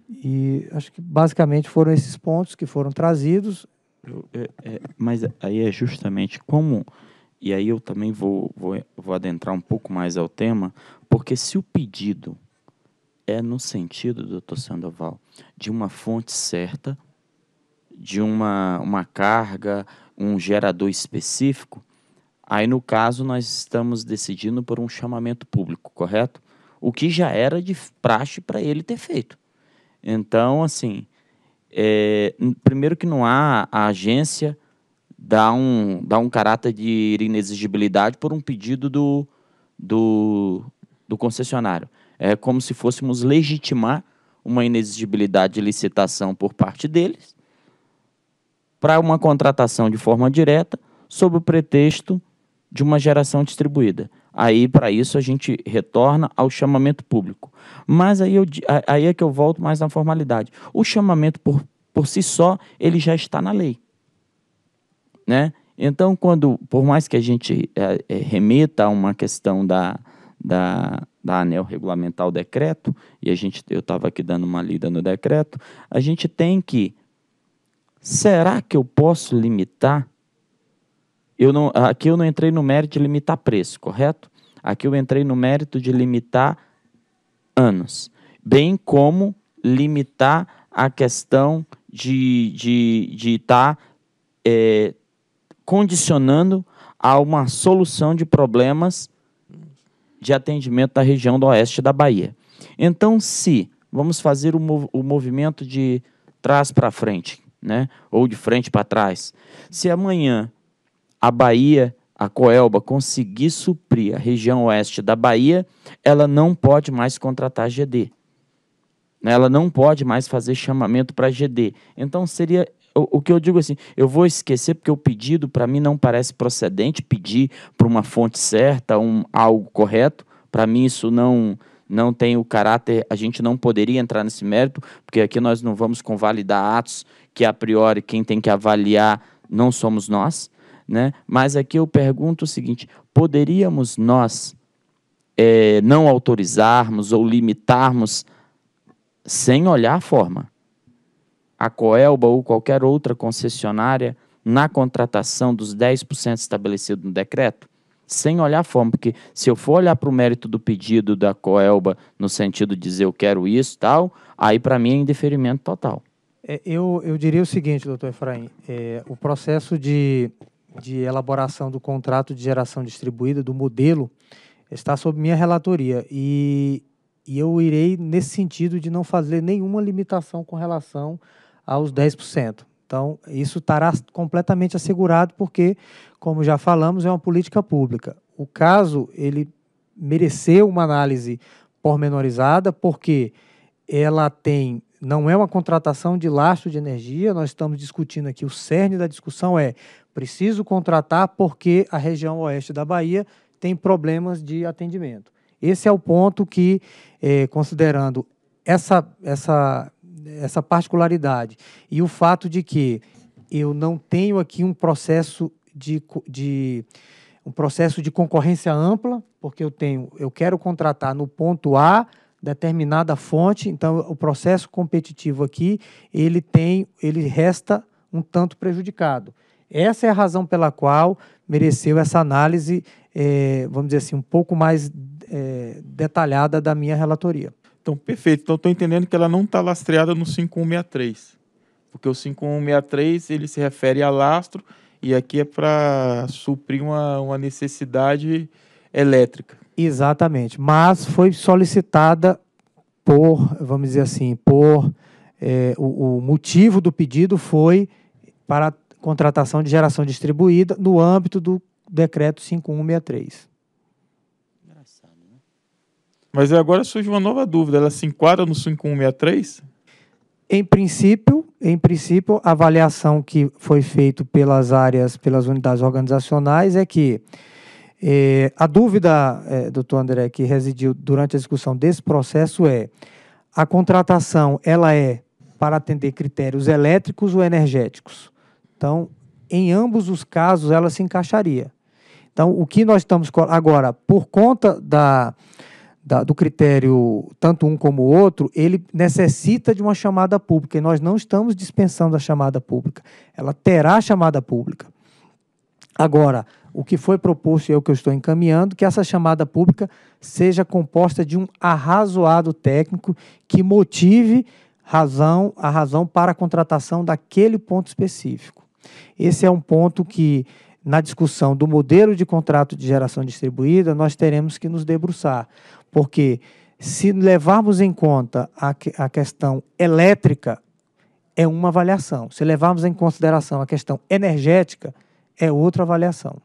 E acho que basicamente foram esses pontos que foram trazidos. Eu, é, é mas aí é justamente como. E aí eu também vou, vou, vou adentrar um pouco mais ao tema, porque se o pedido é no sentido, doutor Sandoval, de uma fonte certa, de uma, uma carga, um gerador específico. Aí, no caso, nós estamos decidindo por um chamamento público, correto? O que já era de praxe para ele ter feito. Então, assim, é, primeiro que não há a agência dá um, dá um caráter de inexigibilidade por um pedido do, do, do concessionário é como se fôssemos legitimar uma inexigibilidade de licitação por parte deles para uma contratação de forma direta sob o pretexto de uma geração distribuída. Aí, para isso, a gente retorna ao chamamento público. Mas aí, eu, aí é que eu volto mais na formalidade. O chamamento, por, por si só, ele já está na lei. Né? Então, quando, por mais que a gente é, é, remeta a uma questão da, da, da ANEL né, regulamentar o decreto, e a gente, eu estava aqui dando uma lida no decreto, a gente tem que, será que eu posso limitar? Eu não, aqui eu não entrei no mérito de limitar preço, correto? Aqui eu entrei no mérito de limitar anos, bem como limitar a questão de estar de, de tá, é, condicionando a uma solução de problemas de atendimento da região do oeste da Bahia. Então, se vamos fazer o, mov o movimento de trás para frente, né? ou de frente para trás, se amanhã a Bahia, a Coelba, conseguir suprir a região oeste da Bahia, ela não pode mais contratar GD. Ela não pode mais fazer chamamento para GD. Então seria o, o que eu digo é assim, eu vou esquecer porque o pedido para mim não parece procedente pedir para uma fonte certa, um algo correto, para mim isso não não tem o caráter, a gente não poderia entrar nesse mérito, porque aqui nós não vamos convalidar atos que a priori quem tem que avaliar não somos nós, né? Mas aqui eu pergunto o seguinte, poderíamos nós é, não autorizarmos ou limitarmos sem olhar a forma? a Coelba ou qualquer outra concessionária na contratação dos 10% estabelecido no decreto? Sem olhar a forma, porque se eu for olhar para o mérito do pedido da Coelba no sentido de dizer eu quero isso tal, aí para mim é indeferimento total. É, eu, eu diria o seguinte, doutor Efraim, é, o processo de, de elaboração do contrato de geração distribuída, do modelo, está sob minha relatoria e, e eu irei nesse sentido de não fazer nenhuma limitação com relação aos 10%. Então, isso estará completamente assegurado porque, como já falamos, é uma política pública. O caso, ele mereceu uma análise pormenorizada porque ela tem não é uma contratação de lastro de energia, nós estamos discutindo aqui, o cerne da discussão é preciso contratar porque a região oeste da Bahia tem problemas de atendimento. Esse é o ponto que, eh, considerando essa, essa essa particularidade. E o fato de que eu não tenho aqui um processo de, de um processo de concorrência ampla, porque eu tenho, eu quero contratar no ponto A determinada fonte, então o processo competitivo aqui, ele tem, ele resta um tanto prejudicado. Essa é a razão pela qual mereceu essa análise, é, vamos dizer assim, um pouco mais é, detalhada da minha relatoria. Então, perfeito. Então, estou entendendo que ela não está lastreada no 5163. Porque o 5163 ele se refere a lastro e aqui é para suprir uma, uma necessidade elétrica. Exatamente. Mas foi solicitada por, vamos dizer assim, por. É, o, o motivo do pedido foi para a contratação de geração distribuída no âmbito do decreto 5163. Mas agora surge uma nova dúvida. Ela se enquadra no 5163? Em princípio, em princípio, a avaliação que foi feita pelas áreas, pelas unidades organizacionais é que eh, a dúvida, eh, doutor André, que residiu durante a discussão desse processo é a contratação, ela é para atender critérios elétricos ou energéticos? Então, em ambos os casos, ela se encaixaria. Então, o que nós estamos agora, por conta da da, do critério, tanto um como o outro, ele necessita de uma chamada pública. E nós não estamos dispensando a chamada pública. Ela terá chamada pública. Agora, o que foi proposto e é o que eu estou encaminhando, que essa chamada pública seja composta de um arrazoado técnico que motive razão, a razão para a contratação daquele ponto específico. Esse é um ponto que, na discussão do modelo de contrato de geração distribuída, nós teremos que nos debruçar. Porque se levarmos em conta a, a questão elétrica, é uma avaliação. Se levarmos em consideração a questão energética, é outra avaliação.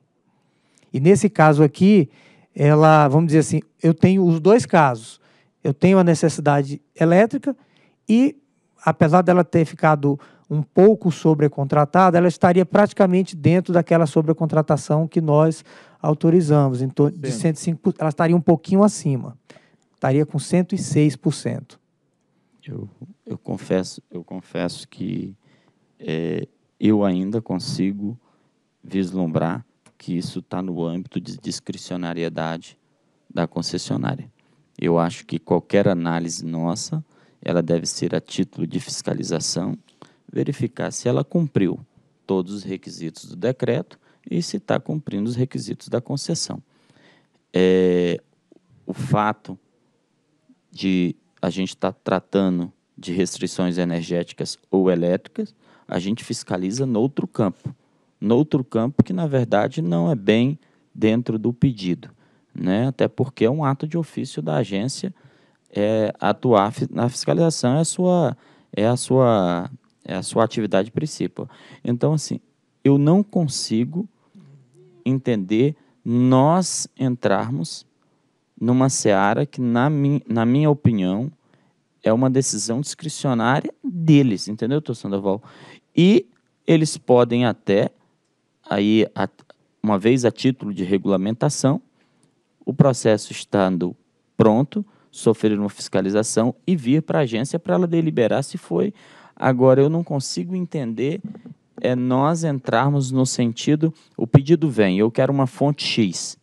E nesse caso aqui, ela, vamos dizer assim, eu tenho os dois casos. Eu tenho a necessidade elétrica e, apesar dela ter ficado um pouco sobrecontratada, ela estaria praticamente dentro daquela sobrecontratação que nós autorizamos, em torno de 105%. Ela estaria um pouquinho acima, estaria com 106%. Eu, eu confesso, eu confesso que é, eu ainda consigo vislumbrar que isso está no âmbito de discricionariedade da concessionária. Eu acho que qualquer análise nossa, ela deve ser a título de fiscalização, verificar se ela cumpriu todos os requisitos do decreto e se está cumprindo os requisitos da concessão. É, o fato de a gente estar tá tratando de restrições energéticas ou elétricas, a gente fiscaliza noutro campo, noutro campo que na verdade não é bem dentro do pedido, né? Até porque é um ato de ofício da agência é, atuar na fiscalização é a sua é a sua é a sua atividade principal. Então assim, eu não consigo entender nós entrarmos numa seara que, na, mi na minha opinião, é uma decisão discricionária deles, entendeu, Tô Sandoval? E eles podem até, aí, uma vez a título de regulamentação, o processo estando pronto, sofrer uma fiscalização e vir para a agência para ela deliberar se foi. Agora, eu não consigo entender é nós entrarmos no sentido, o pedido vem, eu quero uma fonte X.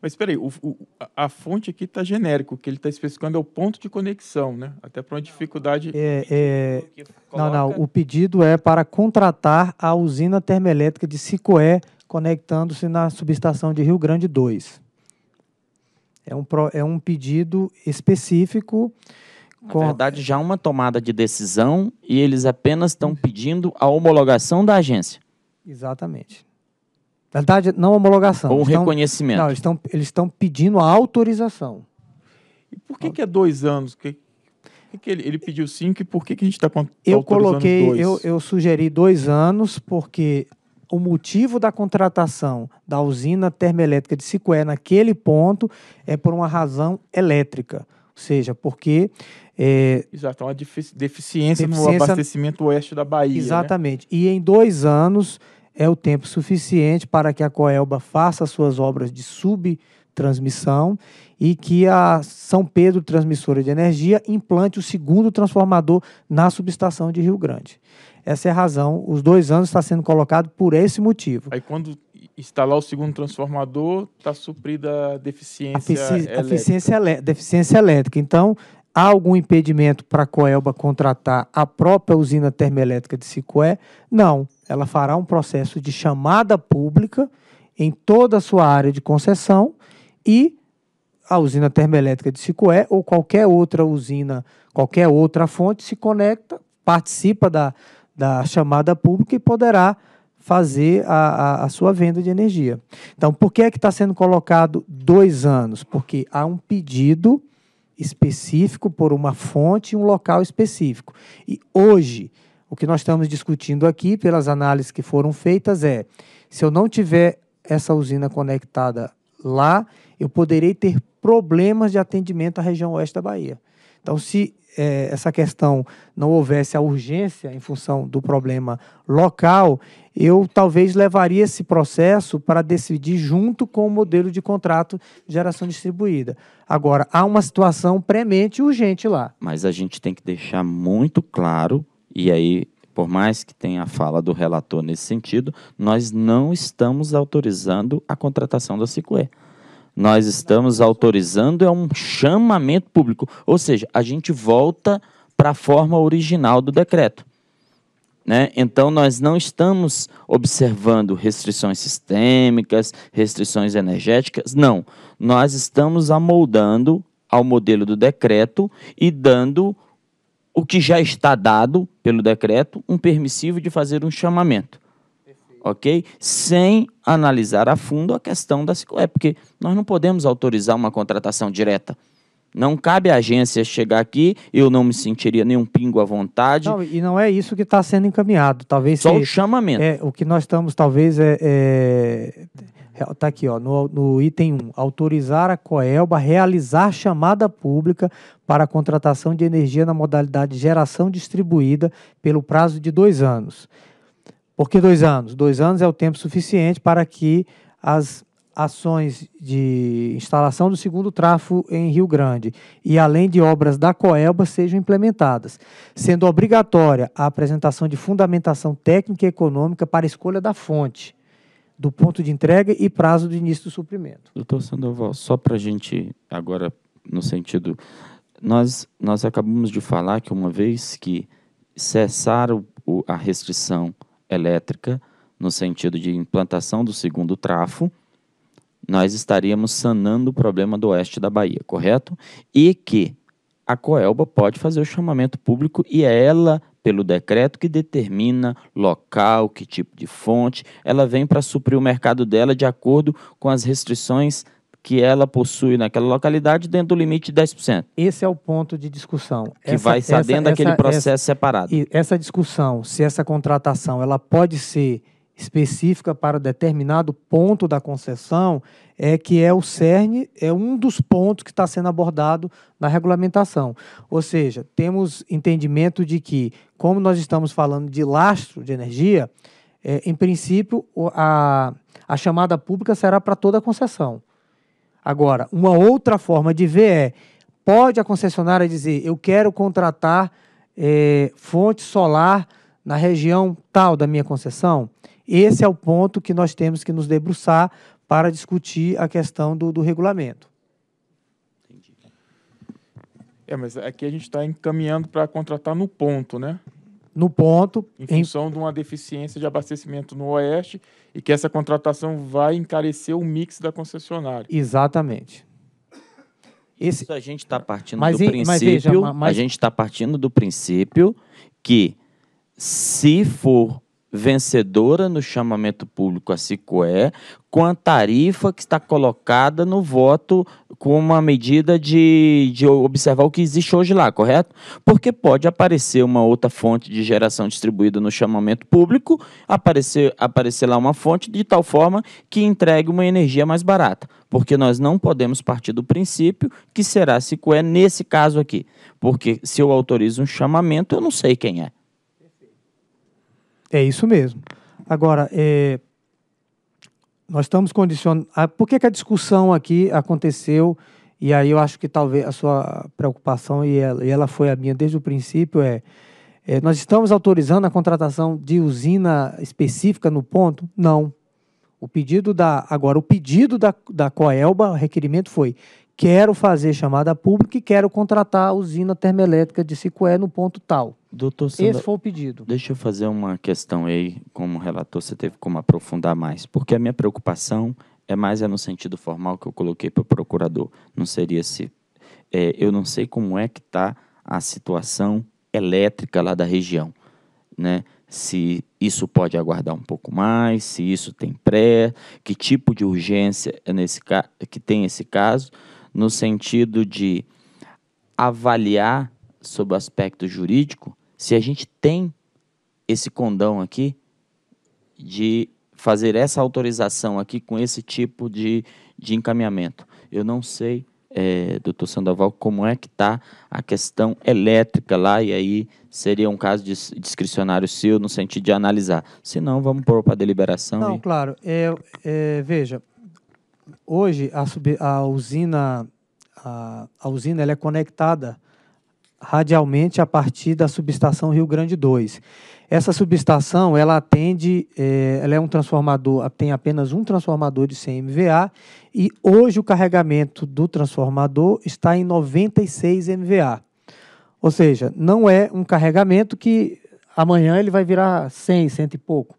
Mas espera aí, o, o, a fonte aqui está genérico, o que ele está especificando é o ponto de conexão, né? Até para uma dificuldade. É, é... Não, não, o pedido é para contratar a usina termoelétrica de Sicoé, conectando-se na subestação de Rio Grande 2. É um, é um pedido específico na verdade, já uma tomada de decisão e eles apenas estão uhum. pedindo a homologação da agência. Exatamente. Na verdade, não homologação. Ou estão, reconhecimento. Não, eles estão, eles estão pedindo a autorização. E por que, que é dois anos? Que, que ele, ele, pediu cinco e por que, que a gente está tá Eu coloquei, dois? Eu, eu sugeri dois anos porque o motivo da contratação da usina termoelétrica de Sicué naquele ponto é por uma razão elétrica. Ou seja, porque é, Já é uma defici deficiência, deficiência, no abastecimento oeste da Bahia. Né? Exatamente. Né? E em dois anos é o tempo suficiente para que a Coelba faça suas obras de subtransmissão e que a São Pedro Transmissora de Energia implante o segundo transformador na subestação de Rio Grande. Essa é a razão. Os dois anos está sendo colocado por esse motivo. Aí quando instalar o segundo transformador, está suprida a deficiência a elétrica. A deficiência, elétrica. Então, Há algum impedimento para a Coelba contratar a própria usina termoelétrica de Sicoé? Não. Ela fará um processo de chamada pública em toda a sua área de concessão e a usina termoelétrica de Sicoé ou qualquer outra usina, qualquer outra fonte se conecta, participa da, da chamada pública e poderá fazer a, a, a, sua venda de energia. Então, por que é que está sendo colocado dois anos? Porque há um pedido específico por uma fonte e um local específico. E hoje, o que nós estamos discutindo aqui, pelas análises que foram feitas, é se eu não tiver essa usina conectada lá, eu poderei ter problemas de atendimento à região oeste da Bahia. Então, se é, essa questão não houvesse a urgência em função do problema local, eu talvez levaria esse processo para decidir junto com o modelo de contrato de geração distribuída. Agora, há uma situação premente e urgente lá. Mas a gente tem que deixar muito claro, e aí por mais que tenha a fala do relator nesse sentido, nós não estamos autorizando a contratação da CICUE nós estamos autorizando é um chamamento público, ou seja, a gente volta para a forma original do decreto. Né? Então, nós não estamos observando restrições sistêmicas, restrições energéticas, não. Nós estamos amoldando ao modelo do decreto e dando o que já está dado pelo decreto, um permissivo de fazer um chamamento ok? Sem analisar a fundo a questão da é porque nós não podemos autorizar uma contratação direta. Não cabe à agência chegar aqui, eu não me sentiria nenhum pingo à vontade. Não, e não é isso que está sendo encaminhado. Talvez Só o chamamento. É, o que nós estamos, talvez, é. Está é, é, aqui, ó, no, no item 1. Autorizar a Coelba realizar chamada pública para a contratação de energia na modalidade geração distribuída pelo prazo de dois anos. Por que dois anos? Dois anos é o tempo suficiente para que as ações de instalação do segundo trafo em Rio Grande e além de obras da Coelba sejam implementadas, sendo obrigatória a apresentação de fundamentação técnica e econômica para escolha da fonte, do ponto de entrega e prazo do início do suprimento. Doutor Sandoval, só para a gente agora no sentido, nós, nós acabamos de falar que uma vez que cessar o, o, a restrição elétrica, no sentido de implantação do segundo trafo, nós estaríamos sanando o problema do oeste da Bahia, correto? E que a Coelba pode fazer o chamamento público e é ela, pelo decreto, que determina local, que tipo de fonte, ela vem para suprir o mercado dela de acordo com as restrições que ela possui naquela localidade dentro do limite de 10%. Esse é o ponto de discussão. Que essa, vai estar dentro daquele processo essa, separado. E essa discussão, se essa contratação ela pode ser específica para determinado ponto da concessão, é que é o cerne, é um dos pontos que está sendo abordado na regulamentação. Ou seja, temos entendimento de que, como nós estamos falando de lastro de energia, é, em princípio, a, a chamada pública será para toda a concessão. Agora, uma outra forma de ver é: pode a concessionária dizer, eu quero contratar é, fonte solar na região tal da minha concessão? Esse é o ponto que nós temos que nos debruçar para discutir a questão do, do regulamento. É, mas aqui a gente está encaminhando para contratar no ponto, né? no ponto. Em função de uma deficiência de abastecimento no Oeste e que essa contratação vai encarecer o mix da concessionária. Exatamente. Esse... Isso a gente está partindo mas, do princípio. Mas veja, mas... A gente está partindo do princípio que se for vencedora no chamamento público a CICOE, com a tarifa que está colocada no voto com uma medida de, de observar o que existe hoje lá, correto? Porque pode aparecer uma outra fonte de geração distribuída no chamamento público, aparecer, aparecer lá uma fonte de tal forma que entregue uma energia mais barata. Porque nós não podemos partir do princípio que será CICOE nesse caso aqui. Porque se eu autorizo um chamamento, eu não sei quem é. É isso mesmo. Agora, é, nós estamos condicionados. Ah, por que, que, a discussão aqui aconteceu? E aí eu acho que talvez a sua preocupação, e ela, e ela foi a minha desde o princípio, é, é, nós estamos autorizando a contratação de usina específica no ponto? Não. O pedido da. Agora, o pedido da, da Coelba, o requerimento foi quero fazer chamada pública e quero contratar a usina termoelétrica de Sicué no ponto tal. Doutor Sandra, Esse foi o pedido. Deixa eu fazer uma questão aí, como relator, você teve como aprofundar mais, porque a minha preocupação é mais é no sentido formal que eu coloquei para o procurador. Não seria se. É, eu não sei como é que está a situação elétrica lá da região, né? se isso pode aguardar um pouco mais, se isso tem pré, que tipo de urgência é nesse que tem esse caso, no sentido de avaliar sob o aspecto jurídico se a gente tem esse condão aqui de fazer essa autorização aqui com esse tipo de, de encaminhamento. Eu não sei, é, doutor Sandoval, como é que está a questão elétrica lá, e aí seria um caso de discricionário seu no sentido de analisar. Se não, vamos pôr para deliberação. Não, e... claro. É, é, veja, Hoje, a, sub, a usina, a, a usina ela é conectada radialmente a partir da subestação Rio Grande 2. Essa subestação, ela atende, é, ela é um transformador, tem apenas um transformador de 100 MVA e hoje o carregamento do transformador está em 96 MVA. Ou seja, não é um carregamento que amanhã ele vai virar 100, 100 e pouco.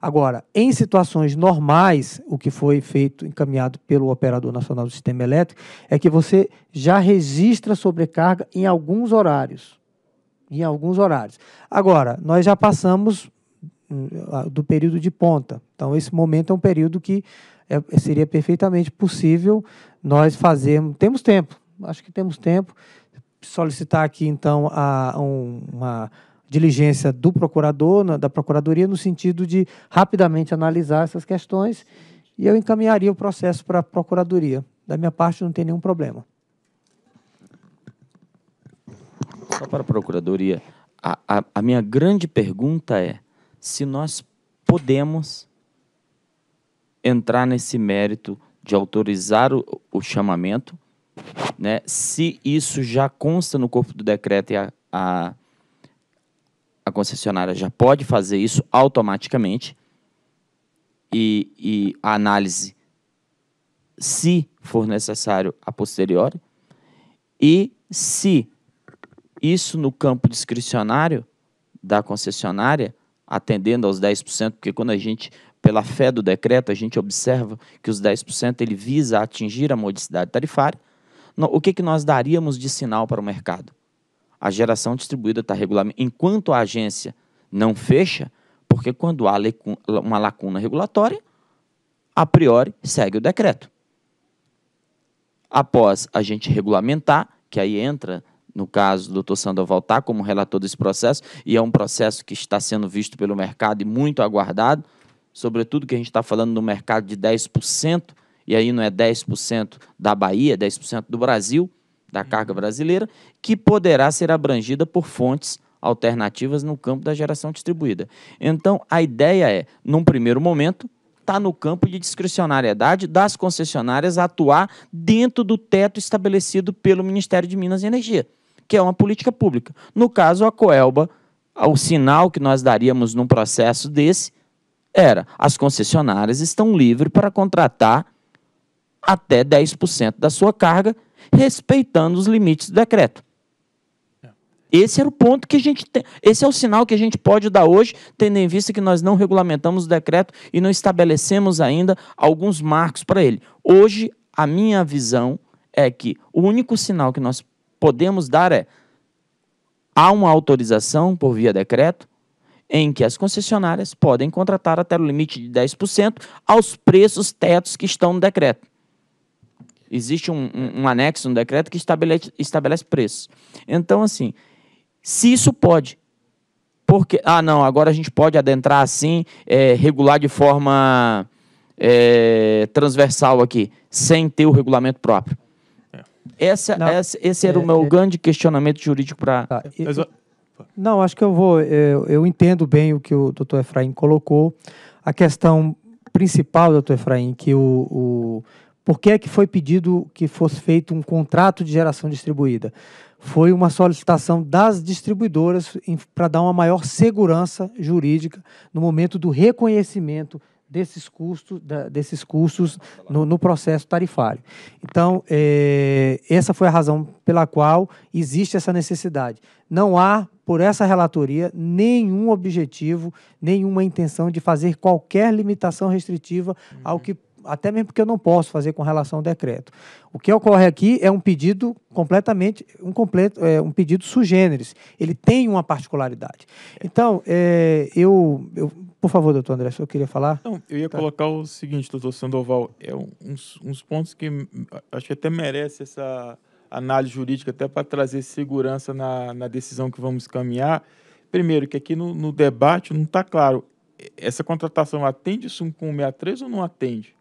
Agora, em situações normais, o que foi feito, encaminhado pelo Operador Nacional do Sistema Elétrico, é que você já registra sobrecarga em alguns horários. Em alguns horários. Agora, nós já passamos hum, do período de ponta. Então, esse momento é um período que é, seria perfeitamente possível nós fazermos. Temos tempo, acho que temos tempo. Solicitar aqui, então, a, um, uma diligência do procurador, na, da procuradoria, no sentido de rapidamente analisar essas questões e eu encaminharia o processo para a procuradoria. Da minha parte, não tem nenhum problema. Só para a procuradoria, a, a, a minha grande pergunta é se nós podemos entrar nesse mérito de autorizar o, o chamamento, né, se isso já consta no corpo do decreto e a, a a concessionária já pode fazer isso automaticamente. E, e a análise, se for necessário, a posteriori. E se isso no campo discricionário da concessionária, atendendo aos 10%, porque quando a gente, pela fé do decreto, a gente observa que os 10% ele visa atingir a modicidade tarifária, o que, que nós daríamos de sinal para o mercado? a geração distribuída está regulamentada. Enquanto a agência não fecha, porque quando há uma lacuna regulatória, a priori segue o decreto. Após a gente regulamentar, que aí entra no caso do doutor Sandoval tá como relator desse processo, e é um processo que está sendo visto pelo mercado e muito aguardado, sobretudo que a gente está falando no mercado de 10%, e aí não é 10% da Bahia, é 10% do Brasil, da uhum. carga brasileira, que poderá ser abrangida por fontes alternativas no campo da geração distribuída. Então, a ideia é, num primeiro momento, está no campo de discricionariedade das concessionárias atuar dentro do teto estabelecido pelo Ministério de Minas e Energia, que é uma política pública. No caso, a Coelba, o sinal que nós daríamos num processo desse era as concessionárias estão livres para contratar até 10% da sua carga respeitando os limites do decreto. É. Esse era o ponto que a gente tem. Esse é o sinal que a gente pode dar hoje, tendo em vista que nós não regulamentamos o decreto e não estabelecemos ainda alguns marcos para ele. Hoje, a minha visão é que o único sinal que nós podemos dar é há uma autorização por via decreto em que as concessionárias podem contratar até o limite de 10% aos preços tetos que estão no decreto. Existe um, um, um anexo no um decreto que estabelece, estabelece preços. Então, assim, se isso pode, porque ah não, agora a gente pode adentrar assim, é, regular de forma é, transversal aqui, sem ter o regulamento próprio. É. Essa, não, essa, esse era é, o meu é. grande questionamento jurídico para. Tá, não, acho que eu vou. Eu, é, eu entendo bem o que o doutor Efraim colocou. A questão principal, doutor Efraim, que o, o por que é que foi pedido que fosse feito um contrato de geração distribuída? Foi uma solicitação das distribuidoras para dar uma maior segurança jurídica no momento do reconhecimento desses custos, da, desses custos no, no, processo tarifário. Então, é, essa foi a razão pela qual existe essa necessidade. Não há, por essa relatoria, nenhum objetivo, nenhuma intenção de fazer qualquer limitação restritiva uhum. ao que até mesmo porque eu não posso fazer com relação ao decreto. O que ocorre aqui é um pedido completamente, um, completo, é, um pedido sugêneres. Ele tem uma particularidade. Então, é, eu, eu, Por favor, doutor André, eu queria falar. Não, eu ia tá. colocar o seguinte, doutor Sandoval, é uns, uns pontos que acho que até merece essa análise jurídica, até para trazer segurança na, na decisão que vamos caminhar. Primeiro, que aqui no, no debate não está claro essa contratação atende o 5163 ou não atende?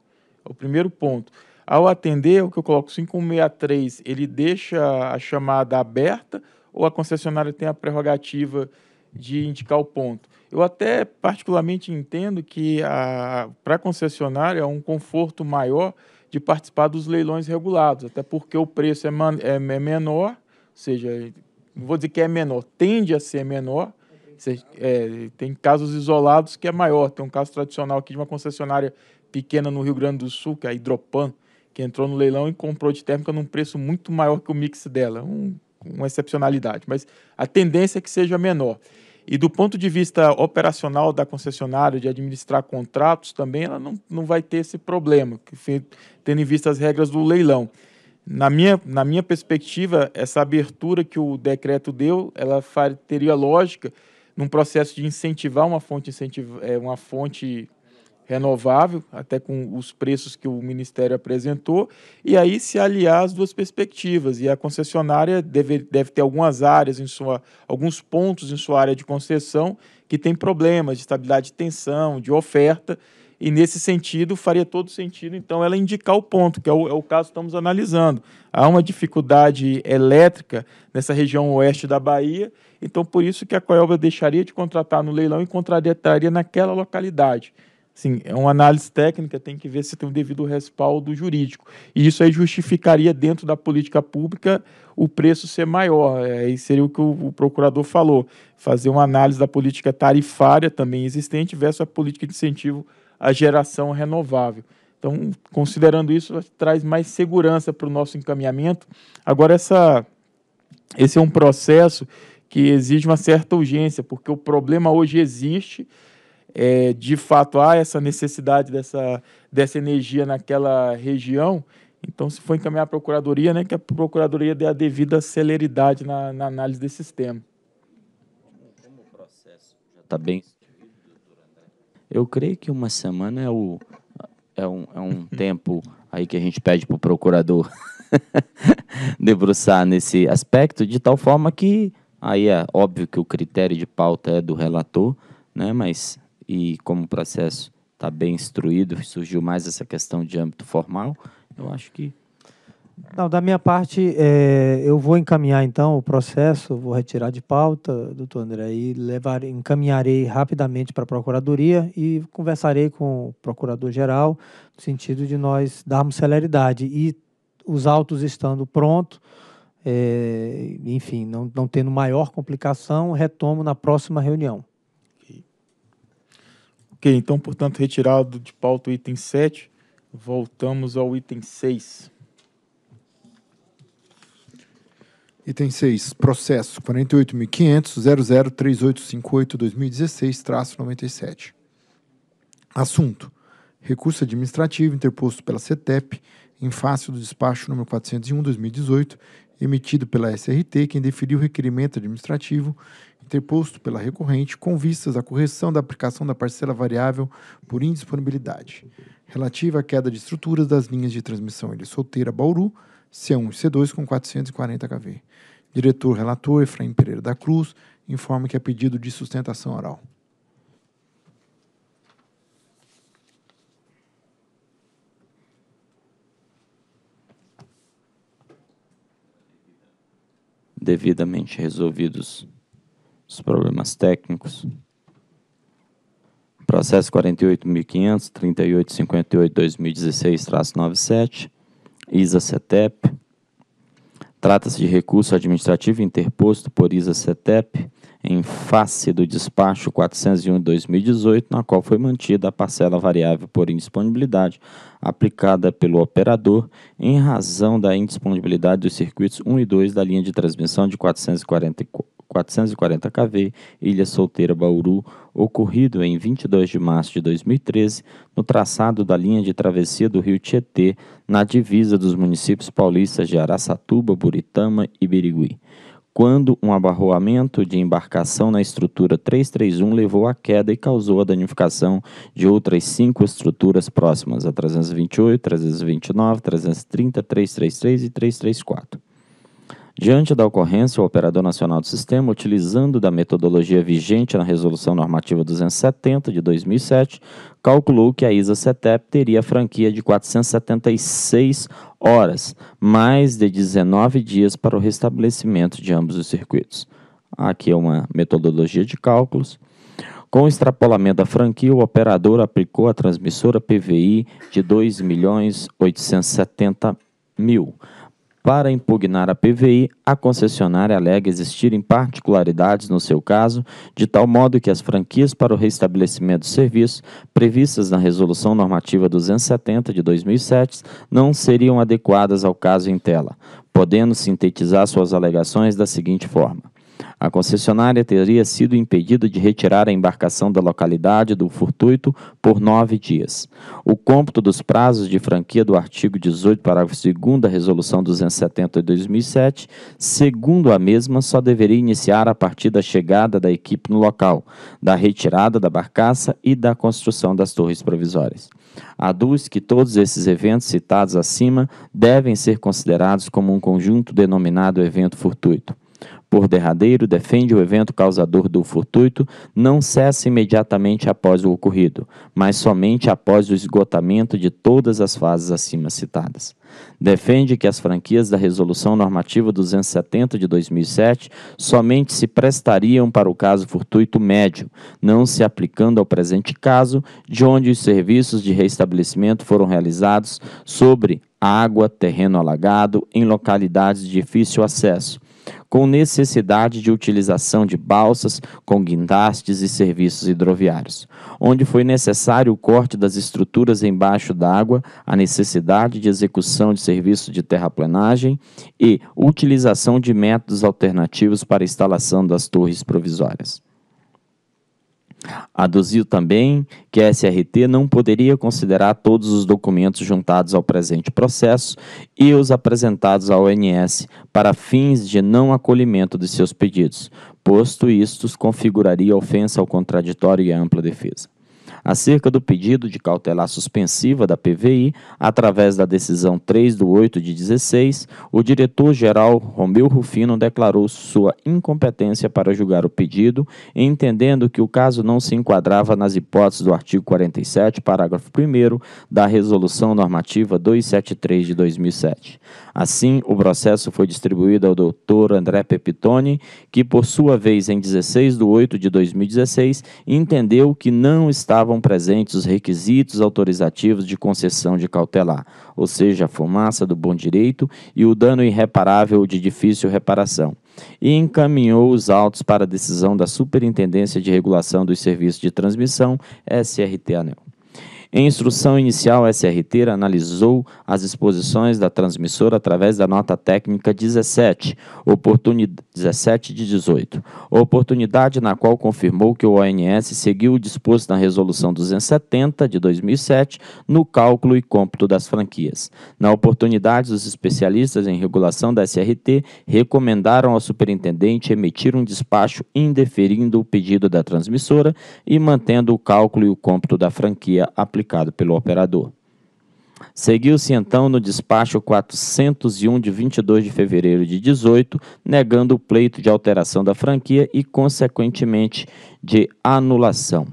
o primeiro ponto. Ao atender, o que eu coloco 563, ele deixa a chamada aberta ou a concessionária tem a prerrogativa de indicar o ponto? Eu até particularmente entendo que para a concessionária é um conforto maior de participar dos leilões regulados, até porque o preço é, man, é, é menor, ou seja, não vou dizer que é menor, tende a ser menor. É, tem casos isolados que é maior. Tem um caso tradicional aqui de uma concessionária pequena no Rio Grande do Sul, que é a Hidropan, que entrou no leilão e comprou de térmica num preço muito maior que o mix dela. Um, uma excepcionalidade, mas a tendência é que seja menor. E do ponto de vista operacional da concessionária, de administrar contratos, também ela não, não vai ter esse problema, tendo em vista as regras do leilão. Na minha, na minha perspectiva, essa abertura que o decreto deu, ela faria teria lógica num processo de incentivar uma fonte, incentivar, é, uma fonte renovável, até com os preços que o Ministério apresentou, e aí se aliar as duas perspectivas. E a concessionária deve, deve ter algumas áreas, em sua, alguns pontos em sua área de concessão que tem problemas de estabilidade de tensão, de oferta, e nesse sentido faria todo sentido, então, ela indicar o ponto, que é o, é o caso que estamos analisando. Há uma dificuldade elétrica nessa região oeste da Bahia, então por isso que a Coelba deixaria de contratar no leilão e contrataria naquela localidade. Sim, é uma análise técnica, tem que ver se tem o um devido respaldo jurídico. E isso aí justificaria, dentro da política pública, o preço ser maior. É, aí é, seria o que o, o, procurador falou: fazer uma análise da política tarifária também existente versus a política de incentivo à geração renovável. Então, considerando isso, traz mais segurança para o nosso encaminhamento. Agora, essa, esse é um processo que exige uma certa urgência, porque o problema hoje existe é, de fato há essa necessidade dessa, dessa energia naquela região. Então, se for encaminhar à Procuradoria, né, que a Procuradoria dê a devida celeridade na, na análise desse tema. Como o processo já está bem... Eu creio que uma semana é, o, é um, é um tempo aí que a gente pede para o procurador debruçar nesse aspecto, de tal forma que aí é óbvio que o critério de pauta é do relator, né, mas e como o processo está bem instruído, surgiu mais essa questão de âmbito formal, eu acho que... Não, da minha parte, é, eu vou encaminhar então o processo, vou retirar de pauta, doutor André, e levar, encaminharei rapidamente para a Procuradoria e conversarei com o Procurador-Geral, no sentido de nós darmos celeridade e os autos estando prontos, é, enfim, não, não tendo maior complicação, retomo na próxima reunião. Ok, então, portanto, retirado de pauta o item 7, voltamos ao item 6. Item 6, processo 48.500.003858-2016-97. Assunto: Recurso administrativo interposto pela CETEP em face do despacho número 401-2018, emitido pela SRT, quem deferiu o requerimento administrativo interposto pela recorrente com vistas à correção da aplicação da parcela variável por indisponibilidade, relativa à queda de estruturas das linhas de transmissão Ilha Solteira Bauru, C1 e C2 com 440 kV. Diretor relator Efraim Pereira da Cruz informa que é pedido de sustentação oral. Devidamente resolvidos os problemas técnicos. Processo 48.500, 97, ISA-CETEP. Trata-se de recurso administrativo interposto por ISA-CETEP em face do despacho 401 2018, na qual foi mantida a parcela variável por indisponibilidade aplicada pelo operador em razão da indisponibilidade dos circuitos 1 e 2 da linha de transmissão de 444. 440 KV, Ilha Solteira Bauru, ocorrido em 22 de março de 2013, no traçado da linha de travessia do rio Tietê, na divisa dos municípios paulistas de Araçatuba, Buritama e Birigui quando um abarroamento de embarcação na estrutura 331 levou à queda e causou a danificação de outras cinco estruturas próximas, a 328, 329, 330, 333 e 334. Diante da ocorrência, o Operador Nacional do Sistema, utilizando da metodologia vigente na Resolução Normativa 270 de 2007, calculou que a ISA CETEP teria franquia de 476 horas, mais de 19 dias para o restabelecimento de ambos os circuitos. Aqui é uma metodologia de cálculos. Com o extrapolamento da franquia, o operador aplicou a transmissora PVI de R$ 2.870.000 para impugnar a PVI, a concessionária alega existirem particularidades no seu caso, de tal modo que as franquias para o restabelecimento do serviço, previstas na Resolução Normativa 270 de 2007, não seriam adequadas ao caso em tela, podendo sintetizar suas alegações da seguinte forma. A concessionária teria sido impedida de retirar a embarcação da localidade do furtuito por nove dias. O cômputo dos prazos de franquia do artigo 18, parágrafo 2 da Resolução 270 de 2007, segundo a mesma, só deveria iniciar a partir da chegada da equipe no local, da retirada da barcaça e da construção das torres provisórias. Aduz que todos esses eventos citados acima devem ser considerados como um conjunto denominado evento furtuito por derradeiro, defende o evento causador do fortuito, não cessa imediatamente após o ocorrido, mas somente após o esgotamento de todas as fases acima citadas. Defende que as franquias da Resolução Normativa 270 de 2007 somente se prestariam para o caso fortuito médio, não se aplicando ao presente caso, de onde os serviços de reestabelecimento foram realizados sobre água, terreno alagado, em localidades de difícil acesso, com necessidade de utilização de balsas com guindastes e serviços hidroviários. Onde foi necessário o corte das estruturas embaixo d'água, a necessidade de execução de serviços de terraplenagem e utilização de métodos alternativos para a instalação das torres provisórias. Aduziu também que a SRT não poderia considerar todos os documentos juntados ao presente processo e os apresentados à ONS para fins de não acolhimento de seus pedidos, posto isto configuraria ofensa ao contraditório e à ampla defesa acerca do pedido de cautelar suspensiva da PVI, através da decisão 3 do 8 de 16, o diretor-geral Romeu Rufino declarou sua incompetência para julgar o pedido, entendendo que o caso não se enquadrava nas hipóteses do artigo 47, parágrafo 1 da Resolução Normativa 273 de 2007. Assim, o processo foi distribuído ao doutor André Pepitone, que, por sua vez, em 16 de 8 de 2016, entendeu que não estavam presentes os requisitos autorizativos de concessão de cautelar, ou seja, a fumaça do bom direito e o dano irreparável de difícil reparação, e encaminhou os autos para a decisão da Superintendência de Regulação dos Serviços de Transmissão, SRT-ANEL. Em instrução inicial, a SRT analisou as exposições da transmissora através da nota técnica 17, oportuni... 17 de 18, oportunidade na qual confirmou que o ONS seguiu o disposto na Resolução 270 de 2007 no cálculo e cômputo das franquias. Na oportunidade, os especialistas em regulação da SRT recomendaram ao superintendente emitir um despacho indeferindo o pedido da transmissora e mantendo o cálculo e o cômputo da franquia aplicada aplicado pelo operador. Seguiu-se então no despacho 401 de 22 de fevereiro de 18, negando o pleito de alteração da franquia e, consequentemente, de anulação.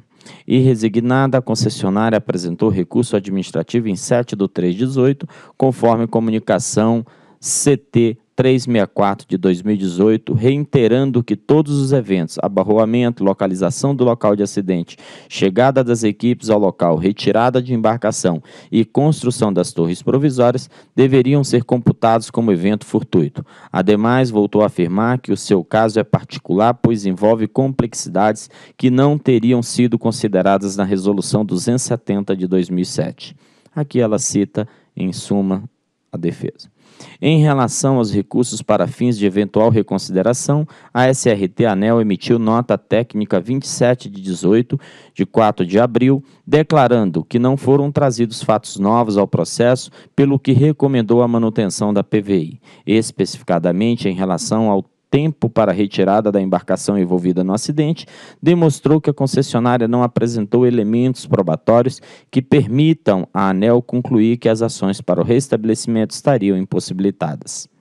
E resignada, a concessionária apresentou recurso administrativo em 7 de 3 de 18, conforme comunicação CT 364 de 2018, reiterando que todos os eventos, abarroamento, localização do local de acidente, chegada das equipes ao local, retirada de embarcação e construção das torres provisórias deveriam ser computados como evento fortuito. Ademais, voltou a afirmar que o seu caso é particular, pois envolve complexidades que não teriam sido consideradas na Resolução 270 de 2007. Aqui ela cita, em suma, a defesa. Em relação aos recursos para fins de eventual reconsideração, a SRT ANEL emitiu nota técnica 27 de 18, de 4 de abril, declarando que não foram trazidos fatos novos ao processo, pelo que recomendou a manutenção da PVI, especificadamente em relação ao tempo para a retirada da embarcação envolvida no acidente, demonstrou que a concessionária não apresentou elementos probatórios que permitam à ANEL concluir que as ações para o restabelecimento estariam impossibilitadas.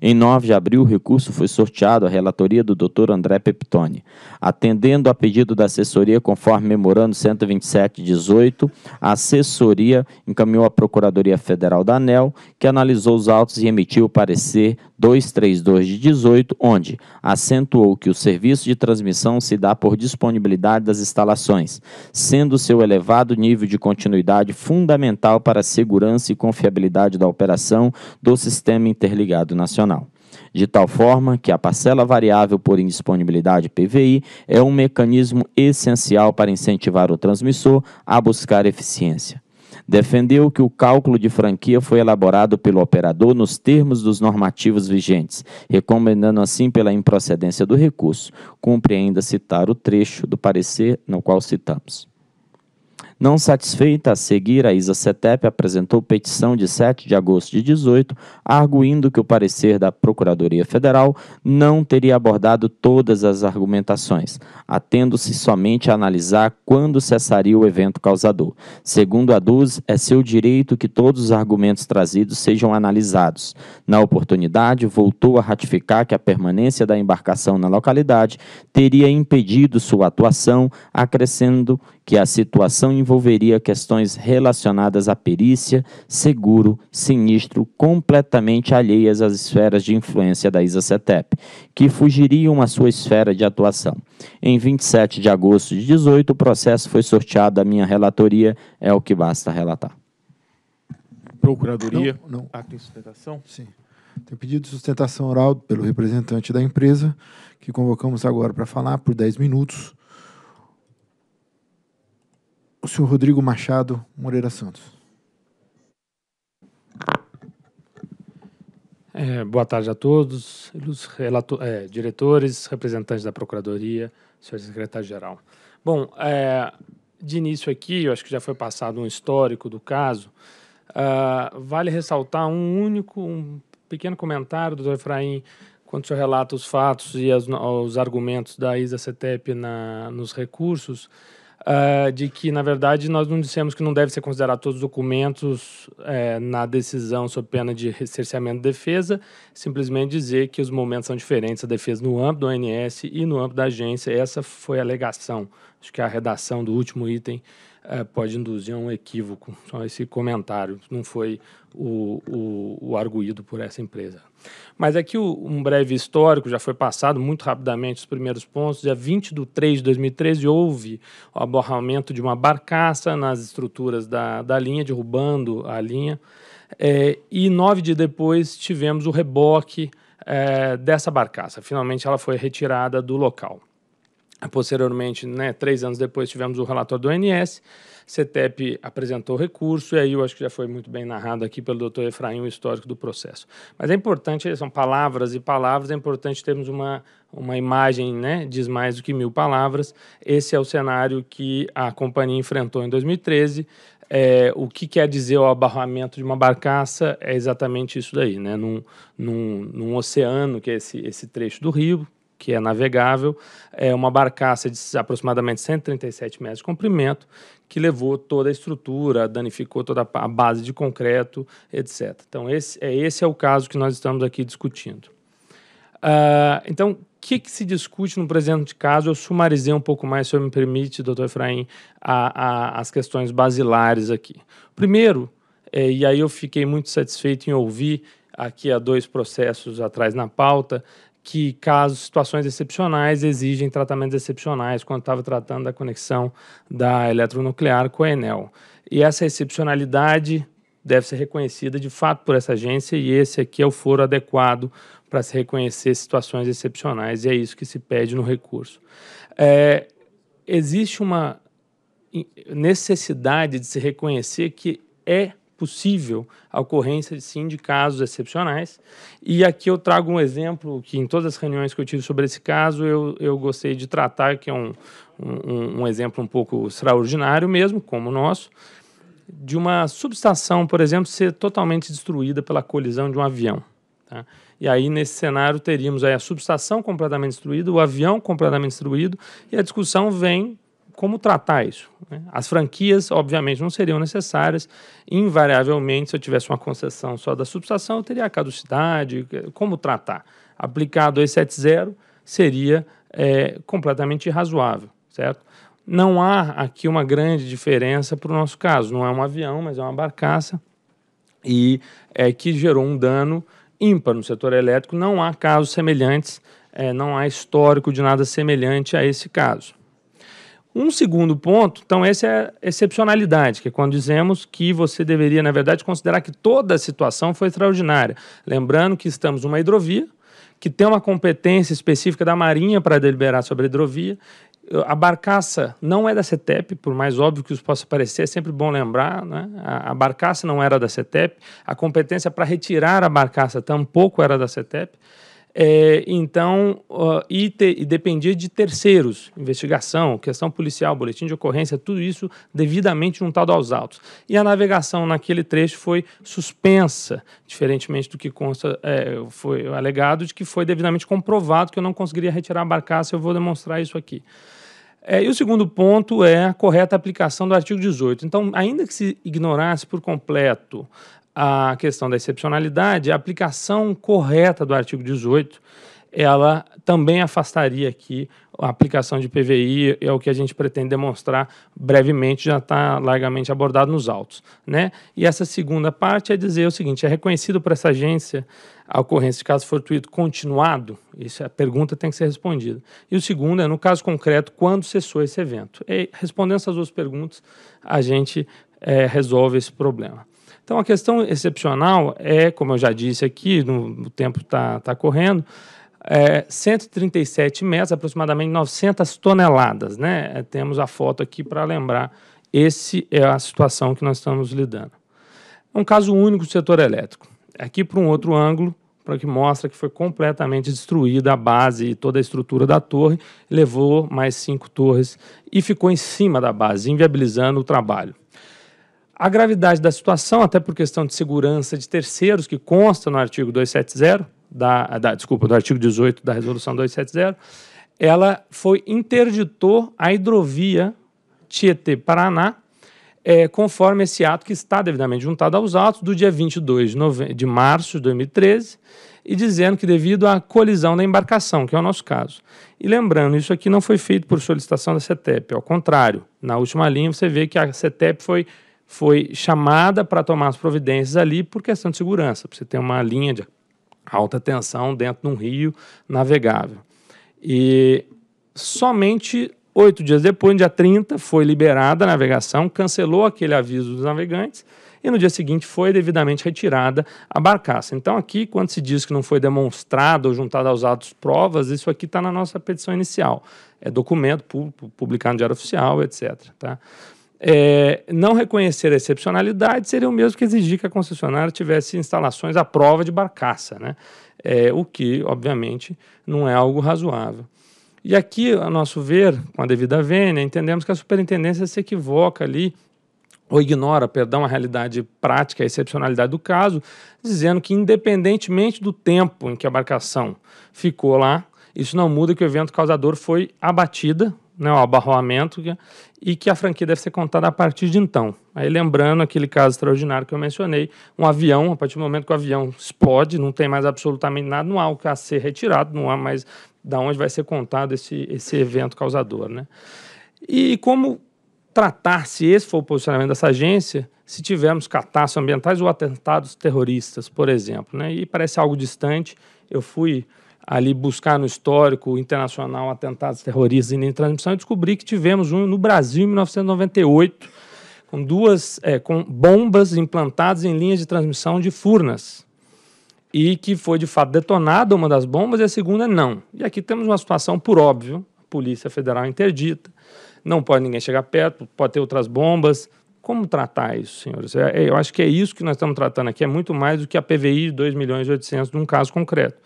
Em 9 de abril, o recurso foi sorteado à relatoria do Dr. André Peptoni. Atendendo a pedido da assessoria, conforme memorando 127-18, a assessoria encaminhou à Procuradoria Federal da ANEL, que analisou os autos e emitiu o parecer 232 de 18, onde acentuou que o serviço de transmissão se dá por disponibilidade das instalações, sendo seu elevado nível de continuidade fundamental para a segurança e confiabilidade da operação do Sistema Interligado Nacional de tal forma que a parcela variável por indisponibilidade PVI é um mecanismo essencial para incentivar o transmissor a buscar eficiência defendeu que o cálculo de franquia foi elaborado pelo operador nos termos dos normativos vigentes, recomendando assim pela improcedência do recurso. Cumpre ainda citar o trecho do parecer no qual citamos. Não satisfeita, a seguir, a Isa Cetep apresentou petição de 7 de agosto de 18, arguindo que o parecer da Procuradoria Federal não teria abordado todas as argumentações, atendo-se somente a analisar quando cessaria o evento causador. Segundo a DUS, é seu direito que todos os argumentos trazidos sejam analisados. Na oportunidade, voltou a ratificar que a permanência da embarcação na localidade teria impedido sua atuação, acrescendo que a situação envolveria questões relacionadas à perícia, seguro, sinistro, completamente alheias às esferas de influência da ISA-CETEP, que fugiriam à sua esfera de atuação. Em 27 de agosto de 18, o processo foi sorteado à minha relatoria, é o que basta relatar. Procuradoria, não, não. ato ah, de sustentação? Sim. Tem pedido de sustentação oral pelo representante da empresa, que convocamos agora para falar por 10 minutos o senhor Rodrigo Machado Moreira Santos. É, boa tarde a todos, é, diretores, representantes da Procuradoria, senhor secretário-geral. Bom, é, de início aqui, eu acho que já foi passado um histórico do caso, uh, vale ressaltar um único, um pequeno comentário do Efraim quando o senhor relata os fatos e as, os argumentos da ISA-CETEP nos recursos, uh, de que, na verdade, nós não dissemos que não deve ser considerado todos os documentos uh, na decisão sob pena de cerceamento de defesa, simplesmente dizer que os momentos são diferentes, a defesa no âmbito do ONS e no âmbito da agência. Essa foi a alegação, acho que é a redação do último item é, pode induzir a um equívoco. Só esse comentário não foi o, o, o arguído por essa empresa. Mas aqui o, um breve histórico, já foi passado muito rapidamente os primeiros pontos. Dia 20 de 3 de 2013 houve o aborramento de uma barcaça nas estruturas da, da linha, derrubando a linha. É, e nove dias depois tivemos o reboque é, dessa barcaça. Finalmente ela foi retirada do local. Posteriormente, né, três anos depois, tivemos o relatório do ONS, CETEP apresentou recurso, e aí eu acho que já foi muito bem narrado aqui pelo doutor Efraim o histórico do processo. Mas é importante, são palavras e palavras, é importante termos uma, uma imagem, né, diz mais do que mil palavras. Esse é o cenário que a companhia enfrentou em 2013, é, o que quer dizer o abarramento de uma barcaça é exatamente isso daí, né? Num, num, num oceano, que é esse, esse trecho do rio, que é navegável, é uma barcaça de aproximadamente 137 metros de comprimento, que levou toda a estrutura, danificou toda a base de concreto, etc. Então, esse é, esse é o caso que nós estamos aqui discutindo. Uh, então, o que, que, se discute no presente caso? Eu sumarizei um pouco mais, se eu me permite, doutor Efraim, a, a, as questões basilares aqui. Primeiro, é, e aí eu fiquei muito satisfeito em ouvir aqui há dois processos atrás na pauta, que casos, situações excepcionais exigem tratamentos excepcionais, quando estava tratando da conexão da eletronuclear com a Enel. E essa excepcionalidade deve ser reconhecida de fato por essa agência e esse aqui é o foro adequado para se reconhecer situações excepcionais e é isso que se pede no recurso. É, existe uma necessidade de se reconhecer que é possível a ocorrência, sim, de casos excepcionais. E aqui eu trago um exemplo que, em todas as reuniões que eu tive sobre esse caso, eu, eu gostei de tratar, que é um, um, um exemplo um pouco extraordinário mesmo, como o nosso, de uma subestação, por exemplo, ser totalmente destruída pela colisão de um avião. Tá? E aí, nesse cenário, teríamos aí a subestação completamente destruída, o avião completamente destruído, e a discussão vem como tratar isso. Né? As franquias, obviamente, não seriam necessárias. Invariavelmente, se eu tivesse uma concessão só da subestação, eu teria a caducidade. Eh, como tratar? Aplicar 270 seria é, completamente razoável, certo? Não há aqui uma grande diferença para o nosso caso. Não é um avião, mas é uma barcaça e é, que gerou um dano ímpar no setor elétrico. Não há casos semelhantes, é, não há histórico de nada semelhante a esse caso. Um segundo ponto, então, essa é a excepcionalidade, que é quando dizemos que você deveria, na verdade, considerar que toda a situação foi extraordinária. Lembrando que estamos numa hidrovia, que tem uma competência específica da Marinha para deliberar sobre a hidrovia. A barcaça não é da CETEP, por mais óbvio que isso possa parecer, é sempre bom lembrar, né? a, a barcaça não era da CETEP, a competência para retirar a barcaça tampouco era da CETEP. É, então, uh, e, te, e, dependia de terceiros, investigação, questão policial, boletim de ocorrência, tudo isso devidamente juntado aos autos. E a navegação naquele trecho foi suspensa, diferentemente do que consta, é, foi alegado, de que foi devidamente comprovado que eu não conseguiria retirar a barcaça, eu vou demonstrar isso aqui. É, e o segundo ponto é a correta aplicação do artigo 18. Então, ainda que se ignorasse por completo a questão da excepcionalidade, a aplicação correta do artigo 18, ela também afastaria aqui a aplicação de PVI, é o que a gente pretende demonstrar brevemente, já está largamente abordado nos autos. Né? E essa segunda parte é dizer o seguinte: é reconhecido para essa agência a ocorrência de caso fortuito continuado? Isso, a pergunta tem que ser respondida. E o segundo é, no caso concreto, quando cessou esse evento? E, respondendo essas duas perguntas, a gente é, resolve esse problema. Então, a questão excepcional é, como eu já disse aqui, no, o tempo está tá correndo, é, 137 metros, aproximadamente 900 toneladas. Né? É, temos a foto aqui para lembrar. Essa é a situação que nós estamos lidando. É um caso único do setor elétrico. Aqui para um outro ângulo, para que mostra que foi completamente destruída a base e toda a estrutura da torre, levou mais cinco torres e ficou em cima da base, inviabilizando o trabalho. A gravidade da situação, até por questão de segurança de terceiros, que consta no artigo 270, da, da, desculpa, do artigo 18 da resolução 270, ela foi interditou a hidrovia Tietê-Paraná, é, conforme esse ato que está devidamente juntado aos autos do dia 22 de, nove... de março de 2013, e dizendo que devido à colisão da embarcação, que é o nosso caso. E lembrando, isso aqui não foi feito por solicitação da CETEP, ao contrário, na última linha você vê que a CETEP foi foi chamada para tomar as providências ali por questão de segurança, para você ter uma linha de alta tensão dentro de um rio navegável. E somente oito dias depois, no dia 30, foi liberada a navegação, cancelou aquele aviso dos navegantes e no dia seguinte foi devidamente retirada a barcaça. Então, aqui, quando se diz que não foi demonstrado ou juntado aos atos provas, isso aqui está na nossa petição inicial. É documento publicado no Diário Oficial, etc. Tá? É, não reconhecer a excepcionalidade seria o mesmo que exigir que a concessionária tivesse instalações à prova de barcaça, né? É, o que, obviamente, não é algo razoável. E aqui, a nosso ver, com a devida vênia, entendemos que a superintendência se equivoca ali ou ignora, perdão, a realidade prática, a excepcionalidade do caso, dizendo que independentemente do tempo em que a embarcação ficou lá, isso não muda que o evento causador foi abatida, né, o abarroamento, e que a franquia deve ser contada a partir de então. Aí lembrando aquele caso extraordinário que eu mencionei, um avião, a partir do momento que o avião explode, não tem mais absolutamente nada, não há o que a ser retirado, não há mais da onde vai ser contado esse, esse evento causador, né? E como tratar, se esse for o posicionamento dessa agência, se tivermos catástrofes ambientais ou atentados terroristas, por exemplo, né? E parece algo distante, eu fui ali buscar no histórico internacional atentados terroristas e transmissão e descobri que tivemos um no Brasil em 1998, com duas é, com bombas implantadas em linhas de transmissão de furnas. E que foi de fato detonada uma das bombas e a segunda não. E aqui temos uma situação, por óbvio, a Polícia Federal interdita, não pode ninguém chegar perto, pode ter outras bombas, como tratar isso, senhores? É, é, eu acho que é isso que nós estamos tratando aqui, é muito mais do que a PVI de 2 milhões e 800 de um caso concreto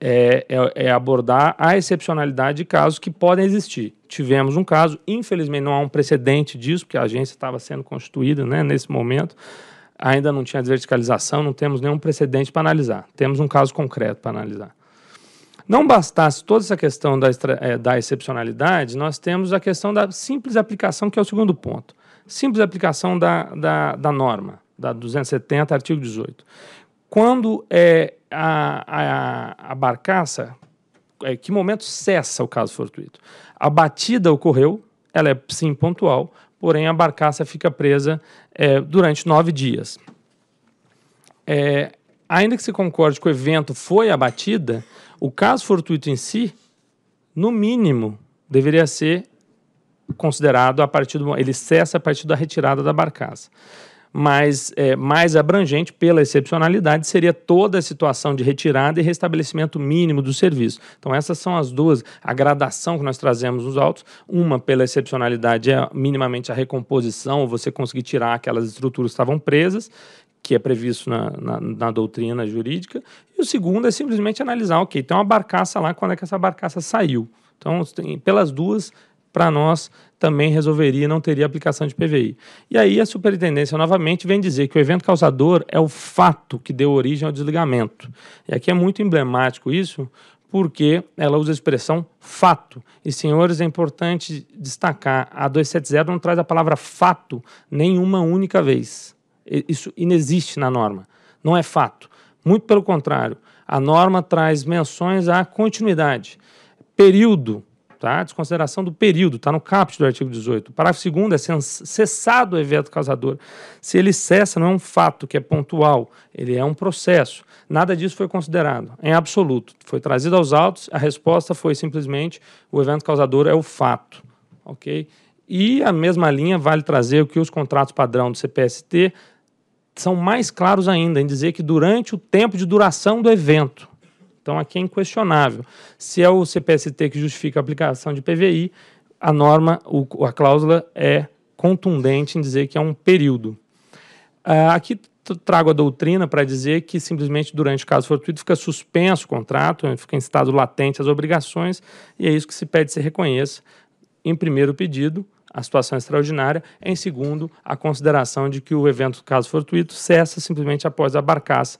é, é, é, abordar a excepcionalidade de casos que podem existir. Tivemos um caso, infelizmente não há um precedente disso, porque a agência estava sendo constituída né, nesse momento, ainda não tinha desverticalização, não temos nenhum precedente para analisar. Temos um caso concreto para analisar. Não bastasse toda essa questão da, é, da excepcionalidade, nós temos a questão da simples aplicação, que é o segundo ponto. Simples aplicação da, da, da norma, da 270, artigo 18 quando é, a, a, a barcaça, é, que momento cessa o caso fortuito? A batida ocorreu, ela é sim pontual, porém a barcaça fica presa é, durante nove dias. É, ainda que se concorde que o evento foi a batida, o caso fortuito em si, no mínimo, deveria ser considerado a partir do ele cessa a partir da retirada da barcaça mas é, mais abrangente pela excepcionalidade seria toda a situação de retirada e restabelecimento mínimo do serviço. Então essas são as duas, a gradação que nós trazemos nos autos, uma pela excepcionalidade é minimamente a recomposição, você conseguir tirar aquelas estruturas que estavam presas, que é previsto na, na, na, doutrina jurídica, e o segundo é simplesmente analisar, ok, tem uma barcaça lá, quando é que essa barcaça saiu? Então, tem, pelas duas, para nós, também resolveria e não teria aplicação de PVI. E aí a superintendência novamente vem dizer que o evento causador é o fato que deu origem ao desligamento. E aqui é muito emblemático isso, porque ela usa a expressão fato. E, senhores, é importante destacar: a 270 não traz a palavra fato nenhuma única vez. Isso inexiste na norma. Não é fato. Muito pelo contrário, a norma traz menções à continuidade. Período, tá? Desconsideração do período, está no caput do artigo 18. O parágrafo 2 é cessado o evento causador. Se ele cessa, não é um fato que é pontual, ele é um processo. Nada disso foi considerado, em absoluto. Foi trazido aos autos, a resposta foi simplesmente o evento causador é o fato, ok? E a mesma linha vale trazer o que os contratos padrão do CPST são mais claros ainda em dizer que durante o tempo de duração do evento, então aqui é inquestionável. Se é o CPST que justifica a aplicação de PVI, a norma, o, a cláusula é contundente em dizer que é um período. Uh, aqui trago a doutrina para dizer que simplesmente durante o caso fortuito fica suspenso o contrato, fica em estado latente as obrigações, e é isso que se pede que se reconheça em primeiro pedido, a situação extraordinária, em segundo, a consideração de que o evento do caso fortuito cessa simplesmente após a barcaça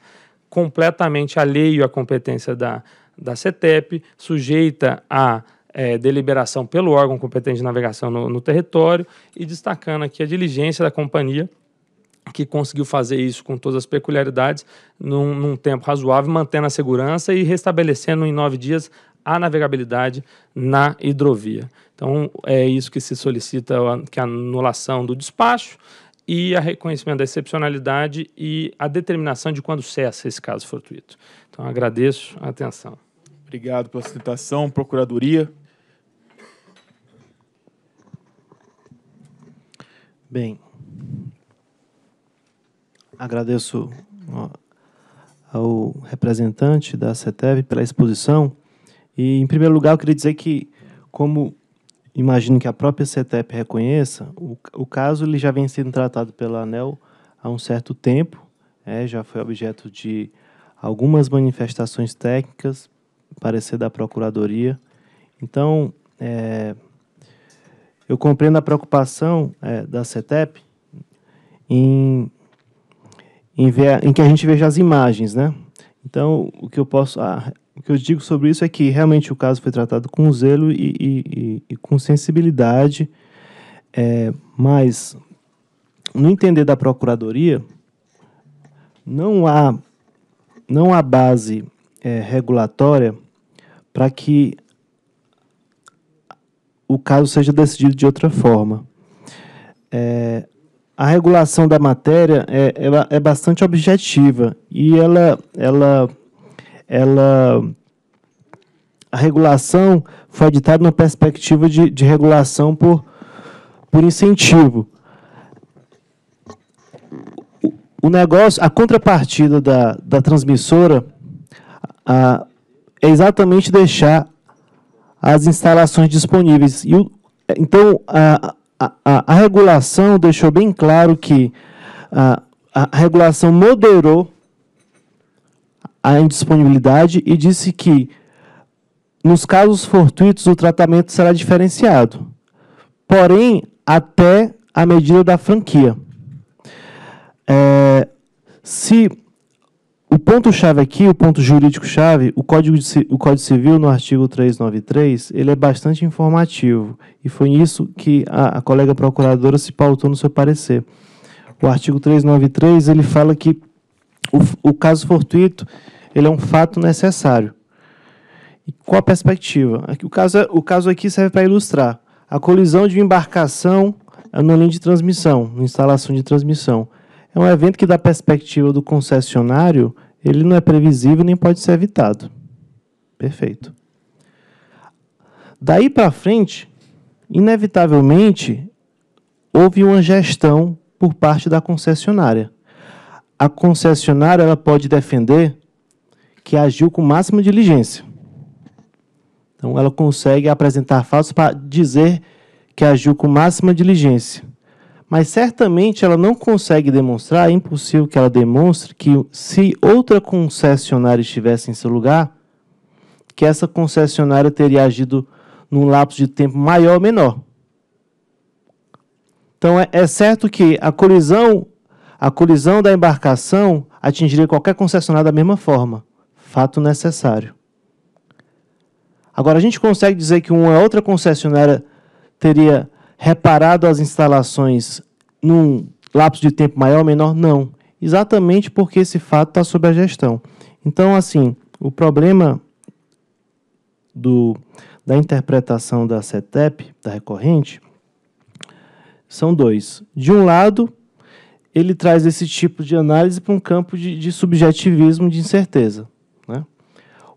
completamente alheio à competência da, da CETEP, sujeita à é, deliberação pelo órgão competente de navegação no, no território e destacando aqui a diligência da companhia que conseguiu fazer isso com todas as peculiaridades num, num, tempo razoável, mantendo a segurança e restabelecendo em nove dias a navegabilidade na hidrovia. Então, é isso que se solicita que a anulação do despacho e a reconhecimento da excepcionalidade e a determinação de quando cessa esse caso fortuito. Então, agradeço a atenção. Obrigado pela citação, Procuradoria. Bem, agradeço ao representante da CETEV pela exposição. E, em primeiro lugar, eu queria dizer que, como imagino que a própria CETEP reconheça, o, o caso ele já vem sendo tratado pela ANEL há um certo tempo, é, já foi objeto de algumas manifestações técnicas, parecer da Procuradoria. Então, é, eu compreendo a preocupação é, da CETEP em, em, ver, em que a gente veja as imagens, né? Então, o que eu posso... A, o que eu digo sobre isso é que realmente o caso foi tratado com zelo e, e, e, e com sensibilidade, é, mas no entender da Procuradoria, não há, não há base é, regulatória para que o caso seja decidido de outra forma. É, a regulação da matéria é, é bastante objetiva e ela, ela ela a regulação foi ditada numa perspectiva de, de regulação por, por incentivo. O, negócio, a contrapartida da, da transmissora a, é exatamente deixar as instalações disponíveis. E o, então, a, a, a, regulação deixou bem claro que a, a regulação moderou a indisponibilidade e disse que, nos casos fortuitos, o tratamento será diferenciado, porém, até a medida da franquia. É, se o ponto-chave aqui, o ponto jurídico-chave, o Código, o Código Civil, no artigo 393, ele é bastante informativo. E foi nisso que a, a colega procuradora se pautou no seu parecer. O artigo 393, ele fala que o, caso fortuito ele é um fato necessário. E qual a perspectiva? O caso, é, o caso aqui serve para ilustrar a colisão de embarcação na linha de transmissão, na instalação de transmissão. É um evento que, da perspectiva do concessionário, ele não é previsível nem pode ser evitado. Perfeito. Daí para frente, inevitavelmente, houve uma gestão por parte da concessionária a concessionária ela pode defender que agiu com máxima diligência. Então, ela consegue apresentar fatos para dizer que agiu com máxima diligência. Mas certamente ela não consegue demonstrar, é impossível que ela demonstre que se outra concessionária estivesse em seu lugar, que essa concessionária teria agido num lapso de tempo maior ou menor. Então é, é certo que a colisão a colisão da embarcação atingiria qualquer concessionário da mesma forma. Fato necessário. Agora, a gente consegue dizer que uma outra concessionária teria reparado as instalações num lapso de tempo maior ou menor? Não. Exatamente porque esse fato está sob a gestão. Então, assim, o problema do, da interpretação da CETEP, da recorrente, são dois. De um lado, ele traz esse tipo de análise para um campo de, de subjetivismo, de incerteza. Né?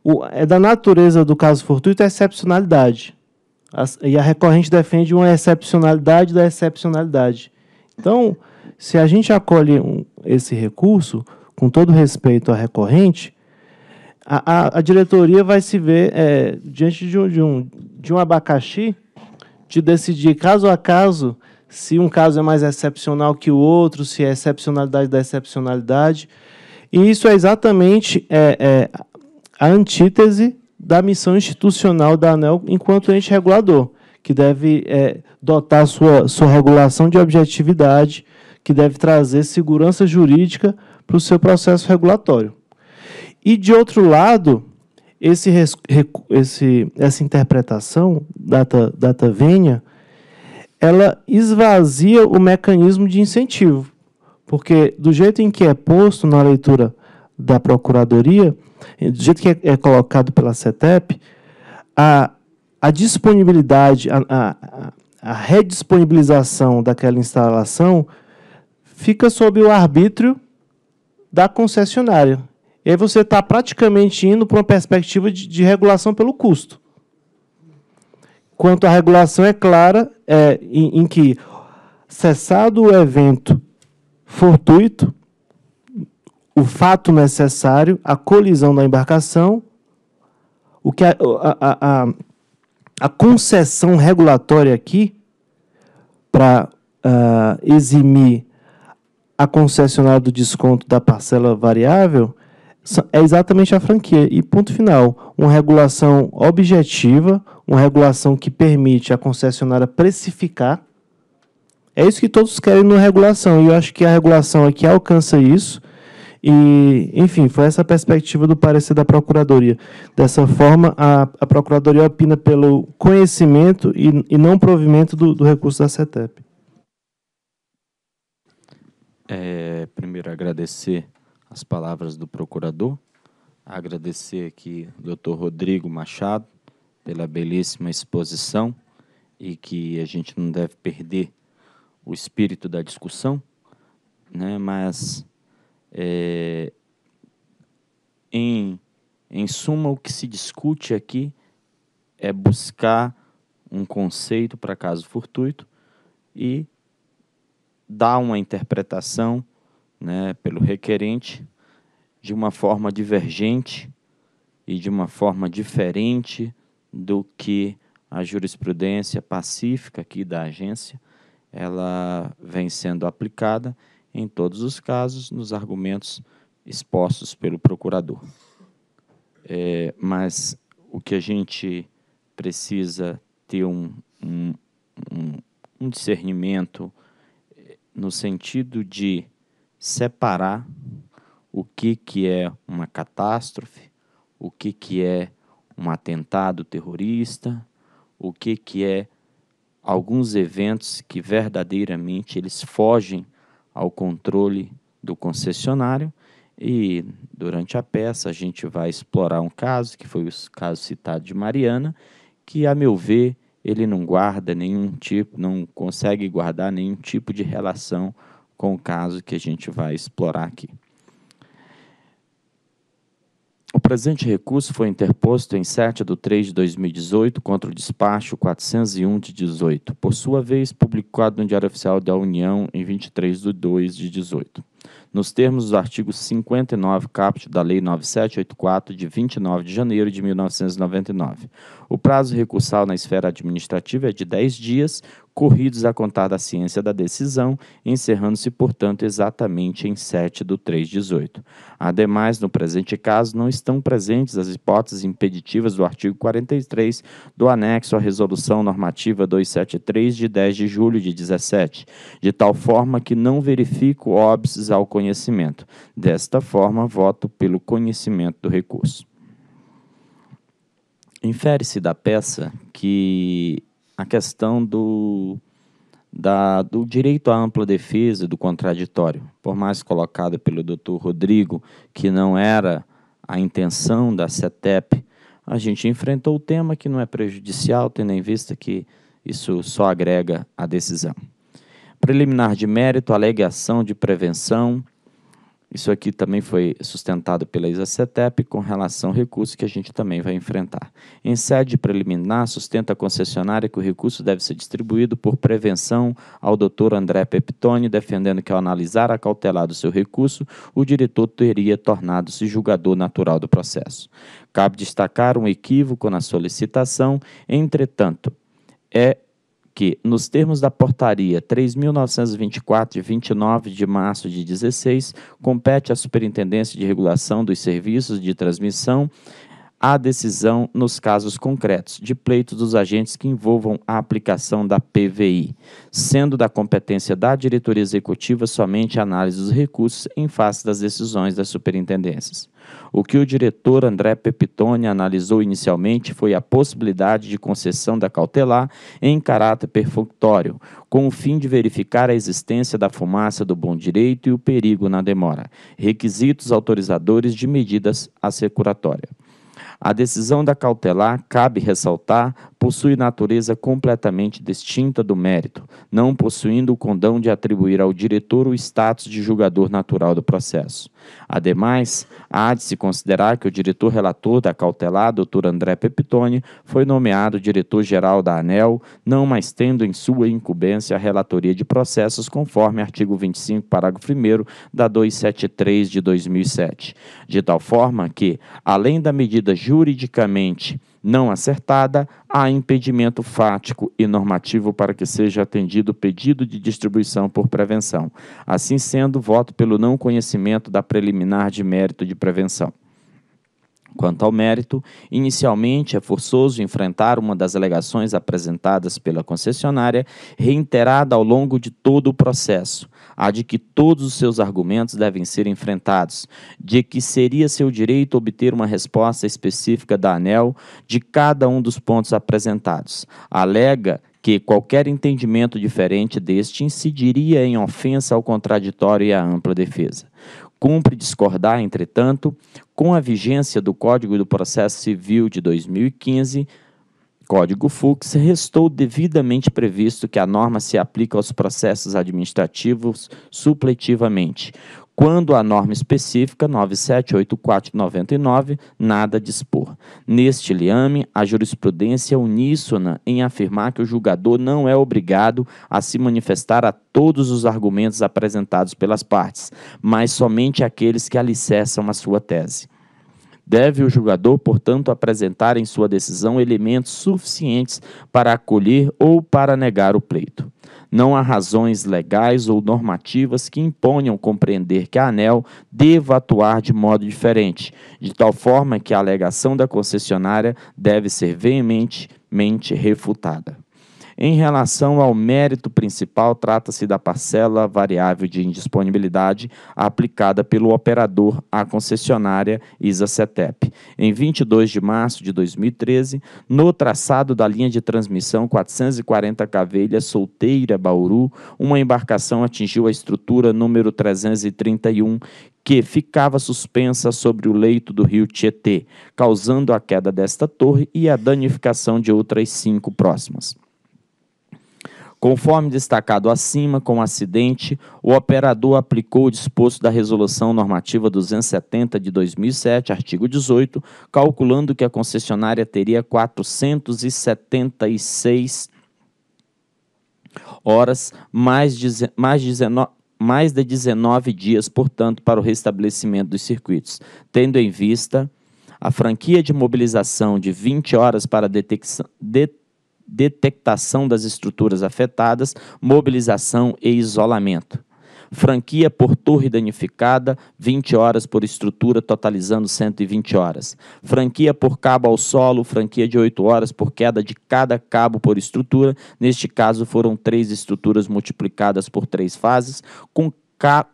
O, é da natureza do caso fortuito a excepcionalidade. e a recorrente defende uma excepcionalidade da excepcionalidade. Então, se a gente acolhe um, esse recurso, com todo respeito à recorrente, a, a, a diretoria vai se ver é, diante de um, de, um, de um abacaxi de decidir caso a caso se um caso é mais excepcional que o outro, se é excepcionalidade da excepcionalidade. E isso é exatamente é, é, a antítese da missão institucional da ANEL enquanto ente regulador, que deve é, dotar sua, sua regulação de objetividade, que deve trazer segurança jurídica para o seu processo regulatório. E, de outro lado, esse, esse, essa interpretação, data, data venha, ela esvazia o mecanismo de incentivo, porque do jeito em que é posto na leitura da Procuradoria, do jeito que é, é colocado pela CETEP, a, a disponibilidade, a, a, a redisponibilização daquela instalação fica sob o arbítrio da concessionária. E aí você está praticamente indo para uma perspectiva de, de regulação pelo custo quanto à regulação é clara é, em, em que, cessado o evento fortuito, o fato necessário, a colisão da embarcação, o que a, a, a, a concessão regulatória aqui para uh, ah, eximir a concessionária do desconto da parcela variável é exatamente a franquia. E ponto final, uma regulação objetiva, uma regulação que permite a concessionária precificar. É isso que todos querem na regulação, e eu acho que a regulação aqui é alcança isso. E, enfim, foi essa a perspectiva do parecer da Procuradoria. Dessa forma, a, a Procuradoria opina pelo conhecimento e, e não provimento do, do recurso da CETEP. É, primeiro, agradecer as palavras do procurador, agradecer aqui ao doutor Rodrigo Machado pela belíssima exposição e que a gente não deve perder o espírito da discussão, né? mas é, em, em suma o que se discute aqui é buscar um conceito para caso fortuito e dar uma interpretação né, pelo requerente de uma forma divergente e de uma forma diferente do que a jurisprudência pacífica aqui da agência ela vem sendo aplicada em todos os casos nos argumentos expostos pelo procurador. É, mas o que a gente precisa ter um, um, um discernimento no sentido de separar o que, que é uma catástrofe, o que, que é um atentado terrorista, o que, que é alguns eventos que verdadeiramente eles fogem ao controle do concessionário e durante a peça a gente vai explorar um caso que foi o caso citado de Mariana, que a meu ver ele não guarda nenhum tipo, não consegue guardar nenhum tipo de relação com o caso que a gente vai explorar aqui. O presente recurso foi interposto em 7 de 3 de 2018 contra o despacho 401 de 18, por sua vez publicado no Diário Oficial da União em 23 de 2 de 18, nos termos do artigo 59, caput da Lei 9784, de 29 de janeiro de 1999, o prazo recursal na esfera administrativa é de 10 dias, corridos a contar da ciência da decisão, encerrando-se, portanto, exatamente em 7 do 318. Ademais, no presente caso, não estão presentes as hipóteses impeditivas do artigo 43 do anexo à Resolução Normativa 273 de 10 de julho de 17, de tal forma que não verifico óbices ao conhecimento. Desta forma, voto pelo conhecimento do recurso infere-se da peça que a questão do, da, do direito à ampla defesa do contraditório, por mais colocado pelo doutor Rodrigo, que não era a intenção da CETEP, a gente enfrentou o tema que não é prejudicial, tendo em vista que isso só agrega à decisão. Preliminar de mérito, alegação de prevenção, isso aqui também foi sustentado pela ISACETEP com relação ao recurso que a gente também vai enfrentar. Em sede preliminar, sustenta a concessionária que o recurso deve ser distribuído por prevenção ao doutor André Peptoni, defendendo que ao analisar a cautelar seu recurso, o diretor teria tornado-se julgador natural do processo. Cabe destacar um equívoco na solicitação, entretanto, é que, nos termos da portaria 3.924, de 29 de março de 16, compete à Superintendência de Regulação dos Serviços de Transmissão a decisão nos casos concretos de pleito dos agentes que envolvam a aplicação da PVI, sendo da competência da diretoria executiva somente a análise dos recursos em face das decisões das superintendências. O que o diretor André Pepitone analisou inicialmente foi a possibilidade de concessão da cautelar em caráter perfunctório, com o fim de verificar a existência da fumaça do bom direito e o perigo na demora, requisitos autorizadores de medidas assecuratórias. A decisão da cautelar, cabe ressaltar, possui natureza completamente distinta do mérito, não possuindo o condão de atribuir ao diretor o status de julgador natural do processo. Ademais, há de se considerar que o diretor relator da cautelar, Dr. André Pepitone, foi nomeado diretor-geral da ANEL, não mais tendo em sua incumbência a relatoria de processos conforme artigo 25, parágrafo 1 da 273 de 2007, de tal forma que, além da medida judicial, juridicamente não acertada, há impedimento fático e normativo para que seja atendido o pedido de distribuição por prevenção. Assim sendo, voto pelo não conhecimento da preliminar de mérito de prevenção. Quanto ao mérito, inicialmente é forçoso enfrentar uma das alegações apresentadas pela concessionária, reiterada ao longo de todo o processo, a de que todos os seus argumentos devem ser enfrentados, de que seria seu direito obter uma resposta específica da ANEL de cada um dos pontos apresentados. Alega que qualquer entendimento diferente deste incidiria em ofensa ao contraditório e à ampla defesa. Cumpre discordar, entretanto, com a vigência do Código do Processo Civil de 2015, Código Fux, restou devidamente previsto que a norma se aplica aos processos administrativos supletivamente, quando a norma específica 978499 nada dispor. Neste liame, a jurisprudência é uníssona em afirmar que o julgador não é obrigado a se manifestar a todos os argumentos apresentados pelas partes, mas somente aqueles que alicerçam a sua tese. Deve o julgador, portanto, apresentar em sua decisão elementos suficientes para acolher ou para negar o pleito. Não há razões legais ou normativas que imponham compreender que a ANEL deva atuar de modo diferente, de tal forma que a alegação da concessionária deve ser veementemente refutada. Em relação ao mérito principal, trata-se da parcela variável de indisponibilidade aplicada pelo operador à concessionária ISA-CETEP. Em 22 de março de 2013, no traçado da linha de transmissão 440 Cavelha Solteira Bauru, uma embarcação atingiu a estrutura número 331, que ficava suspensa sobre o leito do rio Tietê, causando a queda desta torre e a danificação de outras cinco próximas. Conforme destacado acima, com o acidente, o operador aplicou o disposto da Resolução Normativa 270 de 2007, artigo 18, calculando que a concessionária teria 476 horas mais, mais mais de 19 dias, portanto, para o restabelecimento dos circuitos, tendo em vista a franquia de mobilização de 20 horas para detecção, det detectação das estruturas afetadas, mobilização e isolamento. Franquia por torre danificada, 20 horas por estrutura, totalizando 120 horas. Franquia por cabo ao solo, franquia de 8 horas por queda de cada cabo por estrutura. Neste caso, foram três estruturas multiplicadas por três fases, com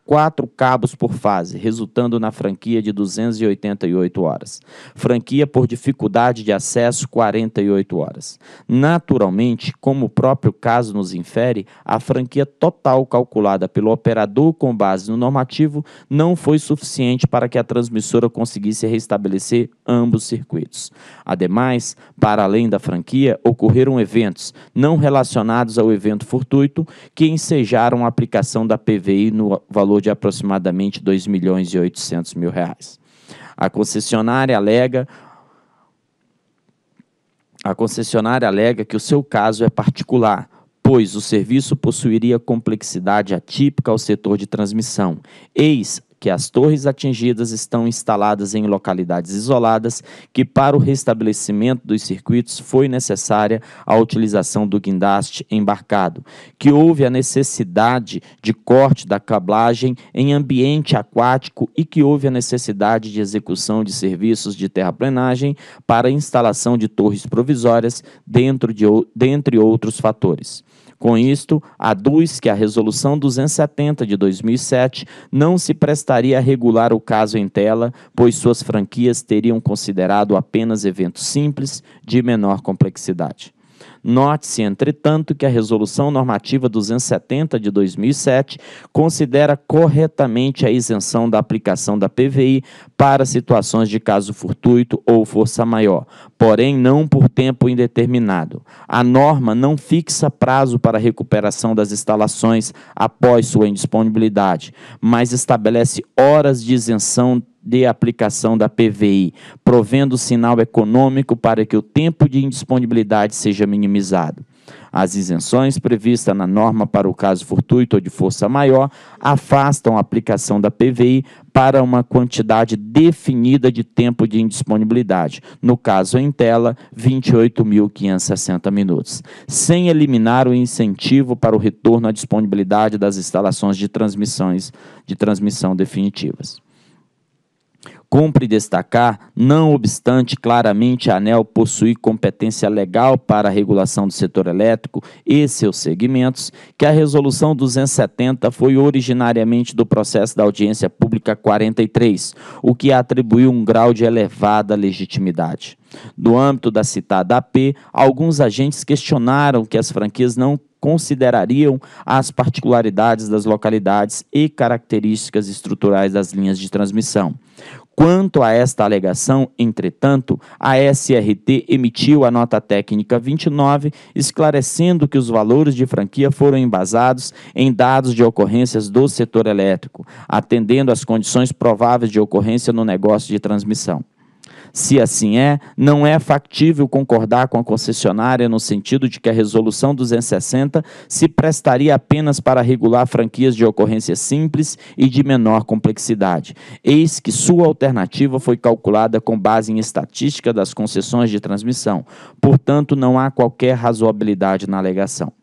quatro cabos por fase, resultando na franquia de 288 horas. Franquia por dificuldade de acesso, 48 horas. Naturalmente, como o próprio caso nos infere, a franquia total calculada pelo operador com base no normativo não foi suficiente para que a transmissora conseguisse restabelecer ambos circuitos. Ademais, para além da franquia, ocorreram eventos não relacionados ao evento fortuito que ensejaram a aplicação da PVI no valor de aproximadamente 2 milhões e 800 mil reais. A concessionária alega a concessionária alega que o seu caso é particular, pois o serviço possuiria complexidade atípica ao setor de transmissão, eis que as torres atingidas estão instaladas em localidades isoladas, que para o restabelecimento dos circuitos foi necessária a utilização do guindaste embarcado, que houve a necessidade de corte da cablagem em ambiente aquático e que houve a necessidade de execução de serviços de terraplenagem para instalação de torres provisórias, dentro de, dentre outros fatores. Com isto, aduz que a Resolução 270 de 2007 não se prestaria a regular o caso em tela, pois suas franquias teriam considerado apenas eventos simples de menor complexidade. Note-se, entretanto, que a Resolução Normativa 270 de 2007 considera corretamente a isenção da aplicação da PVI para situações de caso fortuito ou força maior, porém não por tempo indeterminado. A norma não fixa prazo para recuperação das instalações após sua indisponibilidade, mas estabelece horas de isenção de aplicação da PVI, provendo sinal econômico para que o tempo de indisponibilidade seja minimizado. As isenções previstas na norma para o caso fortuito ou de força maior afastam a aplicação da PVI para uma quantidade definida de tempo de indisponibilidade, no caso em tela, 28.560 minutos, sem eliminar o incentivo para o retorno à disponibilidade das instalações de transmissões de transmissão definitivas. Cumpre destacar, não obstante claramente a ANEL possuir competência legal para a regulação do setor elétrico e seus segmentos, que a Resolução 270 foi originariamente do processo da Audiência Pública 43, o que atribuiu um grau de elevada legitimidade. No âmbito da citada AP, alguns agentes questionaram que as franquias não considerariam as particularidades das localidades e características estruturais das linhas de transmissão. Quanto a esta alegação, entretanto, a SRT emitiu a nota técnica 29, esclarecendo que os valores de franquia foram embasados em dados de ocorrências do setor elétrico, atendendo às condições prováveis de ocorrência no negócio de transmissão. Se assim é, não é factível concordar com a concessionária no sentido de que a resolução 260 se prestaria apenas para regular franquias de ocorrência simples e de menor complexidade. Eis que sua alternativa foi calculada com base em estatística das concessões de transmissão. Portanto, não há qualquer razoabilidade na alegação.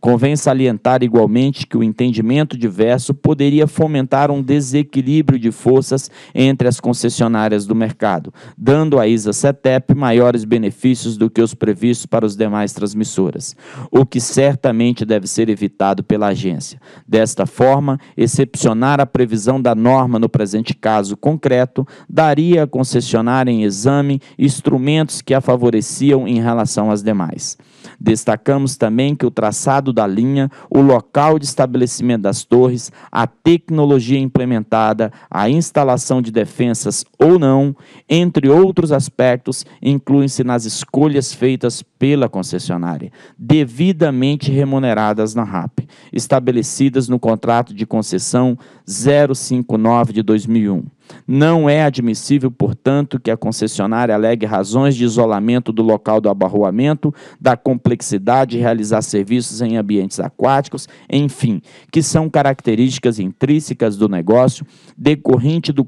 Convém salientar igualmente que o entendimento diverso poderia fomentar um desequilíbrio de forças entre as concessionárias do mercado, dando à ISA CETEP maiores benefícios do que os previstos para os demais transmissoras, o que certamente deve ser evitado pela agência. Desta forma, excepcionar a previsão da norma no presente caso concreto daria à concessionária em exame instrumentos que a favoreciam em relação às demais. Destacamos também que o traçado da linha, o local de estabelecimento das torres, a tecnologia implementada, a instalação de defensas ou não, entre outros aspectos, incluem-se nas escolhas feitas pela concessionária, devidamente remuneradas na RAP, estabelecidas no contrato de concessão 059 de 2001. Não é admissível, portanto, que a concessionária alegue razões de isolamento do local do abarroamento, da complexidade de realizar serviços em ambientes aquáticos, enfim, que são características intrínsecas do negócio, decorrente do,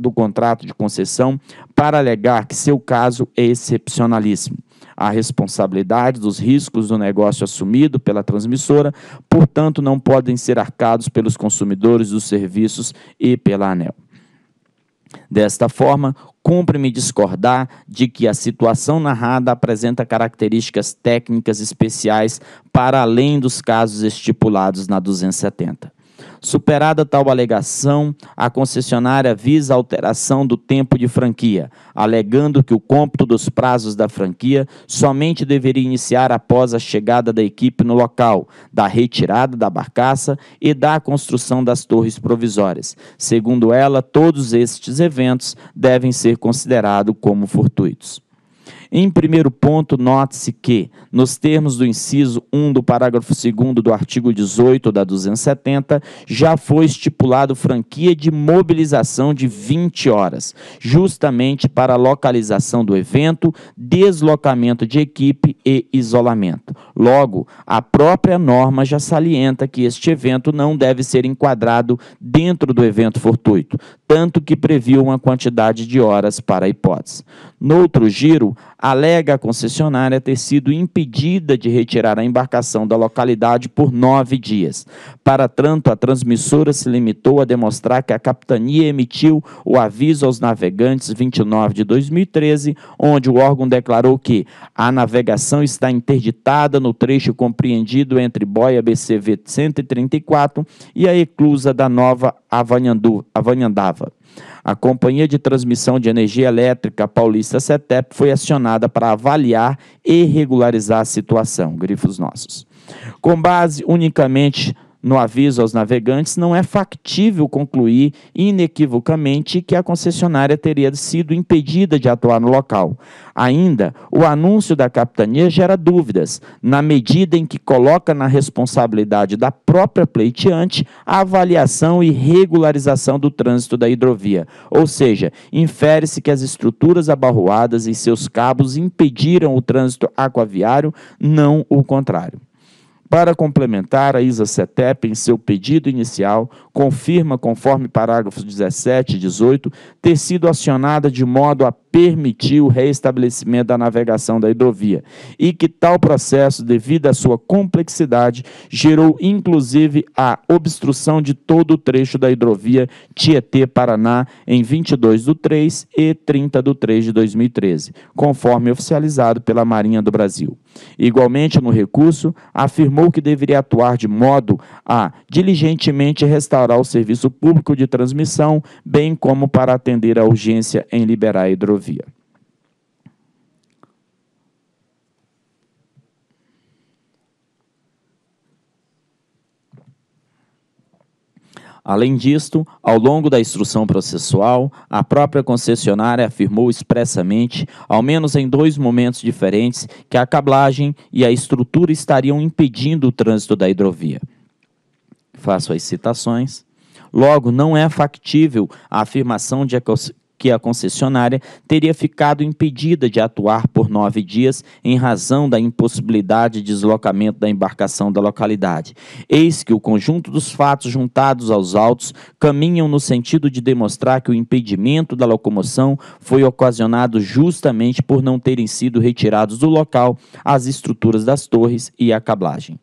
do contrato de concessão, para alegar que seu caso é excepcionalíssimo a responsabilidade dos riscos do negócio assumido pela transmissora, portanto, não podem ser arcados pelos consumidores dos serviços e pela ANEL. Desta forma, cumpre-me discordar de que a situação narrada apresenta características técnicas especiais para além dos casos estipulados na 270. Superada tal alegação, a concessionária visa a alteração do tempo de franquia, alegando que o cômputo dos prazos da franquia somente deveria iniciar após a chegada da equipe no local, da retirada da barcaça e da construção das torres provisórias. Segundo ela, todos estes eventos devem ser considerados como fortuitos. Em primeiro ponto, note-se que, nos termos do inciso 1 do parágrafo 2 do artigo 18 da 270, já foi estipulado franquia de mobilização de 20 horas, justamente para localização do evento, deslocamento de equipe e isolamento. Logo, a própria norma já salienta que este evento não deve ser enquadrado dentro do evento fortuito, tanto que previu uma quantidade de horas para a hipótese. No outro giro, alega a concessionária ter sido impedida de retirar a embarcação da localidade por nove dias. Para tanto, a transmissora se limitou a demonstrar que a capitania emitiu o aviso aos navegantes 29 de 2013, onde o órgão declarou que a navegação está interditada no trecho compreendido entre boia BCV 134 e a eclusa da Nova Avanhandu, Avanhandava. A Companhia de Transmissão de Energia Elétrica Paulista CETEP foi acionada para avaliar e regularizar a situação. Grifos nossos. Com base unicamente no aviso aos navegantes, não é factível concluir inequivocamente que a concessionária teria sido impedida de atuar no local. Ainda, o anúncio da capitania gera dúvidas, na medida em que coloca na responsabilidade da própria pleiteante a avaliação e regularização do trânsito da hidrovia. Ou seja, infere-se que as estruturas abarroadas e seus cabos impediram o trânsito aquaviário, não o contrário. Para complementar, a ISA-CETEP, em seu pedido inicial, confirma, conforme parágrafos 17 e 18, ter sido acionada de modo a permitir o reestabelecimento da navegação da hidrovia e que tal processo, devido à sua complexidade, gerou inclusive a obstrução de todo o trecho da hidrovia Tietê-Paraná em 22 do 3 e 30 do 3 de 2013, conforme oficializado pela Marinha do Brasil. Igualmente, no recurso, afirmou que deveria atuar de modo a diligentemente restaurar o serviço público de transmissão, bem como para atender a urgência em liberar a hidrovia. Além disto, ao longo da instrução processual, a própria concessionária afirmou expressamente, ao menos em dois momentos diferentes, que a cablagem e a estrutura estariam impedindo o trânsito da hidrovia. Faço as citações. Logo, não é factível a afirmação de que a concessionária teria ficado impedida de atuar por nove dias em razão da impossibilidade de deslocamento da embarcação da localidade. Eis que o conjunto dos fatos juntados aos autos caminham no sentido de demonstrar que o impedimento da locomoção foi ocasionado justamente por não terem sido retirados do local as estruturas das torres e a cablagem.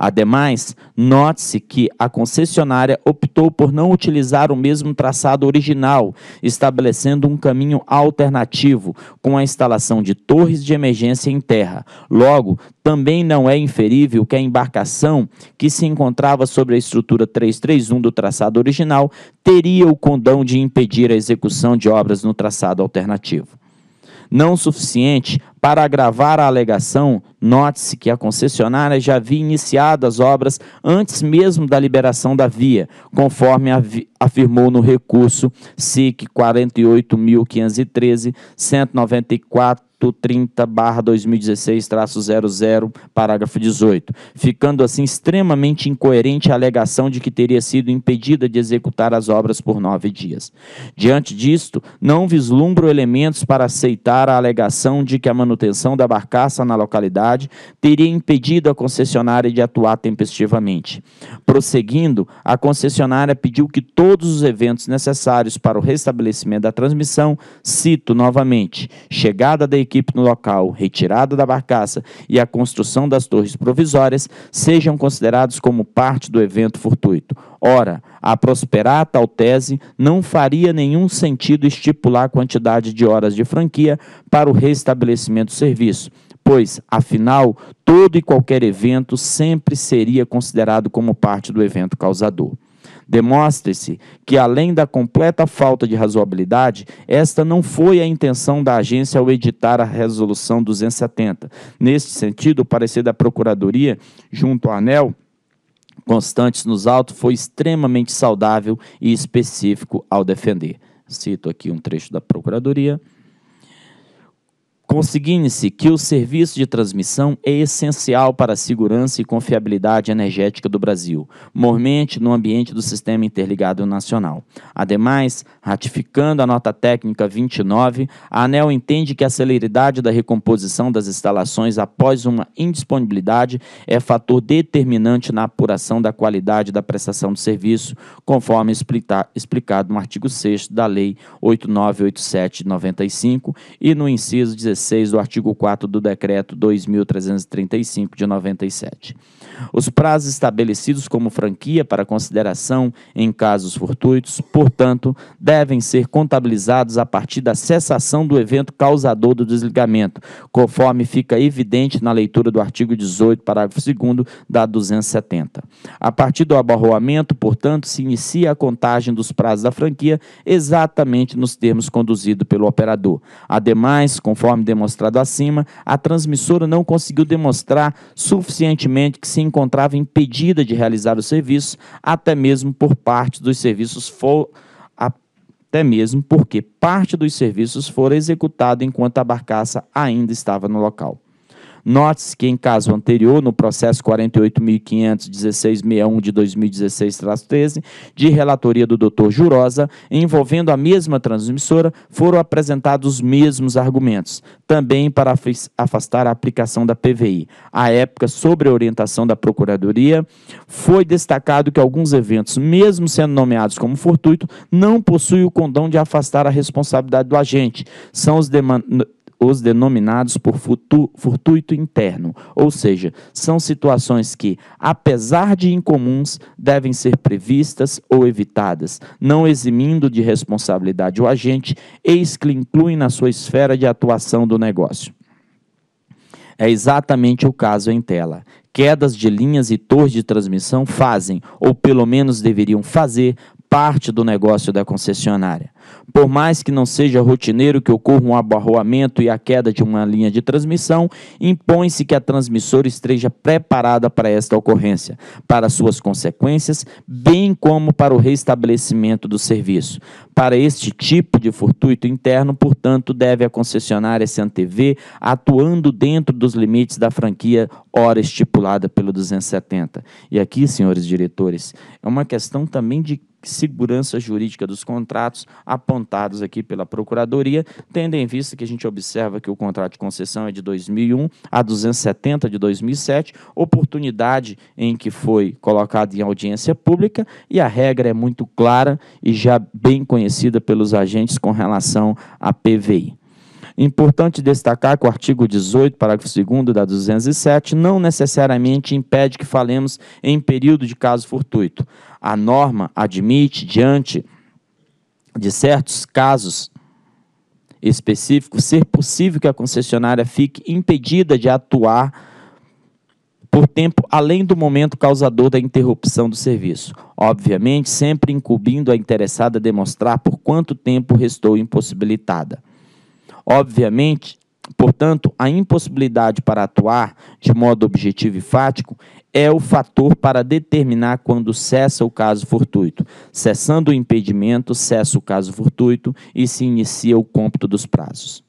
Ademais, note-se que a concessionária optou por não utilizar o mesmo traçado original, estabelecendo um caminho alternativo, com a instalação de torres de emergência em terra. Logo, também não é inferível que a embarcação que se encontrava sobre a estrutura 331 do traçado original teria o condão de impedir a execução de obras no traçado alternativo não suficiente para agravar a alegação, note-se que a concessionária já havia iniciado as obras antes mesmo da liberação da via, conforme afirmou no recurso SIC 48.513, 194 30 barra 2016 traço 00 parágrafo 18 ficando assim extremamente incoerente a alegação de que teria sido impedida de executar as obras por nove dias diante disto não vislumbro elementos para aceitar a alegação de que a manutenção da barcaça na localidade teria impedido a concessionária de atuar tempestivamente prosseguindo a concessionária pediu que todos os eventos necessários para o restabelecimento da transmissão cito novamente chegada da equipe no local, retirada da barcaça e a construção das torres provisórias sejam considerados como parte do evento fortuito. Ora, a prosperar a tal tese, não faria nenhum sentido estipular a quantidade de horas de franquia para o restabelecimento do serviço, pois, afinal, todo e qualquer evento sempre seria considerado como parte do evento causador. Demonstra-se que, além da completa falta de razoabilidade, esta não foi a intenção da agência ao editar a Resolução 270. Neste sentido, o parecer da Procuradoria, junto ao ANEL, constantes nos autos, foi extremamente saudável e específico ao defender. Cito aqui um trecho da Procuradoria. Conseguindo-se que o serviço de transmissão é essencial para a segurança e confiabilidade energética do Brasil, mormente no ambiente do Sistema Interligado Nacional. Ademais, ratificando a nota técnica 29, a ANEL entende que a celeridade da recomposição das instalações após uma indisponibilidade é fator determinante na apuração da qualidade da prestação do serviço, conforme explicado no artigo 6 da Lei 8987 95 e no inciso 16 16 do artigo 4 do decreto 2335 de 97. Os prazos estabelecidos como franquia para consideração em casos fortuitos, portanto, devem ser contabilizados a partir da cessação do evento causador do desligamento, conforme fica evidente na leitura do artigo 18, parágrafo 2 da 270. A partir do abarroamento, portanto, se inicia a contagem dos prazos da franquia exatamente nos termos conduzido pelo operador. Ademais, conforme demonstrado acima, a transmissora não conseguiu demonstrar suficientemente que se encontrava impedida de realizar o serviço, até mesmo por parte dos serviços for, até mesmo porque parte dos serviços foram executados enquanto a barcaça ainda estava no local. Note-se que, em caso anterior, no processo 48.516.61 de 2016-13, de relatoria do Dr. Jurosa, envolvendo a mesma transmissora, foram apresentados os mesmos argumentos, também para afastar a aplicação da PVI. À época, sobre a orientação da Procuradoria, foi destacado que alguns eventos, mesmo sendo nomeados como fortuito, não possuem o condão de afastar a responsabilidade do agente. São os demandantes os denominados por fortuito interno, ou seja, são situações que, apesar de incomuns, devem ser previstas ou evitadas, não eximindo de responsabilidade o agente, eis que incluem na sua esfera de atuação do negócio. É exatamente o caso em tela. Quedas de linhas e torres de transmissão fazem, ou pelo menos deveriam fazer, parte do negócio da concessionária. Por mais que não seja rotineiro que ocorra um abarroamento e a queda de uma linha de transmissão, impõe-se que a transmissora esteja preparada para esta ocorrência, para suas consequências, bem como para o restabelecimento do serviço. Para este tipo de fortuito interno, portanto, deve a concessionária se antever, atuando dentro dos limites da franquia hora estipulada pelo 270. E aqui, senhores diretores, é uma questão também de segurança jurídica dos contratos, a apontados aqui pela Procuradoria, tendo em vista que a gente observa que o contrato de concessão é de 2001 a 270 de 2007, oportunidade em que foi colocado em audiência pública e a regra é muito clara e já bem conhecida pelos agentes com relação à PVI. Importante destacar que o artigo 18, parágrafo 2 da 207 não necessariamente impede que falemos em período de caso fortuito. A norma admite diante de certos casos específicos, ser possível que a concessionária fique impedida de atuar por tempo além do momento causador da interrupção do serviço, obviamente sempre incumbindo a interessada a demonstrar por quanto tempo restou impossibilitada. Obviamente, portanto, a impossibilidade para atuar de modo objetivo e fático é o fator para determinar quando cessa o caso fortuito. Cessando o impedimento, cessa o caso fortuito e se inicia o cômputo dos prazos.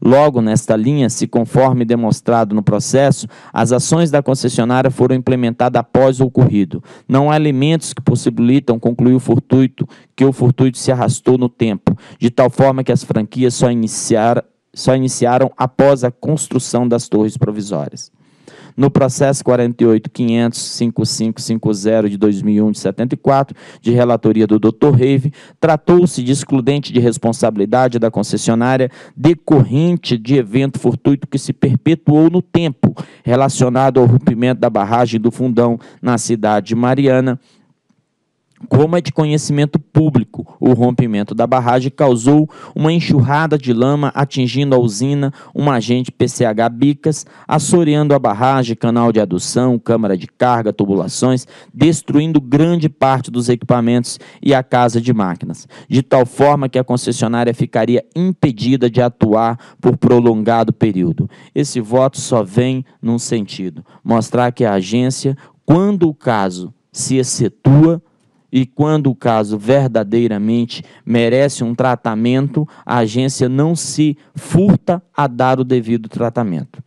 Logo, nesta linha, se conforme demonstrado no processo, as ações da concessionária foram implementadas após o ocorrido. Não há elementos que possibilitam concluir o fortuito que o fortuito se arrastou no tempo, de tal forma que as franquias só, iniciar, só iniciaram após a construção das torres provisórias no processo 48.500.5550 de 2001 de 74, de relatoria do Dr. Reive, tratou-se de excludente de responsabilidade da concessionária decorrente de evento fortuito que se perpetuou no tempo, relacionado ao rompimento da barragem do Fundão na cidade de Mariana, como é de conhecimento público, o rompimento da barragem causou uma enxurrada de lama atingindo a usina, um agente PCH Bicas, assoreando a barragem, canal de adução, câmara de carga, tubulações, destruindo grande parte dos equipamentos e a casa de máquinas, de tal forma que a concessionária ficaria impedida de atuar por prolongado período. Esse voto só vem num sentido: mostrar que a agência, quando o caso se excetua, e quando o caso verdadeiramente merece um tratamento, a agência não se furta a dar o devido tratamento.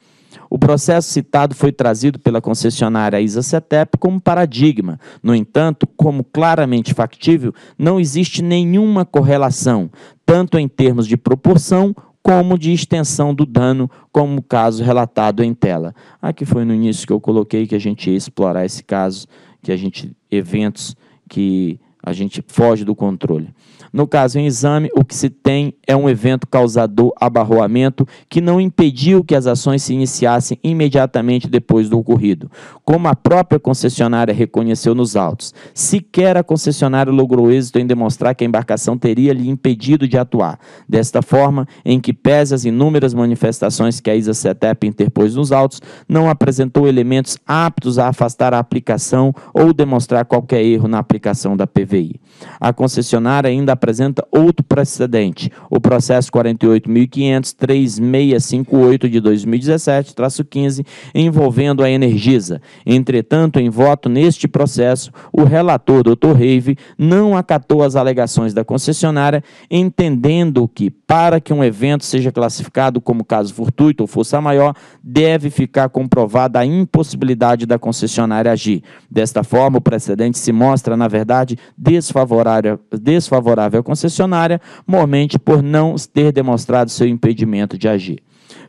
O processo citado foi trazido pela concessionária Isa Cetep como paradigma. No entanto, como claramente factível, não existe nenhuma correlação, tanto em termos de proporção como de extensão do dano, como o caso relatado em tela. Aqui foi no início que eu coloquei que a gente ia explorar esse caso, que a gente eventos que a gente foge do controle. No caso, em exame, o que se tem é um evento causador abarroamento que não impediu que as ações se iniciassem imediatamente depois do ocorrido, como a própria concessionária reconheceu nos autos. Sequer a concessionária logrou êxito em demonstrar que a embarcação teria lhe impedido de atuar. Desta forma, em que pese as inúmeras manifestações que a ISA CETEP interpôs nos autos, não apresentou elementos aptos a afastar a aplicação ou demonstrar qualquer erro na aplicação da PVI. A concessionária ainda apresentou apresenta outro precedente, o processo 48.500.3658 de 2017, traço 15, envolvendo a Energisa. Entretanto, em voto neste processo, o relator, Dr. Reive, não acatou as alegações da concessionária, entendendo que, para que um evento seja classificado como caso fortuito ou força maior, deve ficar comprovada a impossibilidade da concessionária agir. Desta forma, o precedente se mostra, na verdade, desfavorável, desfavorável favorável à concessionária, mormente por não ter demonstrado seu impedimento de agir.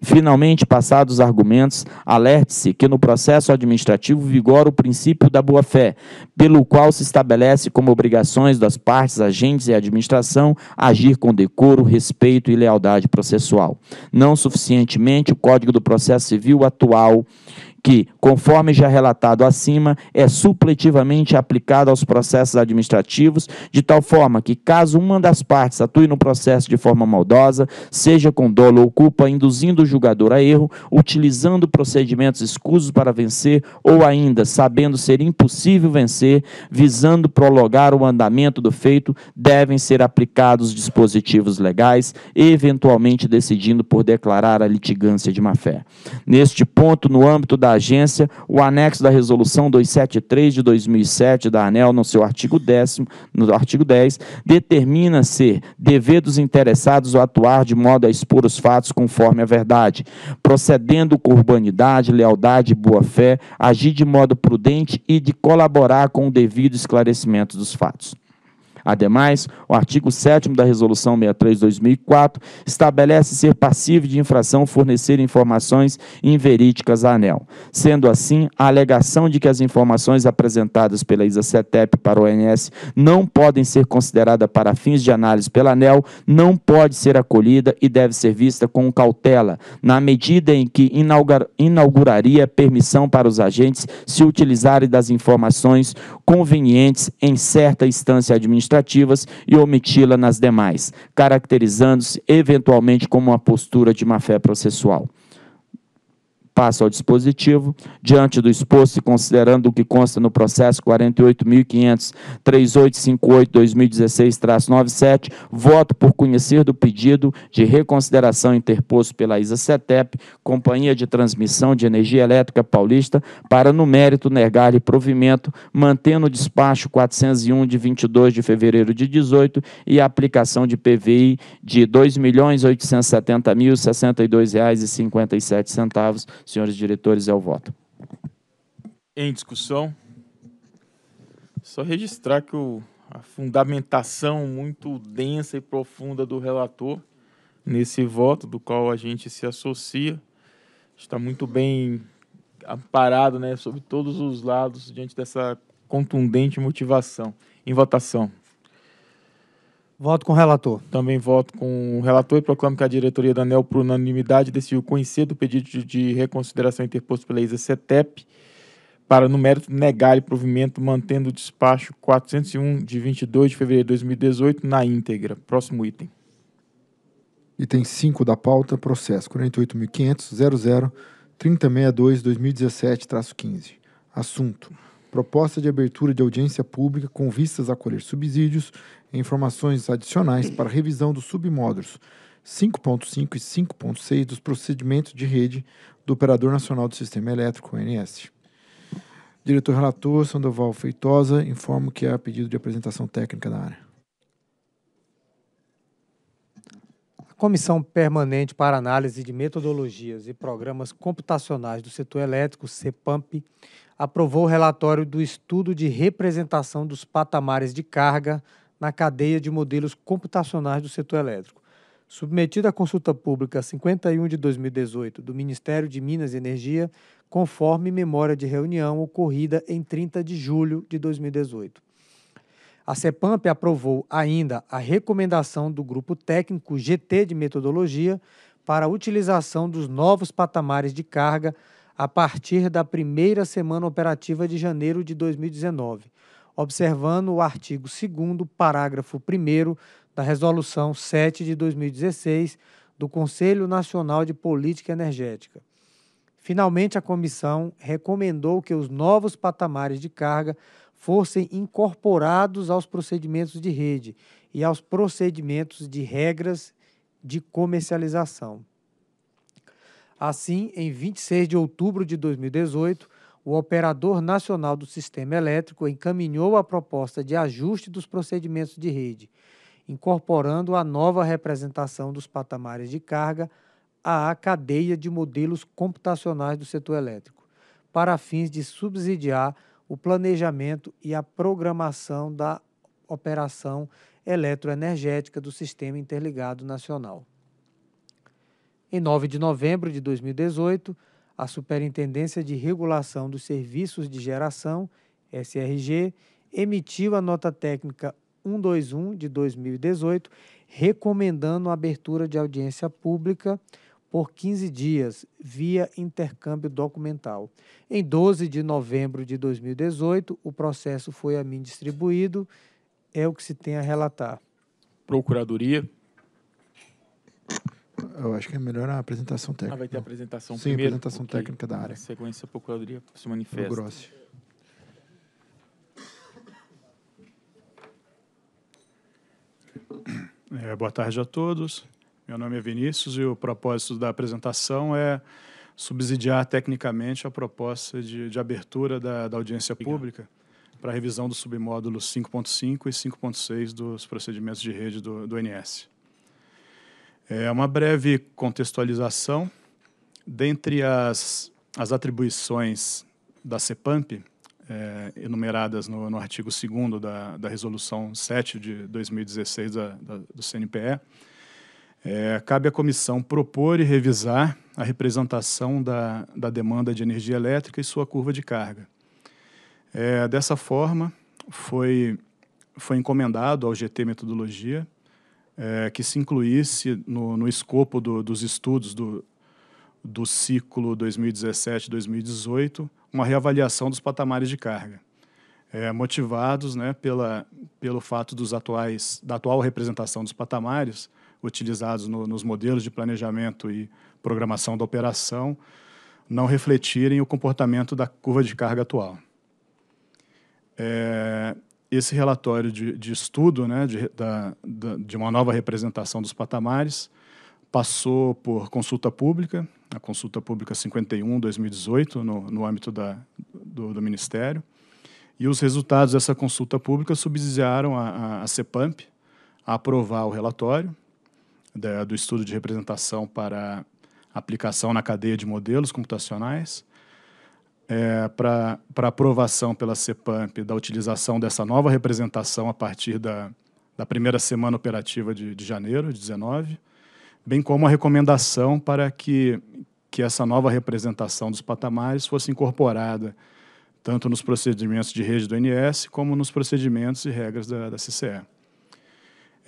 Finalmente, passados os argumentos, alerte-se que no processo administrativo vigora o princípio da boa-fé, pelo qual se estabelece como obrigações das partes, agentes e administração agir com decoro, respeito e lealdade processual. Não suficientemente, o Código do Processo Civil atual que, conforme já relatado acima, é supletivamente aplicado aos processos administrativos, de tal forma que, caso uma das partes atue no processo de forma maldosa, seja com dolo ou culpa, induzindo o julgador a erro, utilizando procedimentos escusos para vencer, ou ainda, sabendo ser impossível vencer, visando prolongar o andamento do feito, devem ser aplicados dispositivos legais, eventualmente decidindo por declarar a litigância de má-fé. Neste ponto, no âmbito da da agência, o anexo da Resolução 273 de 2007 da ANEL, no seu artigo 10, no artigo 10 determina ser dever dos interessados o atuar de modo a expor os fatos conforme a verdade, procedendo com urbanidade, lealdade e boa-fé, agir de modo prudente e de colaborar com o devido esclarecimento dos fatos. Ademais, o artigo 7 da Resolução 63-2004 estabelece ser passivo de infração fornecer informações inverídicas à ANEL. Sendo assim, a alegação de que as informações apresentadas pela ISA-CETEP para o ONS não podem ser consideradas para fins de análise pela ANEL não pode ser acolhida e deve ser vista com cautela, na medida em que inauguraria permissão para os agentes se utilizarem das informações convenientes em certa instância administrativa e omiti-la nas demais, caracterizando-se eventualmente como uma postura de má-fé processual passo ao dispositivo. Diante do exposto e considerando o que consta no processo 48.500.3858-2016-97, voto por conhecer do pedido de reconsideração interposto pela ISA CETEP, Companhia de Transmissão de Energia Elétrica Paulista, para no mérito negar-lhe provimento, mantendo o despacho 401 de 22 de fevereiro de 18 e a aplicação de PVI de R$ 2.870.062,57 Senhores diretores, é o voto. Em discussão. Só registrar que o, a fundamentação muito densa e profunda do relator nesse voto, do qual a gente se associa, está muito bem amparado né, sobre todos os lados diante dessa contundente motivação. Em votação. Voto com o relator. Também voto com o relator e proclamo que a diretoria da ANEL, por unanimidade, decidiu conhecer do pedido de reconsideração interposto pela ISA-CETEP para, no mérito, negar o provimento, mantendo o despacho 401 de 22 de fevereiro de 2018 na íntegra. Próximo item. Item 5 da pauta, processo 48.500.00 15 Assunto proposta de abertura de audiência pública com vistas a colher subsídios e informações adicionais para revisão dos submódulos 5.5 e 5.6 dos procedimentos de rede do Operador Nacional do Sistema Elétrico, ONS. Diretor relator Sandoval Feitosa, informo que há é pedido de apresentação técnica da área. A Comissão Permanente para Análise de Metodologias e Programas Computacionais do Setor Elétrico, CEPAMP, aprovou o relatório do estudo de representação dos patamares de carga na cadeia de modelos computacionais do setor elétrico. Submetido à consulta pública 51 de 2018 do Ministério de Minas e Energia, conforme memória de reunião ocorrida em 30 de julho de 2018. A CEPAMP aprovou ainda a recomendação do Grupo Técnico GT de Metodologia para a utilização dos novos patamares de carga a partir da primeira semana operativa de janeiro de 2019, observando o artigo 2, parágrafo 1 da Resolução 7 de 2016 do Conselho Nacional de Política Energética. Finalmente, a comissão recomendou que os novos patamares de carga fossem incorporados aos procedimentos de rede e aos procedimentos de regras de comercialização. Assim, em 26 de outubro de 2018, o Operador Nacional do Sistema Elétrico encaminhou a proposta de ajuste dos procedimentos de rede, incorporando a nova representação dos patamares de carga à cadeia de modelos computacionais do setor elétrico, para fins de subsidiar o planejamento e a programação da operação eletroenergética do Sistema Interligado Nacional. Em 9 de novembro de 2018, a Superintendência de Regulação dos Serviços de Geração, SRG, emitiu a nota técnica 121 de 2018, recomendando a abertura de audiência pública por 15 dias via intercâmbio documental. Em 12 de novembro de 2018, o processo foi a mim distribuído, é o que se tem a relatar. Procuradoria. Eu acho que é melhor a apresentação técnica. Ah, vai ter a apresentação Sim, primeiro. apresentação técnica da área. Na sequência, a Procuradoria se manifesta. Grossi. É, boa tarde a todos. Meu nome é Vinícius e o propósito da apresentação é subsidiar tecnicamente a proposta de, de abertura da, da audiência Obrigado. pública para a revisão do submódulo 5.5 e 5.6 dos procedimentos de rede do, do NS. É uma breve contextualização. Dentre as, as atribuições da CEPAMP, é, enumeradas no, no artigo 2 da, da Resolução 7 de 2016 da, da, do CNPE, é, cabe à comissão propor e revisar a representação da, da demanda de energia elétrica e sua curva de carga. É, dessa forma, foi, foi encomendado ao GT Metodologia é, que se incluísse no, no escopo do, dos estudos do, do ciclo 2017-2018 uma reavaliação dos patamares de carga, é, motivados né, pela, pelo fato dos atuais, da atual representação dos patamares utilizados no, nos modelos de planejamento e programação da operação não refletirem o comportamento da curva de carga atual. É, esse relatório de, de estudo né, de, da, da, de uma nova representação dos patamares passou por consulta pública, a consulta pública 51-2018, no, no âmbito da, do, do, Ministério, e os resultados dessa consulta pública subsidiaram a, a, a CEPAMP a aprovar o relatório da, né, do estudo de representação para aplicação na cadeia de modelos computacionais é, para aprovação pela CEPAMP da utilização dessa nova representação a partir da, da primeira semana operativa de, de janeiro de 19, bem como a recomendação para que, que essa nova representação dos patamares fosse incorporada tanto nos procedimentos de rede do INS como nos procedimentos e regras da, da CCE.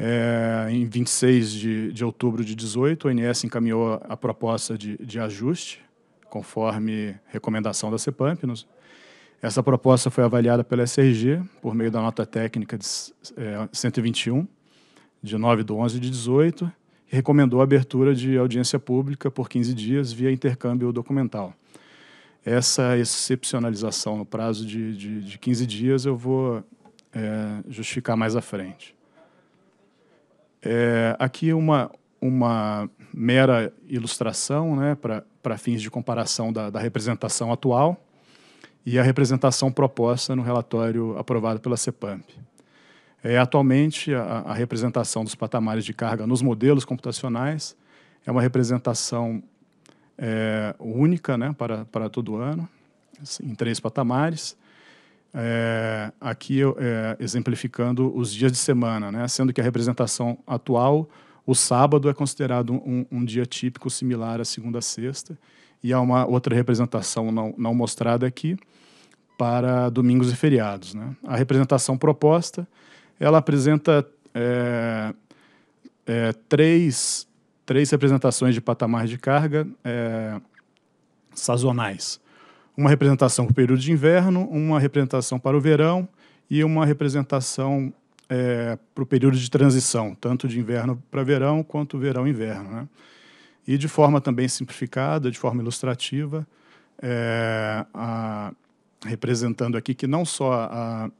É, em 26 de, de outubro de 18, o INS encaminhou a proposta de, de ajuste conforme recomendação da CEPAMP. Essa proposta foi avaliada pela SRG por meio da nota técnica de, é, 121, de 9 de 11 de 18, e recomendou a abertura de audiência pública por 15 dias via intercâmbio documental. Essa excepcionalização no prazo de, de, de 15 dias eu vou é, justificar mais à frente. É, aqui uma, uma mera ilustração, né, para fins de comparação da, da representação atual e a representação proposta no relatório aprovado pela CEPAMP. É, atualmente, a, a, representação dos patamares de carga nos modelos computacionais é uma representação é, única né, para, para todo ano, assim, em três patamares. É, aqui, é, exemplificando os dias de semana, né, sendo que a representação atual o sábado é considerado um, um dia típico similar à segunda a sexta, e há uma outra representação não, não mostrada aqui para domingos e feriados. Né? A representação proposta ela apresenta é, é, três, três representações de patamar de carga é, sazonais. Uma representação para o período de inverno, uma representação para o verão e uma representação é, para o período de transição, tanto de inverno para verão quanto verão inverno. Né? E de forma também simplificada, de forma ilustrativa, é, a, representando aqui que não só a,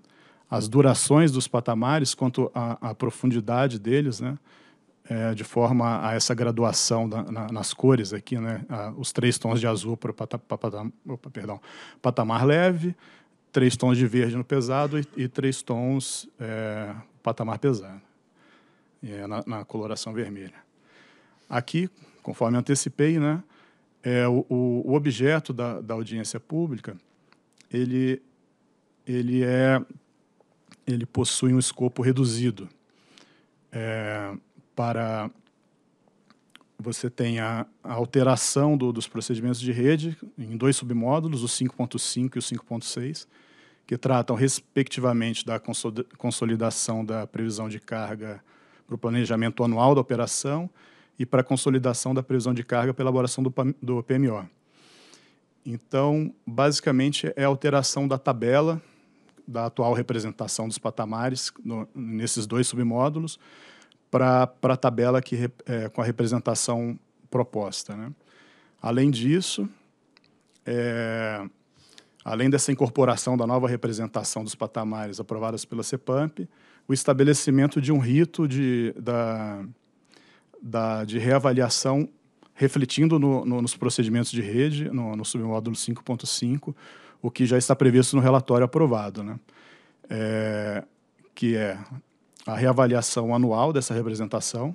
as durações dos patamares, quanto a, a profundidade deles, né? É, de forma a essa graduação da, na, nas cores aqui, né? os três tons de azul para o pata, pata, patamar leve, três tons de verde no pesado e, e três tons é, patamar pesado, é, na, na, coloração vermelha. Aqui, conforme antecipei, né, é, o, o objeto da, da audiência pública, ele, ele, é, ele possui um escopo reduzido é, para você tem a, a alteração do, dos procedimentos de rede em dois submódulos, o 5.5 e o 5.6, que tratam respectivamente da consolidação da previsão de carga para o planejamento anual da operação e para a consolidação da previsão de carga para elaboração do, do PMO. Então, basicamente, é a alteração da tabela da atual representação dos patamares no, nesses dois submódulos, para a tabela que, é, com a representação proposta. Né? Além disso, é, além dessa incorporação da nova representação dos patamares aprovadas pela CEPAMP, o estabelecimento de um rito de, da, da, de reavaliação refletindo no, no, nos procedimentos de rede, no, no submódulo 5.5, o que já está previsto no relatório aprovado, né? É, que é a reavaliação anual dessa representação,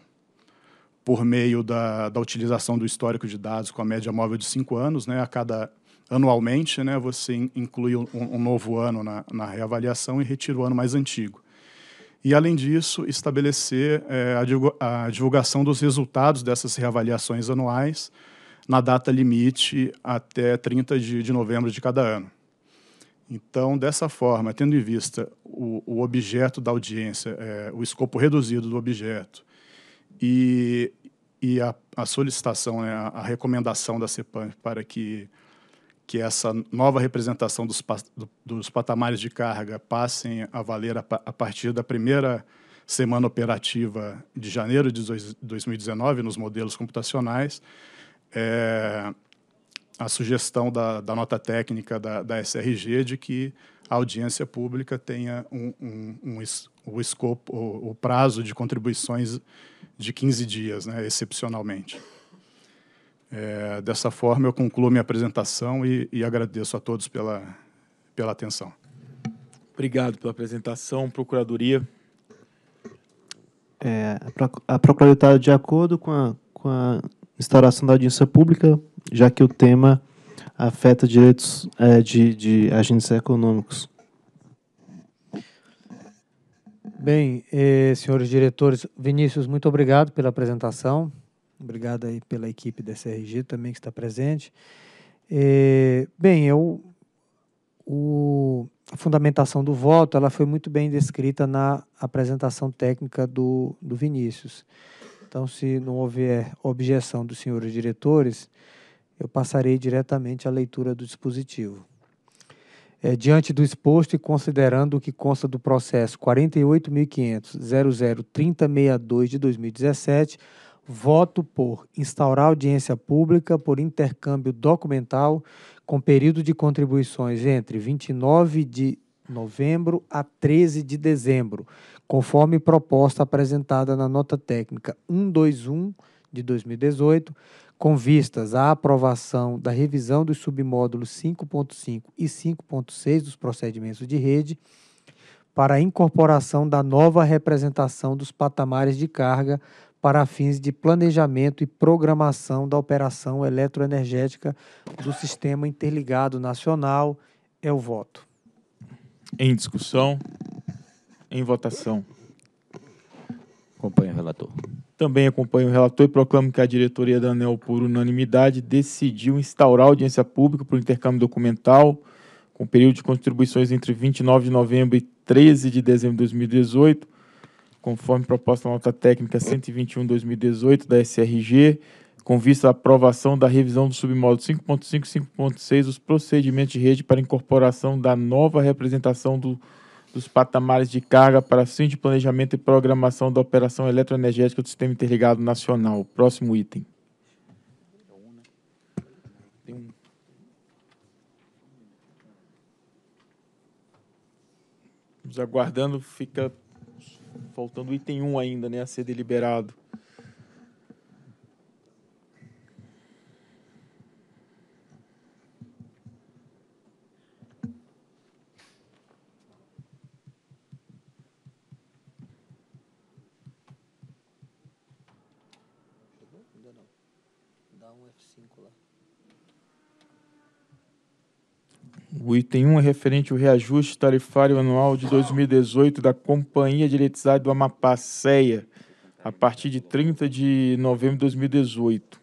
por meio da, da utilização do histórico de dados com a média móvel de cinco anos, né, a cada anualmente, né, você inclui um, um novo ano na, na, reavaliação e retira o ano mais antigo. E, além disso, estabelecer é, a, divulgação dos resultados dessas reavaliações anuais na data limite até 30 de, de novembro de cada ano. Então, dessa forma, tendo em vista o, o objeto da audiência, é, o escopo reduzido do objeto e, e a, a solicitação, né, a, a, recomendação da CEPAM para que, que essa nova representação dos, dos patamares de carga passem a valer a, a partir da primeira semana operativa de janeiro de 2019 nos modelos computacionais, é, a sugestão da, da nota técnica da, da, SRG de que a audiência pública tenha um, um, um es, o escopo, o, o, prazo de contribuições de 15 dias, né, excepcionalmente. É, dessa forma, eu concluo minha apresentação e, e agradeço a todos pela, pela atenção. Obrigado pela apresentação, Procuradoria. É, a Procuradoria está de acordo com a, com a instauração da audiência pública já que o tema afeta direitos é, de, de agentes econômicos. Bem, eh, senhores diretores, Vinícius, muito obrigado pela apresentação. Obrigado aí pela equipe da CRG também que está presente. Eh, bem, eu, o, a fundamentação do voto ela foi muito bem descrita na apresentação técnica do, do Vinícius. Então, se não houver objeção dos senhores diretores, eu passarei diretamente à leitura do dispositivo. É, diante do exposto e considerando o que consta do processo 48.500.003062 de 2017, voto por instaurar audiência pública por intercâmbio documental com período de contribuições entre 29 de novembro a 13 de dezembro, conforme proposta apresentada na nota técnica 121 de 2018, com vistas à aprovação da revisão dos submódulos 5.5 e 5.6 dos procedimentos de rede, para a incorporação da nova representação dos patamares de carga para fins de planejamento e programação da operação eletroenergética do Sistema Interligado Nacional. É o voto. Em discussão, em votação. Acompanhe o relator. Também acompanho o relator e proclamo que a diretoria da ANEL, por unanimidade, decidiu instaurar audiência pública para o intercâmbio documental, com período de contribuições entre 29 de novembro e 13 de dezembro de 2018, conforme proposta na nota técnica 121-2018 da SRG, com vista à aprovação da revisão do submódulo 5.5 e 5.6 dos procedimentos de rede para incorporação da nova representação do dos patamares de carga para fim de planejamento e programação da operação eletroenergética do Sistema Interligado Nacional. Próximo item. Estamos aguardando, fica faltando o item 1 ainda, né, a ser deliberado. O item 1 é referente ao reajuste tarifário anual de 2018 da Companhia de Eletricidade do Amapá, CEA, a partir de 30 de novembro de 2018.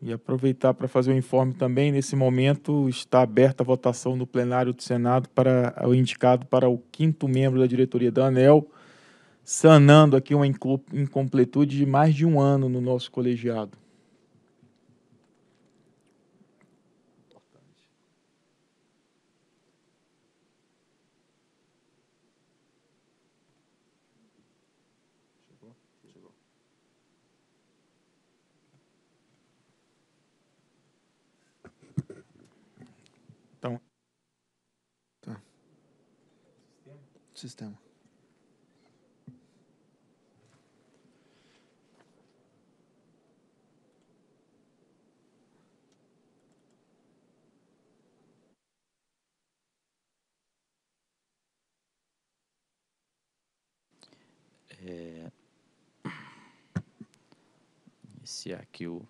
E aproveitar para fazer o um informe também, nesse momento está aberta a votação no plenário do Senado para o indicado para o quinto membro da diretoria da ANEL, sanando aqui uma incompletude de mais de um ano no nosso colegiado. sistema. É... Iniciar aqui o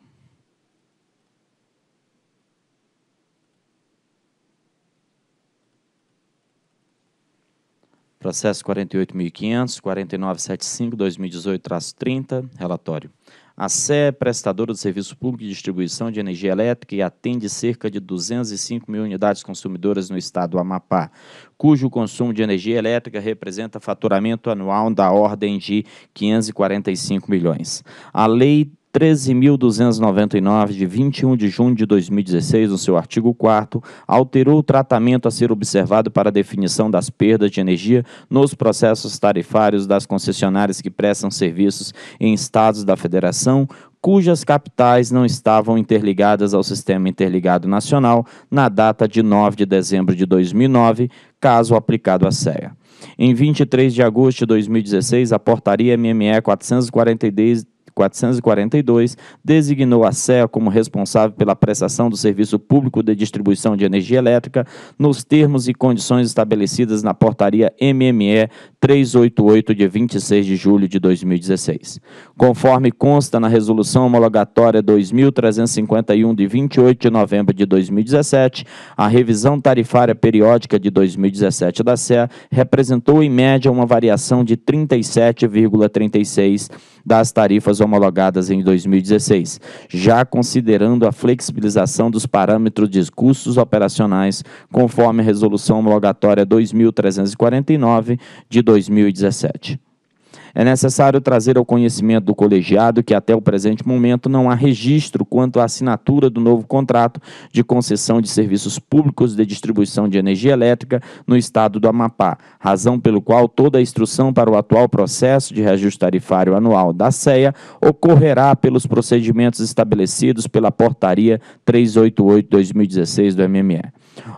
Processo 48.500, 4975-2018-30, relatório. A SE é prestadora do serviço público de distribuição de energia elétrica e atende cerca de 205 mil unidades consumidoras no estado do Amapá, cujo consumo de energia elétrica representa faturamento anual da ordem de 545 milhões. A lei 13.299, de 21 de junho de 2016, no seu artigo 4, alterou o tratamento a ser observado para a definição das perdas de energia nos processos tarifários das concessionárias que prestam serviços em estados da Federação, cujas capitais não estavam interligadas ao Sistema Interligado Nacional na data de 9 de dezembro de 2009, caso aplicado à CEA. Em 23 de agosto de 2016, a portaria MME 442 442, designou a CEA como responsável pela prestação do serviço público de distribuição de energia elétrica nos termos e condições estabelecidas na portaria MME 388 de 26 de julho de 2016. Conforme consta na resolução homologatória 2351 de 28 de novembro de 2017, a revisão tarifária periódica de 2017 da CEA representou em média uma variação de 37,36 das tarifas homologadas em 2016, já considerando a flexibilização dos parâmetros de custos operacionais, conforme a Resolução Homologatória 2349 de 2017. É necessário trazer ao conhecimento do colegiado que até o presente momento não há registro quanto à assinatura do novo contrato de concessão de serviços públicos de distribuição de energia elétrica no estado do Amapá, razão pelo qual toda a instrução para o atual processo de reajuste tarifário anual da CEA ocorrerá pelos procedimentos estabelecidos pela portaria 388/2016 do MME.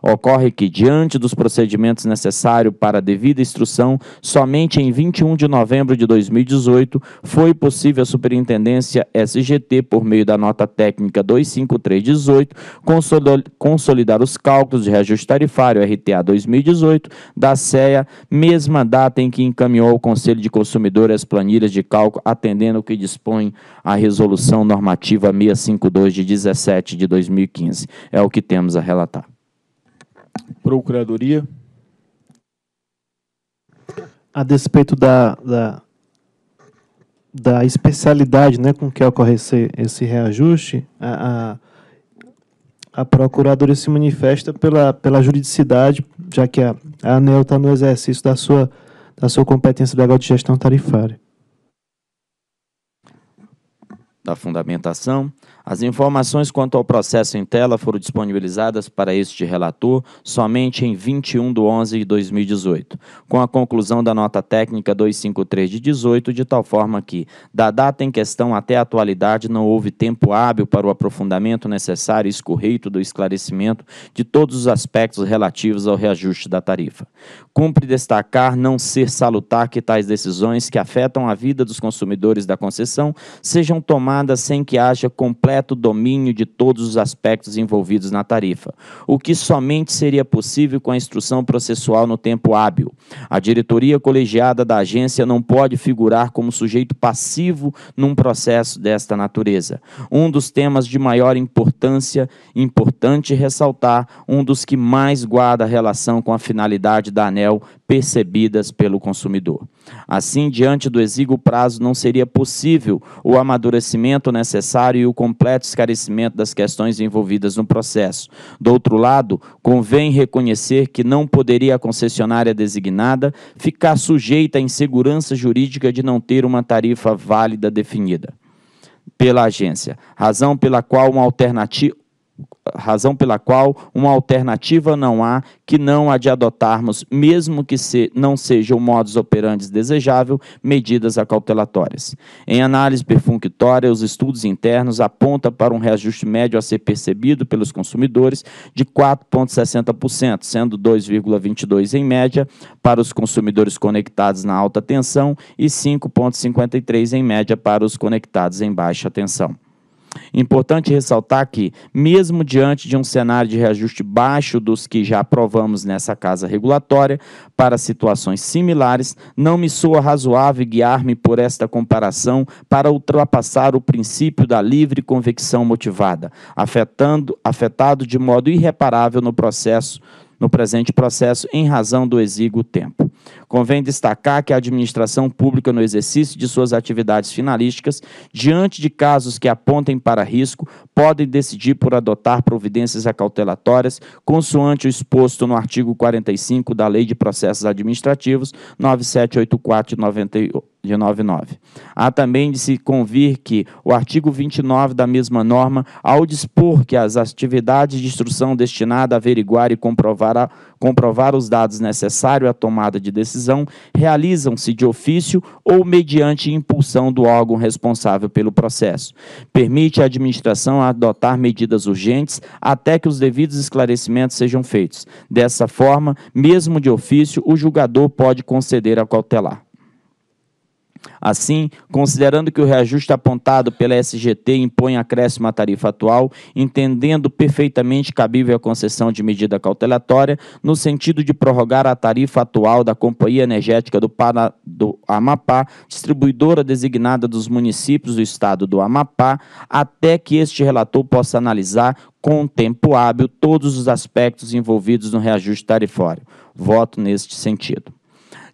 Ocorre que, diante dos procedimentos necessários para a devida instrução, somente em 21 de novembro de 2018 foi possível a Superintendência SGT, por meio da nota técnica 25318, consolidar os cálculos de reajuste tarifário RTA 2018 da CEA, mesma data em que encaminhou ao Conselho de Consumidor as planilhas de cálculo, atendendo o que dispõe a Resolução Normativa 652 de 17 de 2015. É o que temos a relatar. Procuradoria. A despeito da, da, da especialidade né, com que ocorre esse, esse reajuste, a, a a Procuradoria se manifesta pela, pela juridicidade, já que a, a ANEL está no exercício da sua, da sua competência legal de gestão tarifária. Da fundamentação. As informações quanto ao processo em tela foram disponibilizadas para este relator somente em 21 de 11 de 2018, com a conclusão da nota técnica 253 de 18, de tal forma que, da data em questão até a atualidade, não houve tempo hábil para o aprofundamento necessário e escorreito do esclarecimento de todos os aspectos relativos ao reajuste da tarifa. Cumpre destacar não ser salutar que tais decisões que afetam a vida dos consumidores da concessão sejam tomadas sem que haja completa completo domínio de todos os aspectos envolvidos na tarifa, o que somente seria possível com a instrução processual no tempo hábil. A diretoria colegiada da agência não pode figurar como sujeito passivo num processo desta natureza. Um dos temas de maior importância, importante ressaltar, um dos que mais guarda relação com a finalidade da ANEL percebidas pelo consumidor. Assim, diante do exíguo prazo, não seria possível o amadurecimento necessário e o completo esclarecimento das questões envolvidas no processo. Do outro lado, convém reconhecer que não poderia a concessionária designada ficar sujeita à insegurança jurídica de não ter uma tarifa válida definida pela agência, razão pela qual uma alternativa razão pela qual uma alternativa não há que não a de adotarmos, mesmo que se, não seja o modus operandi desejável, medidas acautelatórias. Em análise perfunctória, os estudos internos apontam para um reajuste médio a ser percebido pelos consumidores de 4,60%, sendo 2,22% em média para os consumidores conectados na alta tensão e 5,53% em média para os conectados em baixa tensão. Importante ressaltar que, mesmo diante de um cenário de reajuste baixo dos que já aprovamos nessa casa regulatória, para situações similares, não me soa razoável guiar-me por esta comparação para ultrapassar o princípio da livre convicção motivada, afetando, afetado de modo irreparável no processo no presente processo em razão do exíguo tempo. Convém destacar que a administração pública, no exercício de suas atividades finalísticas, diante de casos que apontem para risco, podem decidir por adotar providências acautelatórias, consoante o exposto no artigo 45 da Lei de Processos Administrativos 9784 de 98 de 99. Há também de se convir que o artigo 29 da mesma norma, ao dispor que as atividades de instrução destinadas a averiguar e comprovar a comprovar os dados necessários à tomada de decisão, realizam-se de ofício ou mediante impulsão do órgão responsável pelo processo. Permite à administração adotar medidas urgentes até que os devidos esclarecimentos sejam feitos. Dessa forma, mesmo de ofício, o julgador pode conceder a cautelar. Assim, considerando que o reajuste apontado pela SGT impõe acréscimo à tarifa atual, entendendo perfeitamente cabível a concessão de medida cautelatória, no sentido de prorrogar a tarifa atual da Companhia Energética do, do Amapá, distribuidora designada dos municípios do estado do Amapá, até que este relator possa analisar com tempo hábil todos os aspectos envolvidos no reajuste tarifário. Voto neste sentido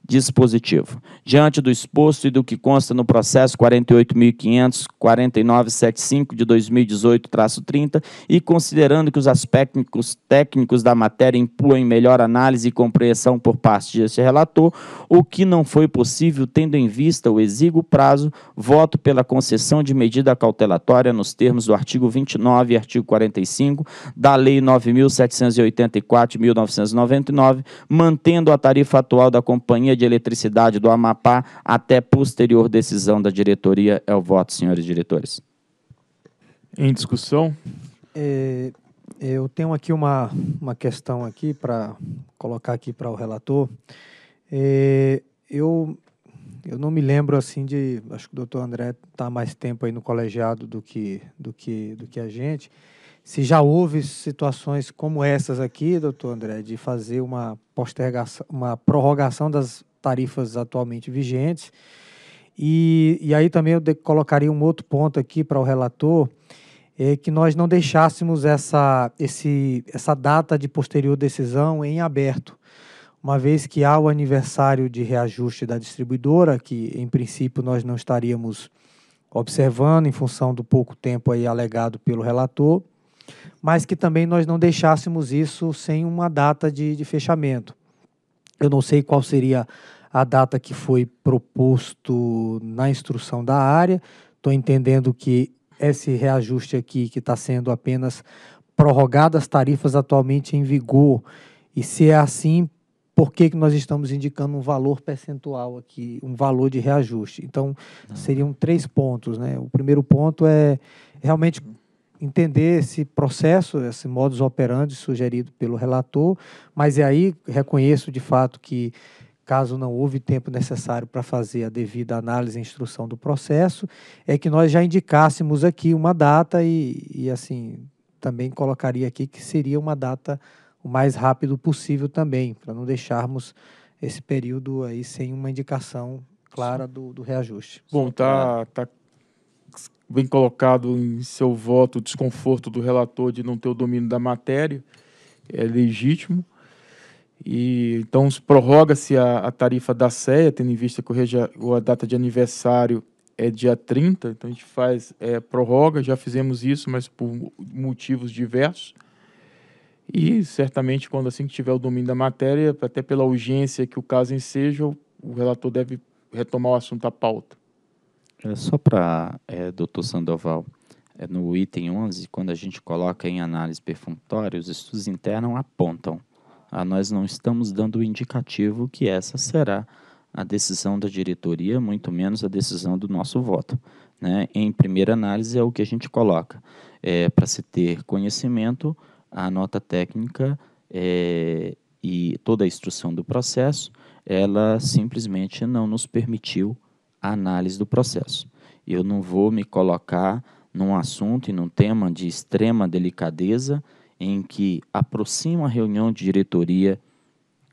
dispositivo. Diante do exposto e do que consta no processo 48.549.75 de 2018-30 e considerando que os aspectos técnicos da matéria incluem melhor análise e compreensão por parte deste relator, o que não foi possível tendo em vista o exíguo prazo, voto pela concessão de medida cautelatória nos termos do artigo 29 e artigo 45 da Lei 9.784 1999, mantendo a tarifa atual da companhia de Eletricidade do Amapá até posterior decisão da diretoria. É o voto, senhores diretores. Em discussão? É, eu tenho aqui uma, uma questão aqui para colocar aqui para o relator. É, eu, eu não me lembro assim de. Acho que o doutor André está mais tempo aí no colegiado do que, do que, do que a gente se já houve situações como essas aqui, doutor André, de fazer uma postergação, uma prorrogação das tarifas atualmente vigentes. E, e aí também eu colocaria um outro ponto aqui para o relator, é que nós não deixássemos essa, esse, essa data de posterior decisão em aberto, uma vez que há o aniversário de reajuste da distribuidora, que em princípio nós não estaríamos observando em função do pouco tempo aí alegado pelo relator, mas que também nós não deixássemos isso sem uma data de, de fechamento. Eu não sei qual seria a data que foi proposto na instrução da área. Estou entendendo que esse reajuste aqui, que está sendo apenas prorrogado as tarifas atualmente em vigor, e se é assim, por que, que nós estamos indicando um valor percentual aqui, um valor de reajuste? Então, seriam três pontos. Né? O primeiro ponto é realmente entender esse processo, esse modus operandi sugerido pelo relator, mas é aí reconheço de fato que caso não houve tempo necessário para fazer a devida análise e instrução do processo, é que nós já indicássemos aqui uma data e, e assim também colocaria aqui que seria uma data o mais rápido possível também, para não deixarmos esse período aí sem uma indicação clara do, do reajuste. Bom, tá, tá bem colocado em seu voto o desconforto do relator de não ter o domínio da matéria, é legítimo. E, então, prorroga-se a, a, tarifa da CEA, tendo em vista que o a data de aniversário é dia 30, então a gente faz, é, prorroga, já fizemos isso, mas por motivos diversos. E, certamente, quando assim que tiver o domínio da matéria, até pela urgência que o caso enseja, o, o relator deve retomar o assunto à pauta. É só para, é, doutor Sandoval, é no item 11, quando a gente coloca em análise perfunctória, os estudos internos apontam. a ah, nós não estamos dando o indicativo que essa será a decisão da diretoria, muito menos a decisão do nosso voto. Né? Em primeira análise, é o que a gente coloca. É, para se ter conhecimento, a nota técnica é, e toda a instrução do processo, ela simplesmente não nos permitiu a análise do processo. Eu não vou me colocar num assunto e num tema de extrema delicadeza em que aproxima a reunião de diretoria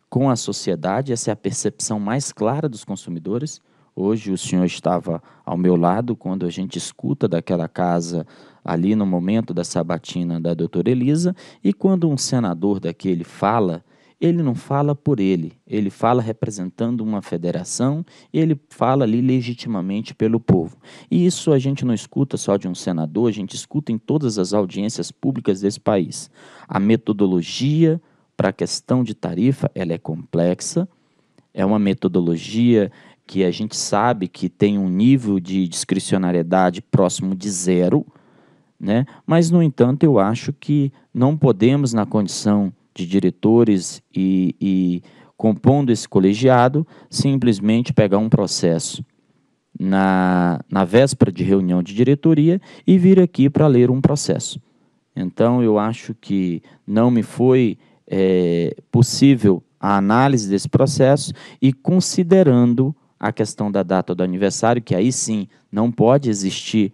com a sociedade, essa é a percepção mais clara dos consumidores. Hoje o senhor estava ao meu lado quando a gente escuta daquela casa ali no momento da sabatina da doutora Elisa e quando um senador daquele fala ele não fala por ele, ele fala representando uma federação, ele fala ali legitimamente pelo povo. E isso a gente não escuta só de um senador, a gente escuta em todas as audiências públicas desse país. A metodologia para a questão de tarifa, ela é complexa, é uma metodologia que a gente sabe que tem um nível de discricionariedade próximo de zero, né? mas, no entanto, eu acho que não podemos, na condição de diretores e, e compondo esse colegiado, simplesmente pegar um processo na, na véspera de reunião de diretoria e vir aqui para ler um processo. Então, eu acho que não me foi é, possível a análise desse processo e considerando a questão da data do aniversário, que aí sim não pode existir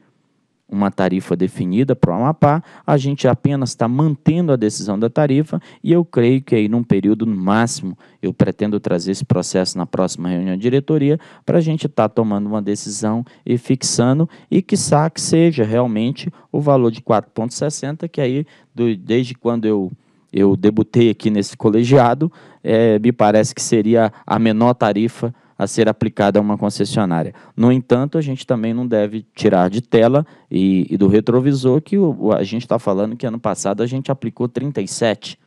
uma tarifa definida para o Amapá, a gente apenas está mantendo a decisão da tarifa e eu creio que aí num período no máximo, eu pretendo trazer esse processo na próxima reunião de diretoria para a gente estar tá tomando uma decisão e fixando e que saque seja realmente o valor de 4,60 que aí do, desde quando eu eu debutei aqui nesse colegiado, é, me parece que seria a menor tarifa a ser aplicada a uma concessionária. No entanto, a gente também não deve tirar de tela e, e do retrovisor que o, a gente está falando que ano passado a gente aplicou 37.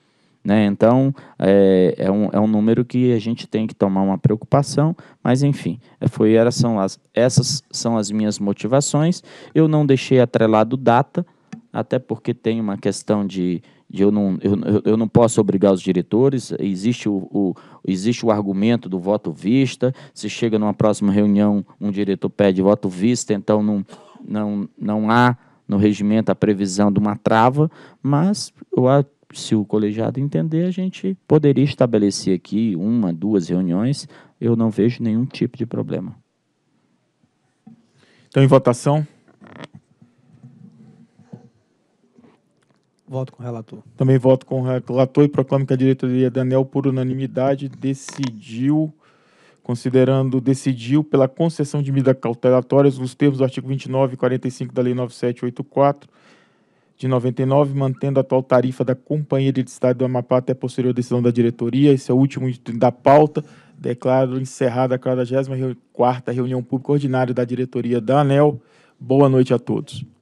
Né? Então, é, é, um, é um número que a gente tem que tomar uma preocupação, mas enfim, é, foi, era, são as, essas são as minhas motivações. Eu não deixei atrelado data, até porque tem uma questão de, eu não, eu, eu não posso obrigar os diretores, existe o, o, existe o argumento do voto vista, se chega numa próxima reunião, um diretor pede voto vista, então não, não, não há no regimento a previsão de uma trava, mas eu acho se o colegiado entender, a gente poderia estabelecer aqui uma, duas reuniões. Eu não vejo nenhum tipo de problema. Então, em votação. Voto com o relator. Também voto com o relator e proclamo que a diretoria da ANEL, por unanimidade, decidiu, considerando, decidiu pela concessão de medidas cautelatórias nos termos do artigo 29 e 45 da Lei 9784 de 99, mantendo a atual tarifa da Companhia de Estado do Amapá até posterior decisão da diretoria. Esse é o último da pauta. Declaro encerrada a 44 reunião pública ordinária da diretoria da ANEL. Boa noite a todos.